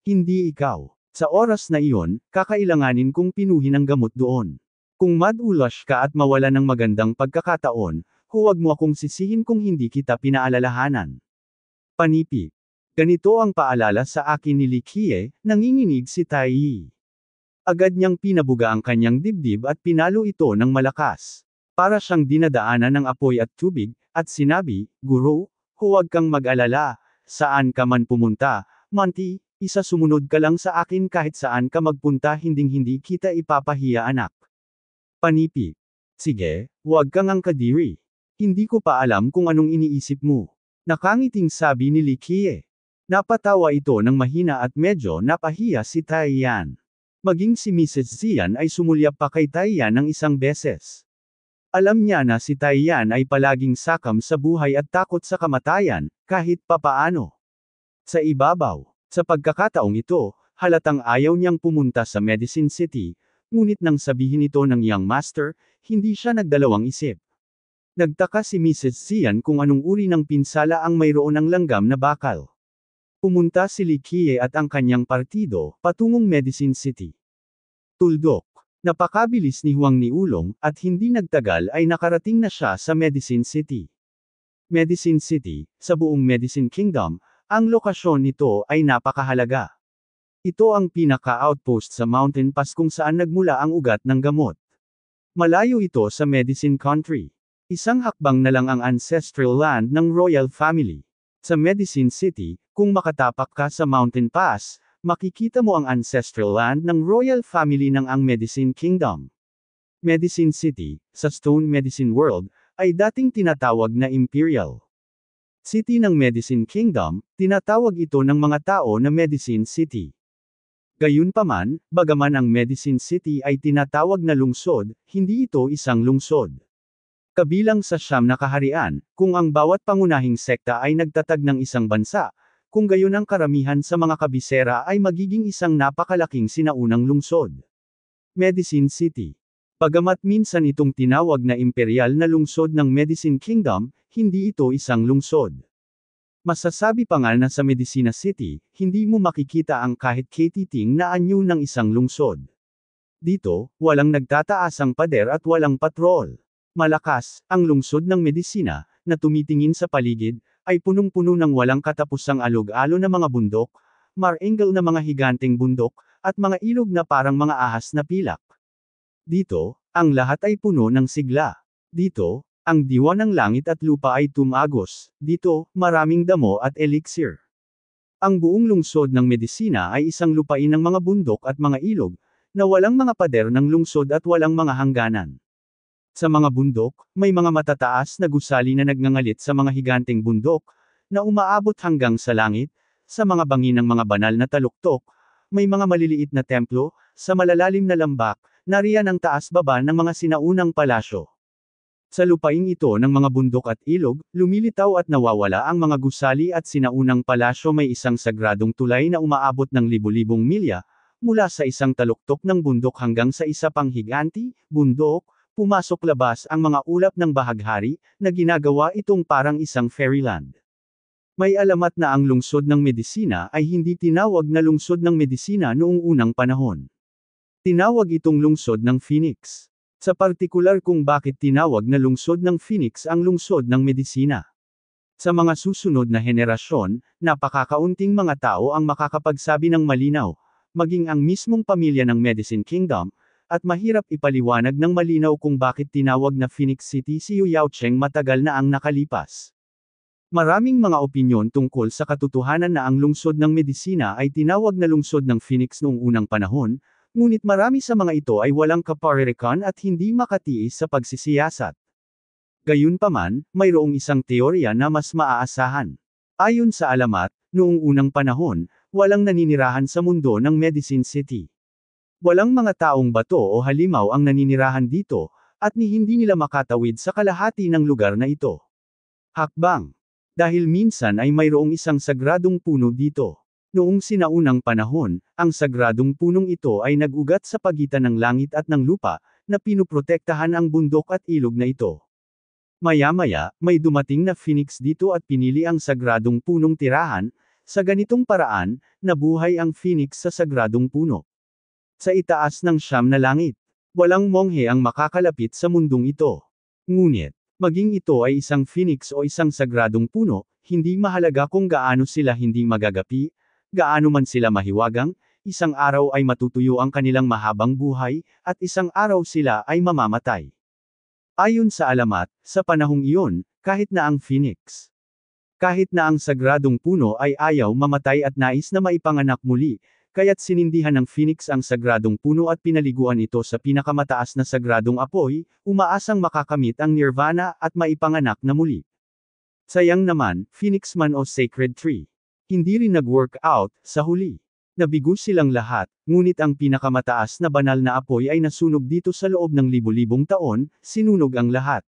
Hindi ikaw. Sa oras na iyon, kakailanganin kong pinuhin ang gamot doon. Kung madulash ka at mawala ng magandang pagkakataon, huwag mo akong sisihin kung hindi kita pinaalalahanan. Panipi. Ganito ang paalala sa akin ni Likie, nanginginig si Tai Agad niyang pinabuga ang kanyang dibdib at pinalo ito ng malakas. Para siyang dinadaanan ng apoy at tubig, at sinabi, Guru, huwag kang mag-alala, saan ka man pumunta, Manti, isa sumunod ka lang sa akin kahit saan ka magpunta hinding-hindi kita ipapahiya anak. Panipi. Sige, huwag kang ang kadiri. Hindi ko pa alam kung anong iniisip mo. Nakangiting sabi ni Likie. Napatawa ito ng mahina at medyo napahiya si Taiyan. Maging si Mrs. Zian ay sumulyap pa kay Taiyan ng isang beses. Alam niya na si Taiyan ay palaging sakam sa buhay at takot sa kamatayan, kahit papaano. Sa ibabaw, sa pagkakataong ito, halatang ayaw niyang pumunta sa Medicine City, ngunit nang sabihin ito ng young master, hindi siya nagdalawang isip. Nagtaka si Mrs. Zian kung anong uri ng pinsala ang mayroon ng langgam na bakal. Pumunta si Likie at ang kanyang partido, patungong Medicine City. Tuldok. Napakabilis ni Huang Niulong, at hindi nagtagal ay nakarating na siya sa Medicine City. Medicine City, sa buong Medicine Kingdom, ang lokasyon nito ay napakahalaga. Ito ang pinaka-outpost sa mountain pass kung saan nagmula ang ugat ng gamot. Malayo ito sa Medicine Country. Isang hakbang na lang ang ancestral land ng royal family. Sa Medicine City, kung makatapak ka sa mountain pass, makikita mo ang ancestral land ng royal family ng ang Medicine Kingdom. Medicine City, sa Stone Medicine World, ay dating tinatawag na Imperial City ng Medicine Kingdom, tinatawag ito ng mga tao na Medicine City. Gayunpaman, bagaman ang Medicine City ay tinatawag na lungsod, hindi ito isang lungsod. Kabilang sa siyam na kaharian, kung ang bawat pangunahing sekta ay nagtatag ng isang bansa, kung gayon ang karamihan sa mga kabisera ay magiging isang napakalaking sinaunang lungsod. Medicine City Pagamat minsan itong tinawag na imperial na lungsod ng Medicine Kingdom, hindi ito isang lungsod. Masasabi pa nga na sa Medicina City, hindi mo makikita ang kahit katiting na anyo ng isang lungsod. Dito, walang nagtataasang pader at walang patrol. Malakas, ang lungsod ng Medicina, na tumitingin sa paligid, ay punong-puno ng walang katapusang alog-alo na mga bundok, marangle na mga higanting bundok, at mga ilog na parang mga ahas na pilak. Dito, ang lahat ay puno ng sigla. Dito, ang diwa ng langit at lupa ay tumagos, dito, maraming damo at elixir. Ang buong lungsod ng medisina ay isang lupain ng mga bundok at mga ilog, na walang mga pader ng lungsod at walang mga hangganan. Sa mga bundok, may mga matataas na gusali na nagngangalit sa mga higanting bundok, na umaabot hanggang sa langit, sa mga bangin ng mga banal na taluktok, may mga maliliit na templo, sa malalalim na lambak, nariyan ang taas-baba ng mga sinaunang palasyo. Sa lupaing ito ng mga bundok at ilog, lumilitaw at nawawala ang mga gusali at sinaunang palasyo may isang sagradong tulay na umaabot ng libu-libong milya, mula sa isang taluktok ng bundok hanggang sa isa pang higanti, bundok, pumasok labas ang mga ulap ng bahaghari, na ginagawa itong parang isang fairyland. May alamat na ang lungsod ng medisina ay hindi tinawag na lungsod ng medisina noong unang panahon. Tinawag itong lungsod ng Phoenix. Sa partikular kung bakit tinawag na lungsod ng Phoenix ang lungsod ng medisina. Sa mga susunod na henerasyon, napakakaunting mga tao ang makakapagsabi ng malinaw, maging ang mismong pamilya ng Medicine Kingdom, at mahirap ipaliwanag ng malinaw kung bakit tinawag na Phoenix City si Yu Yaocheng matagal na ang nakalipas. Maraming mga opinyon tungkol sa katotohanan na ang lungsod ng medisina ay tinawag na lungsod ng Phoenix noong unang panahon, ngunit marami sa mga ito ay walang kaparirikan at hindi makatiis sa pagsisiyasat. Gayunpaman, mayroong isang teorya na mas maaasahan. Ayon sa alamat, noong unang panahon, walang naninirahan sa mundo ng Medicine City. Walang mga taong bato o halimaw ang naninirahan dito, at ni hindi nila makatawid sa kalahati ng lugar na ito. Hakbang. Dahil minsan ay mayroong isang sagradong puno dito. Noong sinaunang panahon, ang sagradong punong ito ay nagugat sa pagitan ng langit at ng lupa, na pinuprotektahan ang bundok at ilog na ito. Maya-maya, may dumating na phoenix dito at pinili ang sagradong punong tirahan, sa ganitong paraan, nabuhay ang phoenix sa sagradong puno sa itaas ng siyam na langit. Walang monghe ang makakalapit sa mundong ito. Ngunit, maging ito ay isang phoenix o isang sagradong puno, hindi mahalaga kung gaano sila hindi magagapi, gaano man sila mahiwagang, isang araw ay matutuyo ang kanilang mahabang buhay, at isang araw sila ay mamamatay. Ayon sa alamat, sa panahong iyon, kahit na ang phoenix, kahit na ang sagradong puno ay ayaw mamatay at nais na maipanganak muli, Kaya't sinindihan ng Phoenix ang sagradong puno at pinaliguan ito sa pinakamataas na sagradong apoy, umaasang makakamit ang nirvana at maipanganak na muli. Sayang naman, Phoenix man o Sacred Tree. Hindi rin nag-work out, sa huli. Nabigo silang lahat, ngunit ang pinakamataas na banal na apoy ay nasunog dito sa loob ng libu-libong taon, sinunog ang lahat.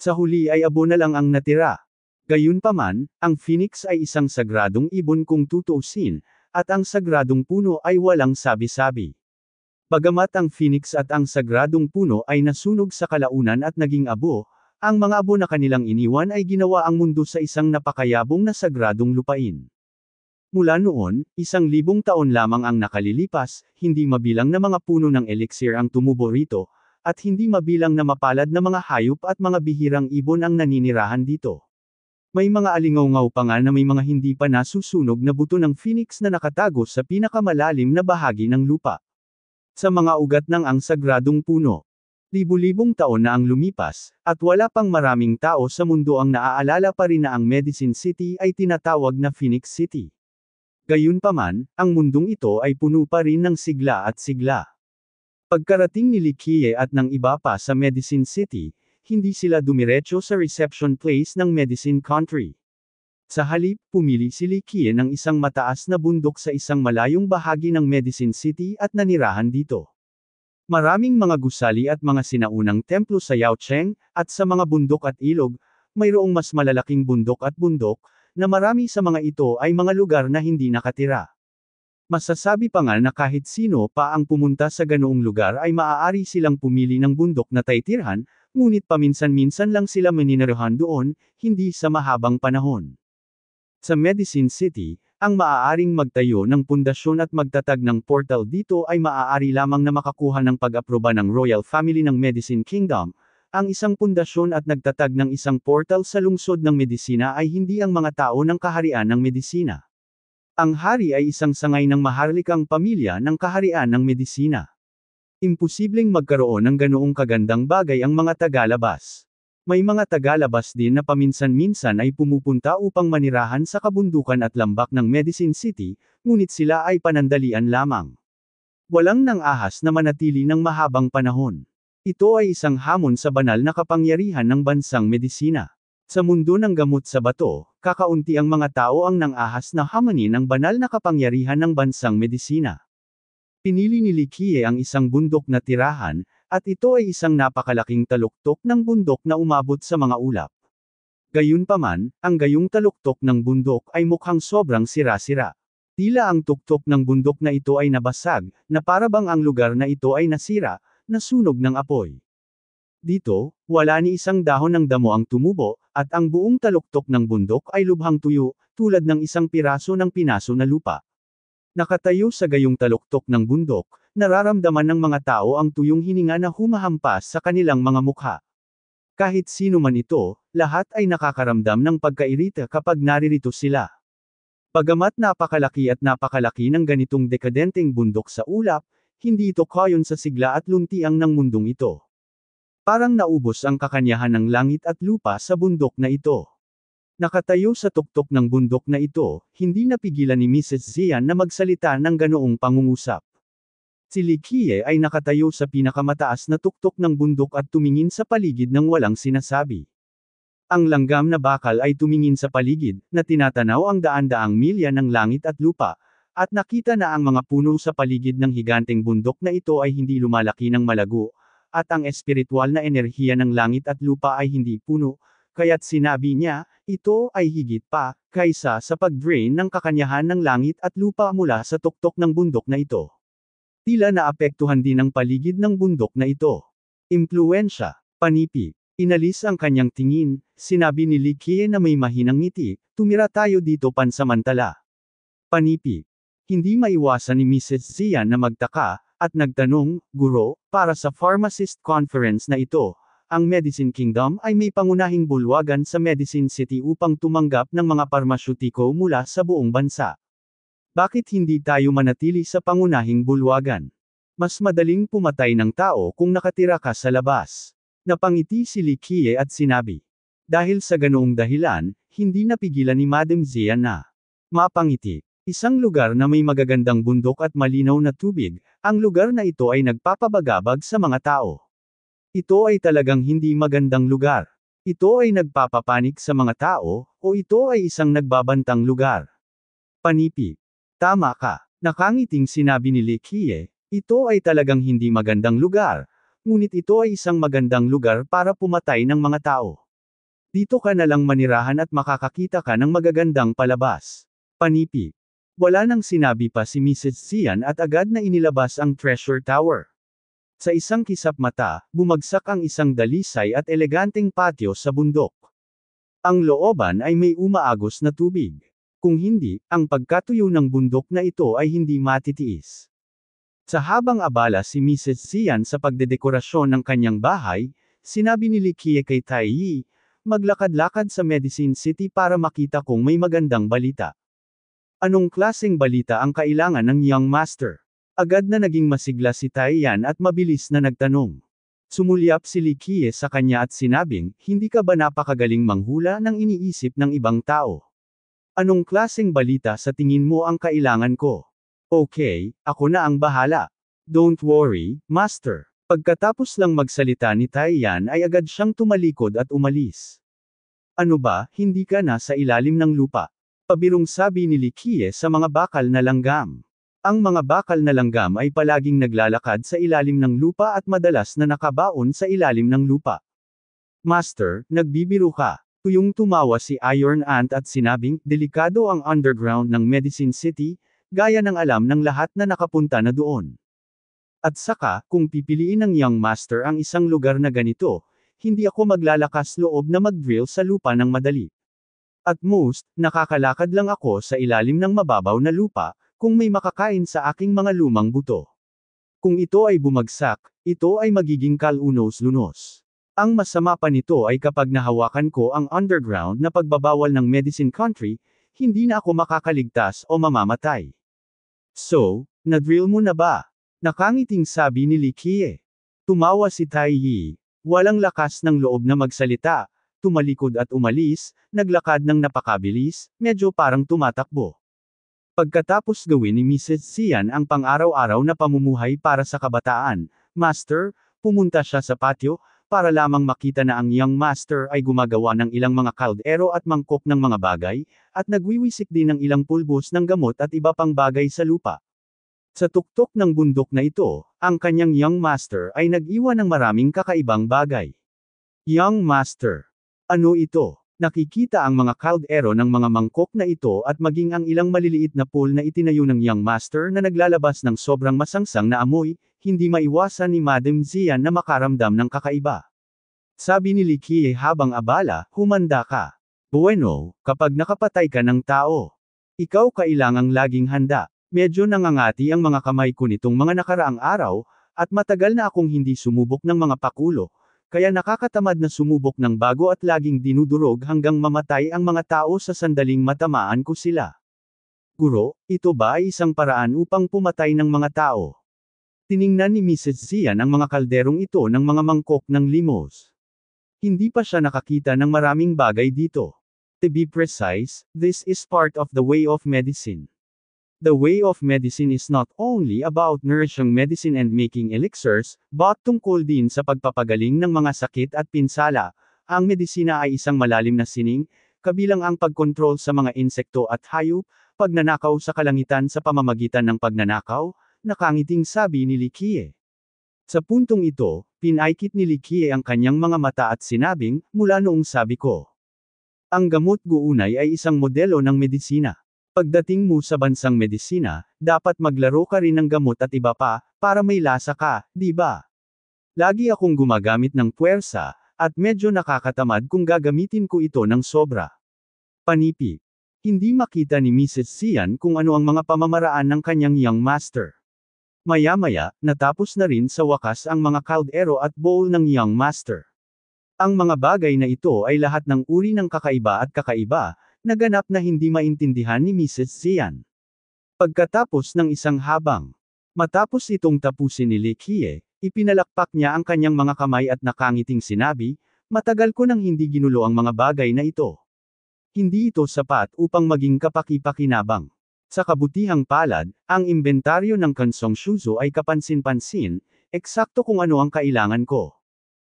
Sa huli ay abo na lang ang natira. Gayunpaman, ang Phoenix ay isang sagradong ibon kung tutuusin, at ang sagradong puno ay walang sabi-sabi. Bagamat ang Phoenix at ang sagradong puno ay nasunog sa kalaunan at naging abo, ang mga abo na kanilang iniwan ay ginawa ang mundo sa isang napakayabong na sagradong lupain. Mula noon, isang libong taon lamang ang nakalilipas, hindi mabilang na mga puno ng elixir ang tumubo rito, at hindi mabilang na mapalad na mga hayop at mga bihirang ibon ang naninirahan dito. May mga alingaungaw pa nga na may mga hindi pa nasusunog na buto ng phoenix na nakatago sa pinakamalalim na bahagi ng lupa. Sa mga ugat ng ang sagradong puno. Libu-libong taon na ang lumipas, at wala pang maraming tao sa mundo ang naaalala pa rin na ang Medicine City ay tinatawag na Phoenix City. Gayunpaman, ang mundong ito ay puno pa rin ng sigla at sigla. Pagkarating ni Likie at ng iba pa sa Medicine City, hindi sila dumiretso sa reception place ng Medicine Country. Sa halip, pumili si Li Kie ng isang mataas na bundok sa isang malayong bahagi ng Medicine City at nanirahan dito. Maraming mga gusali at mga sinaunang templo sa Yaocheng, at sa mga bundok at ilog, mayroong mas malalaking bundok at bundok, na marami sa mga ito ay mga lugar na hindi nakatira. Masasabi pa nga na kahit sino pa ang pumunta sa ganoong lugar ay maaari silang pumili ng bundok na taitirhan, ngunit paminsan-minsan lang sila maninirahan doon, hindi sa mahabang panahon. Sa Medicine City, ang maaaring magtayo ng pundasyon at magtatag ng portal dito ay maaari lamang na makakuha ng pag-aproba ng Royal Family ng Medicine Kingdom. Ang isang pundasyon at nagtatag ng isang portal sa lungsod ng medisina ay hindi ang mga tao ng kaharian ng medisina. Ang hari ay isang sangay ng maharlikang pamilya ng kaharian ng medisina. Imposibleng magkaroon ng ganoong kagandang bagay ang mga tagalabas. May mga tagalabas din na paminsan-minsan ay pumupunta upang manirahan sa kabundukan at lambak ng Medicine City, ngunit sila ay panandalian lamang. Walang nang ahas na manatili ng mahabang panahon. Ito ay isang hamon sa banal na kapangyarihan ng bansang medisina. Sa mundo ng gamot sa bato, kakaunti ang mga tao ang nangahas na hamanin ang banal na kapangyarihan ng bansang medisina. Pinili ni Likie ang isang bundok na tirahan, at ito ay isang napakalaking taluktok ng bundok na umabot sa mga ulap. Gayunpaman, ang gayong taluktok ng bundok ay mukhang sobrang sira-sira. Tila ang tuktok ng bundok na ito ay nabasag, na parabang ang lugar na ito ay nasira, nasunog ng apoy. Dito, wala ni isang dahon ng damo ang tumubo, at ang buong taluktok ng bundok ay lubhang tuyo, tulad ng isang piraso ng pinaso na lupa. Nakatayo sa gayong taluktok ng bundok, nararamdaman ng mga tao ang tuyong hininga na humahampas sa kanilang mga mukha. Kahit sino man ito, lahat ay nakakaramdam ng pagkairita kapag naririto sila. Pagamat napakalaki at napakalaki ng ganitong dekadenteng bundok sa ulap, hindi ito kayon sa sigla at luntiang ng mundong ito. Parang naubos ang kakanyahan ng langit at lupa sa bundok na ito. Nakatayo sa tuktok ng bundok na ito, hindi napigilan ni Mrs. Zian na magsalita ng ganoong pangungusap. Si Li Likie ay nakatayo sa pinakamataas na tuktok ng bundok at tumingin sa paligid ng walang sinasabi. Ang langgam na bakal ay tumingin sa paligid, na tinatanaw ang daan-daang milya ng langit at lupa, at nakita na ang mga puno sa paligid ng higanteng bundok na ito ay hindi lumalaki ng malago, at ang espiritual na enerhiya ng langit at lupa ay hindi puno, kaya't sinabi niya, ito ay higit pa, kaysa sa pag-drain ng kakanyahan ng langit at lupa mula sa tuktok ng bundok na ito. Tila naapektuhan din ang paligid ng bundok na ito. Impluensya, panipi, inalis ang kanyang tingin, sinabi ni Likie na may mahinang ngiti, tumira tayo dito pansamantala. Panipi. Hindi maiwasan ni Mrs. Zia na magtaka, at nagtanong, Guro, para sa pharmacist conference na ito, ang Medicine Kingdom ay may pangunahing bulwagan sa Medicine City upang tumanggap ng mga parmasyutiko mula sa buong bansa. Bakit hindi tayo manatili sa pangunahing bulwagan? Mas madaling pumatay ng tao kung nakatira ka sa labas. Napangiti si Likie at sinabi. Dahil sa ganoong dahilan, hindi napigilan ni Madam Zia na mapangiti. Isang lugar na may magagandang bundok at malinaw na tubig, ang lugar na ito ay nagpapabagabag sa mga tao. Ito ay talagang hindi magandang lugar. Ito ay nagpapapanik sa mga tao, o ito ay isang nagbabantang lugar. Panipi. Tama ka. Nakangiting sinabi ni Lekie, ito ay talagang hindi magandang lugar, ngunit ito ay isang magandang lugar para pumatay ng mga tao. Dito ka na lang manirahan at makakakita ka ng magagandang palabas. Panipi. Wala nang sinabi pa si Mrs. Xian at agad na inilabas ang treasure tower. Sa isang kisap mata, bumagsak ang isang dalisay at eleganteng patio sa bundok. Ang looban ay may umaagos na tubig. Kung hindi, ang pagkatuyo ng bundok na ito ay hindi matitiis. Sa habang abala si Mrs. Sian sa pagdedekorasyon ng kanyang bahay, sinabi ni Likie kay Taiyi, maglakad-lakad sa Medicine City para makita kung may magandang balita. Anong klaseng balita ang kailangan ng young master? Agad na naging masigla si Taiyan at mabilis na nagtanong. Sumulyap si Likie sa kanya at sinabing, hindi ka ba napakagaling manghula ng iniisip ng ibang tao? Anong klaseng balita sa tingin mo ang kailangan ko? Okay, ako na ang bahala. Don't worry, master. Pagkatapos lang magsalita ni Taiyan ay agad siyang tumalikod at umalis. Ano ba, hindi ka na sa ilalim ng lupa? Pabirong sabi ni Likie sa mga bakal na langgam. Ang mga bakal na langgam ay palaging naglalakad sa ilalim ng lupa at madalas na nakabaon sa ilalim ng lupa. Master, nagbibiro ka. Tuyong tumawa si Iron Ant at sinabing, delikado ang underground ng Medicine City, gaya ng alam ng lahat na nakapunta na doon. At saka, kung pipiliin ng Young Master ang isang lugar na ganito, hindi ako maglalakas loob na mag-drill sa lupa ng madali. At most, nakakalakad lang ako sa ilalim ng mababaw na lupa, kung may makakain sa aking mga lumang buto. Kung ito ay bumagsak, ito ay magiging kalunos-lunos. Ang masama pa nito ay kapag nahawakan ko ang underground na pagbabawal ng medicine country, hindi na ako makakaligtas o mamamatay. So, nadrill mo na ba? Nakangiting sabi ni Likie. Tumawa si Tai Yi, walang lakas ng loob na magsalita, tumalikod at umalis, naglakad ng napakabilis, medyo parang tumatakbo. Pagkatapos gawin ni Mrs. Sian ang pang-araw-araw na pamumuhay para sa kabataan, Master, pumunta siya sa patio, para lamang makita na ang young master ay gumagawa ng ilang mga kaldero at mangkok ng mga bagay, at nagwiwisik din ng ilang pulbos ng gamot at iba pang bagay sa lupa. Sa tuktok ng bundok na ito, ang kanyang young master ay nag-iwan ng maraming kakaibang bagay. Young master. Ano ito? Nakikita ang mga caldero ng mga mangkok na ito at maging ang ilang maliliit na pool na itinayo ng Young Master na naglalabas ng sobrang masangsang na amoy, hindi maiwasan ni Madam Zian na makaramdam ng kakaiba. Sabi ni Li Likie habang abala, humanda ka. Bueno, kapag nakapatay ka ng tao. Ikaw kailangang laging handa. Medyo nangangati ang mga kamay ko nitong mga nakaraang araw, at matagal na akong hindi sumubok ng mga pakulo, kaya nakakatamad na sumubok ng bago at laging dinudurog hanggang mamatay ang mga tao sa sandaling matamaan ko sila. Guro, ito ba ay isang paraan upang pumatay ng mga tao? Tiningnan ni Mrs. Sian ang mga kalderong ito ng mga mangkok ng limos. Hindi pa siya nakakita ng maraming bagay dito. To be precise, this is part of the way of medicine. The way of medicine is not only about nourishing medicine and making elixirs, but tungkol din sa pagpapagaling ng mga sakit at pinsala. Ang medisina ay isang malalim na sining, kabilang ang pagkontrol sa mga insekto at hayop, pagnanakaw sa kalangitan sa pamamagitan ng pagnanakaw, nakangiting sabi ni Likie. Sa puntong ito, pinaikit ni Likie ang kanyang mga mata at sinabing, mula noong sabi ko. Ang gamot guunay ay isang modelo ng medisina. Pagdating mo sa bansang medisina, dapat maglaro ka rin ng gamot at iba pa, para may lasa ka, di ba? Lagi akong gumagamit ng puwersa, at medyo nakakatamad kung gagamitin ko ito ng sobra. Panipi. Hindi makita ni Mrs. Sian kung ano ang mga pamamaraan ng kanyang young master. Maya-maya, natapos na rin sa wakas ang mga caldero at bowl ng young master. Ang mga bagay na ito ay lahat ng uri ng kakaiba at kakaiba, naganap na hindi maintindihan ni Mrs. Zian. Pagkatapos ng isang habang, matapos itong tapusin ni Likie, ipinalakpak niya ang kanyang mga kamay at nakangiting sinabi, matagal ko nang hindi ginulo ang mga bagay na ito. Hindi ito sapat upang maging kapaki-pakinabang. Sa kabutihang palad, ang imbentaryo ng kansong Shuzo ay kapansin-pansin, eksakto kung ano ang kailangan ko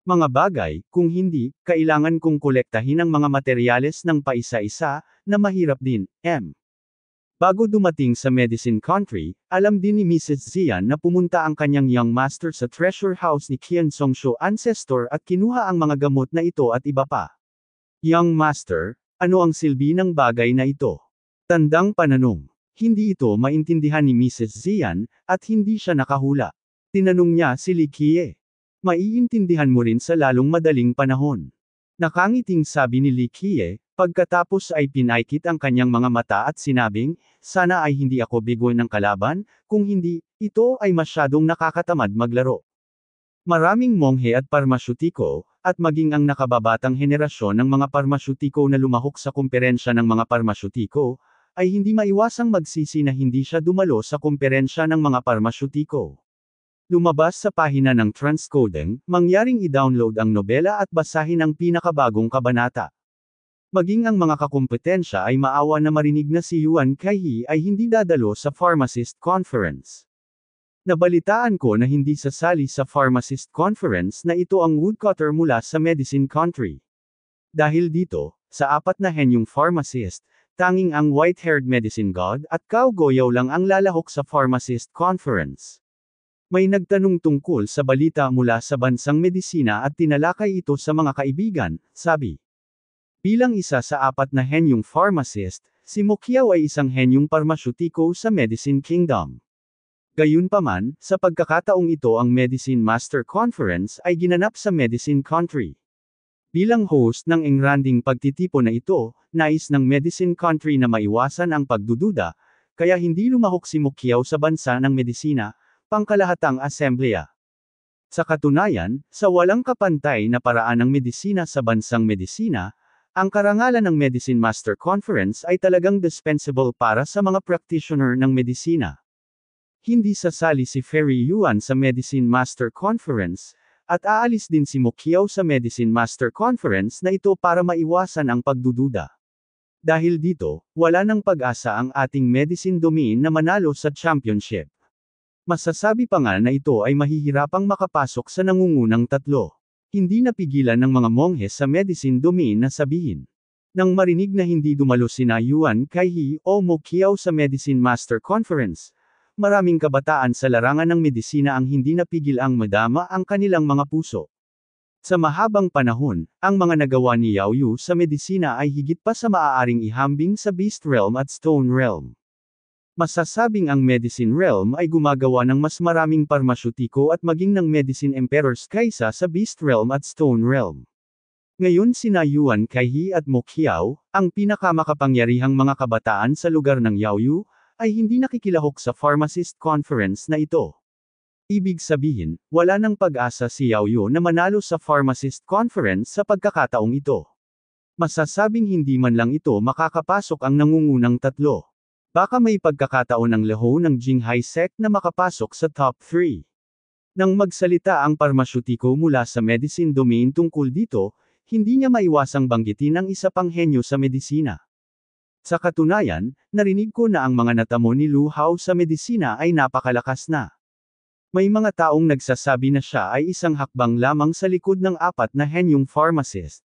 mga bagay, kung hindi, kailangan kong kolektahin ang mga materyales ng paisa-isa, na mahirap din, M. Bago dumating sa Medicine Country, alam din ni Mrs. Zian na pumunta ang kanyang young master sa treasure house ni Qian Songsho ancestor at kinuha ang mga gamot na ito at iba pa. Young master, ano ang silbi ng bagay na ito? Tandang pananong. Hindi ito maintindihan ni Mrs. Zian, at hindi siya nakahula. Tinanong niya si Li Likie maiintindihan mo rin sa lalong madaling panahon. Nakangiting sabi ni Li Kie, pagkatapos ay pinaikit ang kanyang mga mata at sinabing, sana ay hindi ako bigo ng kalaban, kung hindi, ito ay masyadong nakakatamad maglaro. Maraming monghe at parmasyutiko, at maging ang nakababatang henerasyon ng mga parmasyutiko na lumahok sa kumperensya ng mga parmasyutiko, ay hindi maiwasang magsisi na hindi siya dumalo sa kumperensya ng mga parmasyutiko. Lumabas sa pahina ng Transcoding, mangyaring i-download ang nobela at basahin ang pinakabagong kabanata. Maging ang mga kakumpetensya ay maawa na marinig na si Yuan Kaihi ay hindi dadalo sa Pharmacist Conference. Nabalitaan ko na hindi sasali sa Pharmacist Conference na ito ang woodcutter mula sa Medicine Country. Dahil dito, sa apat na henyong pharmacist, tanging ang white-haired medicine god at Kao Goyao lang ang lalahok sa Pharmacist Conference. May nagtanong tungkol sa balita mula sa bansang medisina at tinalakay ito sa mga kaibigan, sabi. Bilang isa sa apat na henyong pharmacist, si Mukiao ay isang henyong parmasyutiko sa Medicine Kingdom. Gayunpaman, sa pagkakataong ito ang Medicine Master Conference ay ginanap sa Medicine Country. Bilang host ng engranding pagtitipo na ito, nais ng Medicine Country na maiwasan ang pagdududa, kaya hindi lumahok si Mukiao sa bansa ng medisina, pangkalahatang asembleya. Sa katunayan, sa walang kapantay na paraan ng medisina sa bansang medisina, ang karangalan ng Medicine Master Conference ay talagang dispensable para sa mga practitioner ng medisina. Hindi sasali si Ferry Yuan sa Medicine Master Conference, at aalis din si Mukio sa Medicine Master Conference na ito para maiwasan ang pagdududa. Dahil dito, wala ng pag-asa ang ating medicine domain na manalo sa championship. Masasabi pa nga na ito ay mahihirapang makapasok sa nangungunang tatlo. Hindi napigilan ng mga monghe sa medicine domain na sabihin. Nang marinig na hindi dumalo si sina Yuan Kaihi o Mo Kiao sa Medicine Master Conference, maraming kabataan sa larangan ng medisina ang hindi napigil ang madama ang kanilang mga puso. Sa mahabang panahon, ang mga nagawa ni Yao Yu sa medisina ay higit pa sa maaaring ihambing sa Beast Realm at Stone Realm. Masasabing ang medicine realm ay gumagawa ng mas maraming parmasyutiko at maging ng medicine emperors kaysa sa beast realm at stone realm. Ngayon sina Yuan Kaihi at Mokhiao, ang pinakamakapangyarihang mga kabataan sa lugar ng Yaoyu, ay hindi nakikilahok sa pharmacist conference na ito. Ibig sabihin, wala nang pag-asa si Yaoyu na manalo sa pharmacist conference sa pagkakataong ito. Masasabing hindi man lang ito makakapasok ang nangungunang tatlo. Baka may pagkakataon ng leho ng Jinghai Sect na makapasok sa top 3. Nang magsalita ang parmasyutiko mula sa medicine domain tungkol dito, hindi niya maiwasang banggitin ang isa pang henyo sa medisina. Sa katunayan, narinig ko na ang mga natamo ni Lu Hao sa medisina ay napakalakas na. May mga taong nagsasabi na siya ay isang hakbang lamang sa likod ng apat na henyong pharmacist.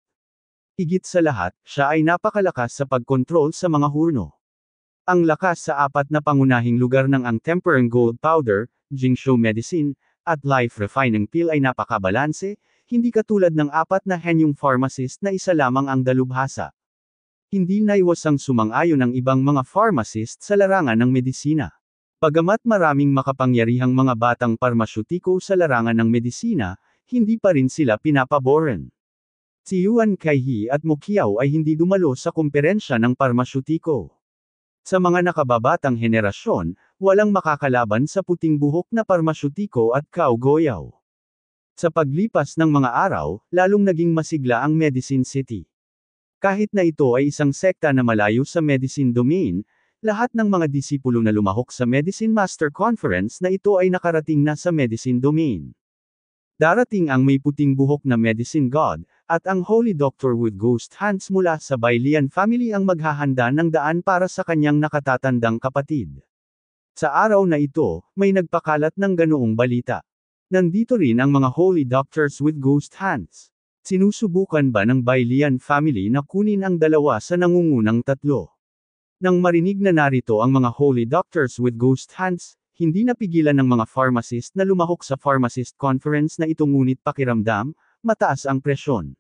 Higit sa lahat, siya ay napakalakas sa pagkontrol sa mga hurno. Ang lakas sa apat na pangunahing lugar ng ang Tempering Gold Powder, Jingshu Medicine, at Life Refining Pill ay napakabalanse, hindi katulad ng apat na henyong pharmacist na isa lamang ang dalubhasa. Hindi naiwasang sumang-ayon ang ibang mga pharmacist sa larangan ng medisina. Pagamat maraming makapangyarihang mga batang parmasyutiko sa larangan ng medisina, hindi pa rin sila pinapaboran. Si Yuan Kaihi at Mukiao ay hindi dumalo sa kumperensya ng parmasyutiko. Sa mga nakababatang henerasyon, walang makakalaban sa puting buhok na parmasyutiko at kaugoyaw. Sa paglipas ng mga araw, lalong naging masigla ang Medicine City. Kahit na ito ay isang sekta na malayo sa medicine domain, lahat ng mga disipulo na lumahok sa Medicine Master Conference na ito ay nakarating na sa medicine domain. Darating ang may puting buhok na medicine god, at ang Holy Doctor with Ghost Hands mula sa Bailian family ang maghahanda ng daan para sa kanyang nakatatandang kapatid. Sa araw na ito, may nagpakalat ng ganoong balita. Nandito rin ang mga Holy Doctors with Ghost Hands. Sinusubukan ba ng Bailian family na kunin ang dalawa sa nangungunang tatlo? Nang marinig na narito ang mga Holy Doctors with Ghost Hands, hindi napigilan ng mga pharmacist na lumahok sa pharmacist conference na ito ngunit pakiramdam, mataas ang presyon.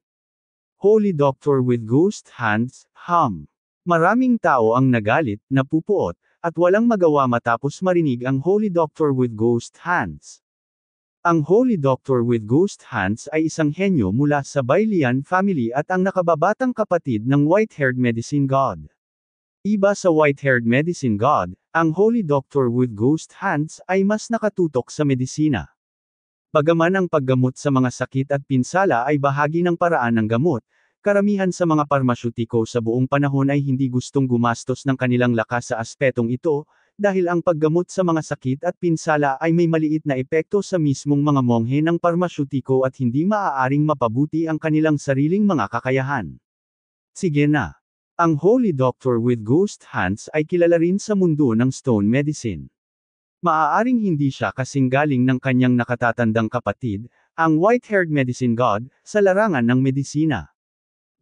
Holy Doctor with Ghost Hands, Hum. Maraming tao ang nagalit, napupuot, at walang magawa matapos marinig ang Holy Doctor with Ghost Hands. Ang Holy Doctor with Ghost Hands ay isang henyo mula sa Bailian family at ang nakababatang kapatid ng White-Haired Medicine God. Iba sa White-Haired Medicine God, ang Holy Doctor with Ghost Hands ay mas nakatutok sa medisina. Bagaman ang paggamot sa mga sakit at pinsala ay bahagi ng paraan ng gamot, karamihan sa mga parmasyutiko sa buong panahon ay hindi gustong gumastos ng kanilang lakas sa aspetong ito, dahil ang paggamot sa mga sakit at pinsala ay may maliit na epekto sa mismong mga monghe ng parmasyutiko at hindi maaaring mapabuti ang kanilang sariling mga kakayahan. Sige na. Ang Holy Doctor with Ghost Hands ay kilala rin sa mundo ng stone medicine. Maaaring hindi siya kasing galing ng kanyang nakatatandang kapatid, ang white-haired medicine god, sa larangan ng medisina.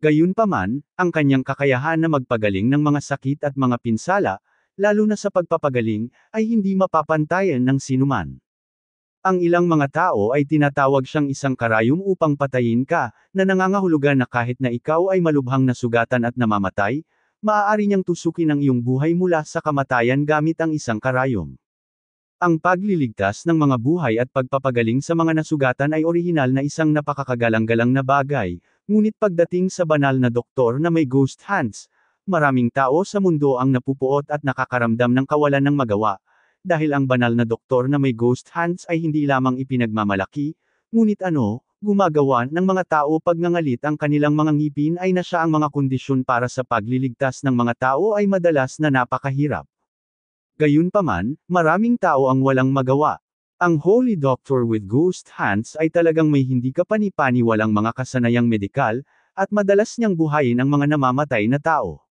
Gayunpaman, ang kanyang kakayahan na magpagaling ng mga sakit at mga pinsala, lalo na sa pagpapagaling, ay hindi mapapantayan ng sinuman. Ang ilang mga tao ay tinatawag siyang isang karayom upang patayin ka, na nangangahulugan na kahit na ikaw ay malubhang nasugatan at namamatay, maaari niyang tusukin ang iyong buhay mula sa kamatayan gamit ang isang karayom. Ang pagliligtas ng mga buhay at pagpapagaling sa mga nasugatan ay orihinal na isang napakakagalang-galang na bagay, ngunit pagdating sa banal na doktor na may ghost hands, maraming tao sa mundo ang napupuot at nakakaramdam ng kawalan ng magawa, dahil ang banal na doktor na may ghost hands ay hindi lamang ipinagmamalaki, ngunit ano, gumagawa ng mga tao pag nangalit ang kanilang mga ngipin ay na siya ang mga kondisyon para sa pagliligtas ng mga tao ay madalas na napakahirap. Gayunpaman, maraming tao ang walang magawa. Ang Holy Doctor with Ghost Hands ay talagang may hindi kapanipani kapanipaniwalang mga kasanayang medikal, at madalas niyang buhayin ang mga namamatay na tao.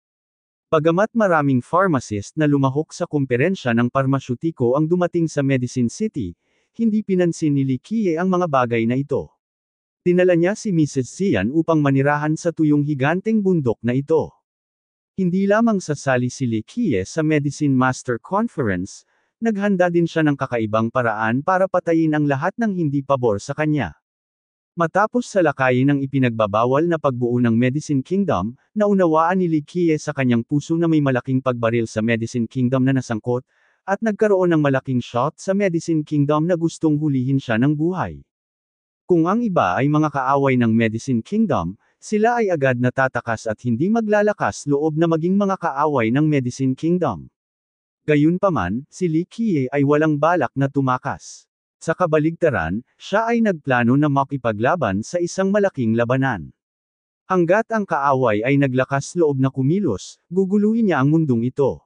Pagamat maraming pharmacist na lumahok sa kumperensya ng parmasyutiko ang dumating sa Medicine City, hindi pinansin ni Likie ang mga bagay na ito. Tinala niya si Mrs. Sian upang manirahan sa tuyong higanteng bundok na ito. Hindi lamang sasali si Likie sa Medicine Master Conference, naghanda din siya ng kakaibang paraan para patayin ang lahat ng hindi pabor sa kanya. Matapos salakayin ang ipinagbabawal na pagbuo ng Medicine Kingdom, naunawaan ni Likie sa kanyang puso na may malaking pagbaril sa Medicine Kingdom na nasangkot, at nagkaroon ng malaking shot sa Medicine Kingdom na gustong hulihin siya ng buhay. Kung ang iba ay mga kaaway ng Medicine Kingdom, sila ay agad na tatakas at hindi maglalakas loob na maging mga kaaway ng Medicine Kingdom. Gayunpaman, si Li Qiye ay walang balak na tumakas. Sa kabaligtaran, siya ay nagplano na makipaglaban sa isang malaking labanan. Hanggat ang kaaway ay naglakas loob na kumilos, guguluhin niya ang mundong ito.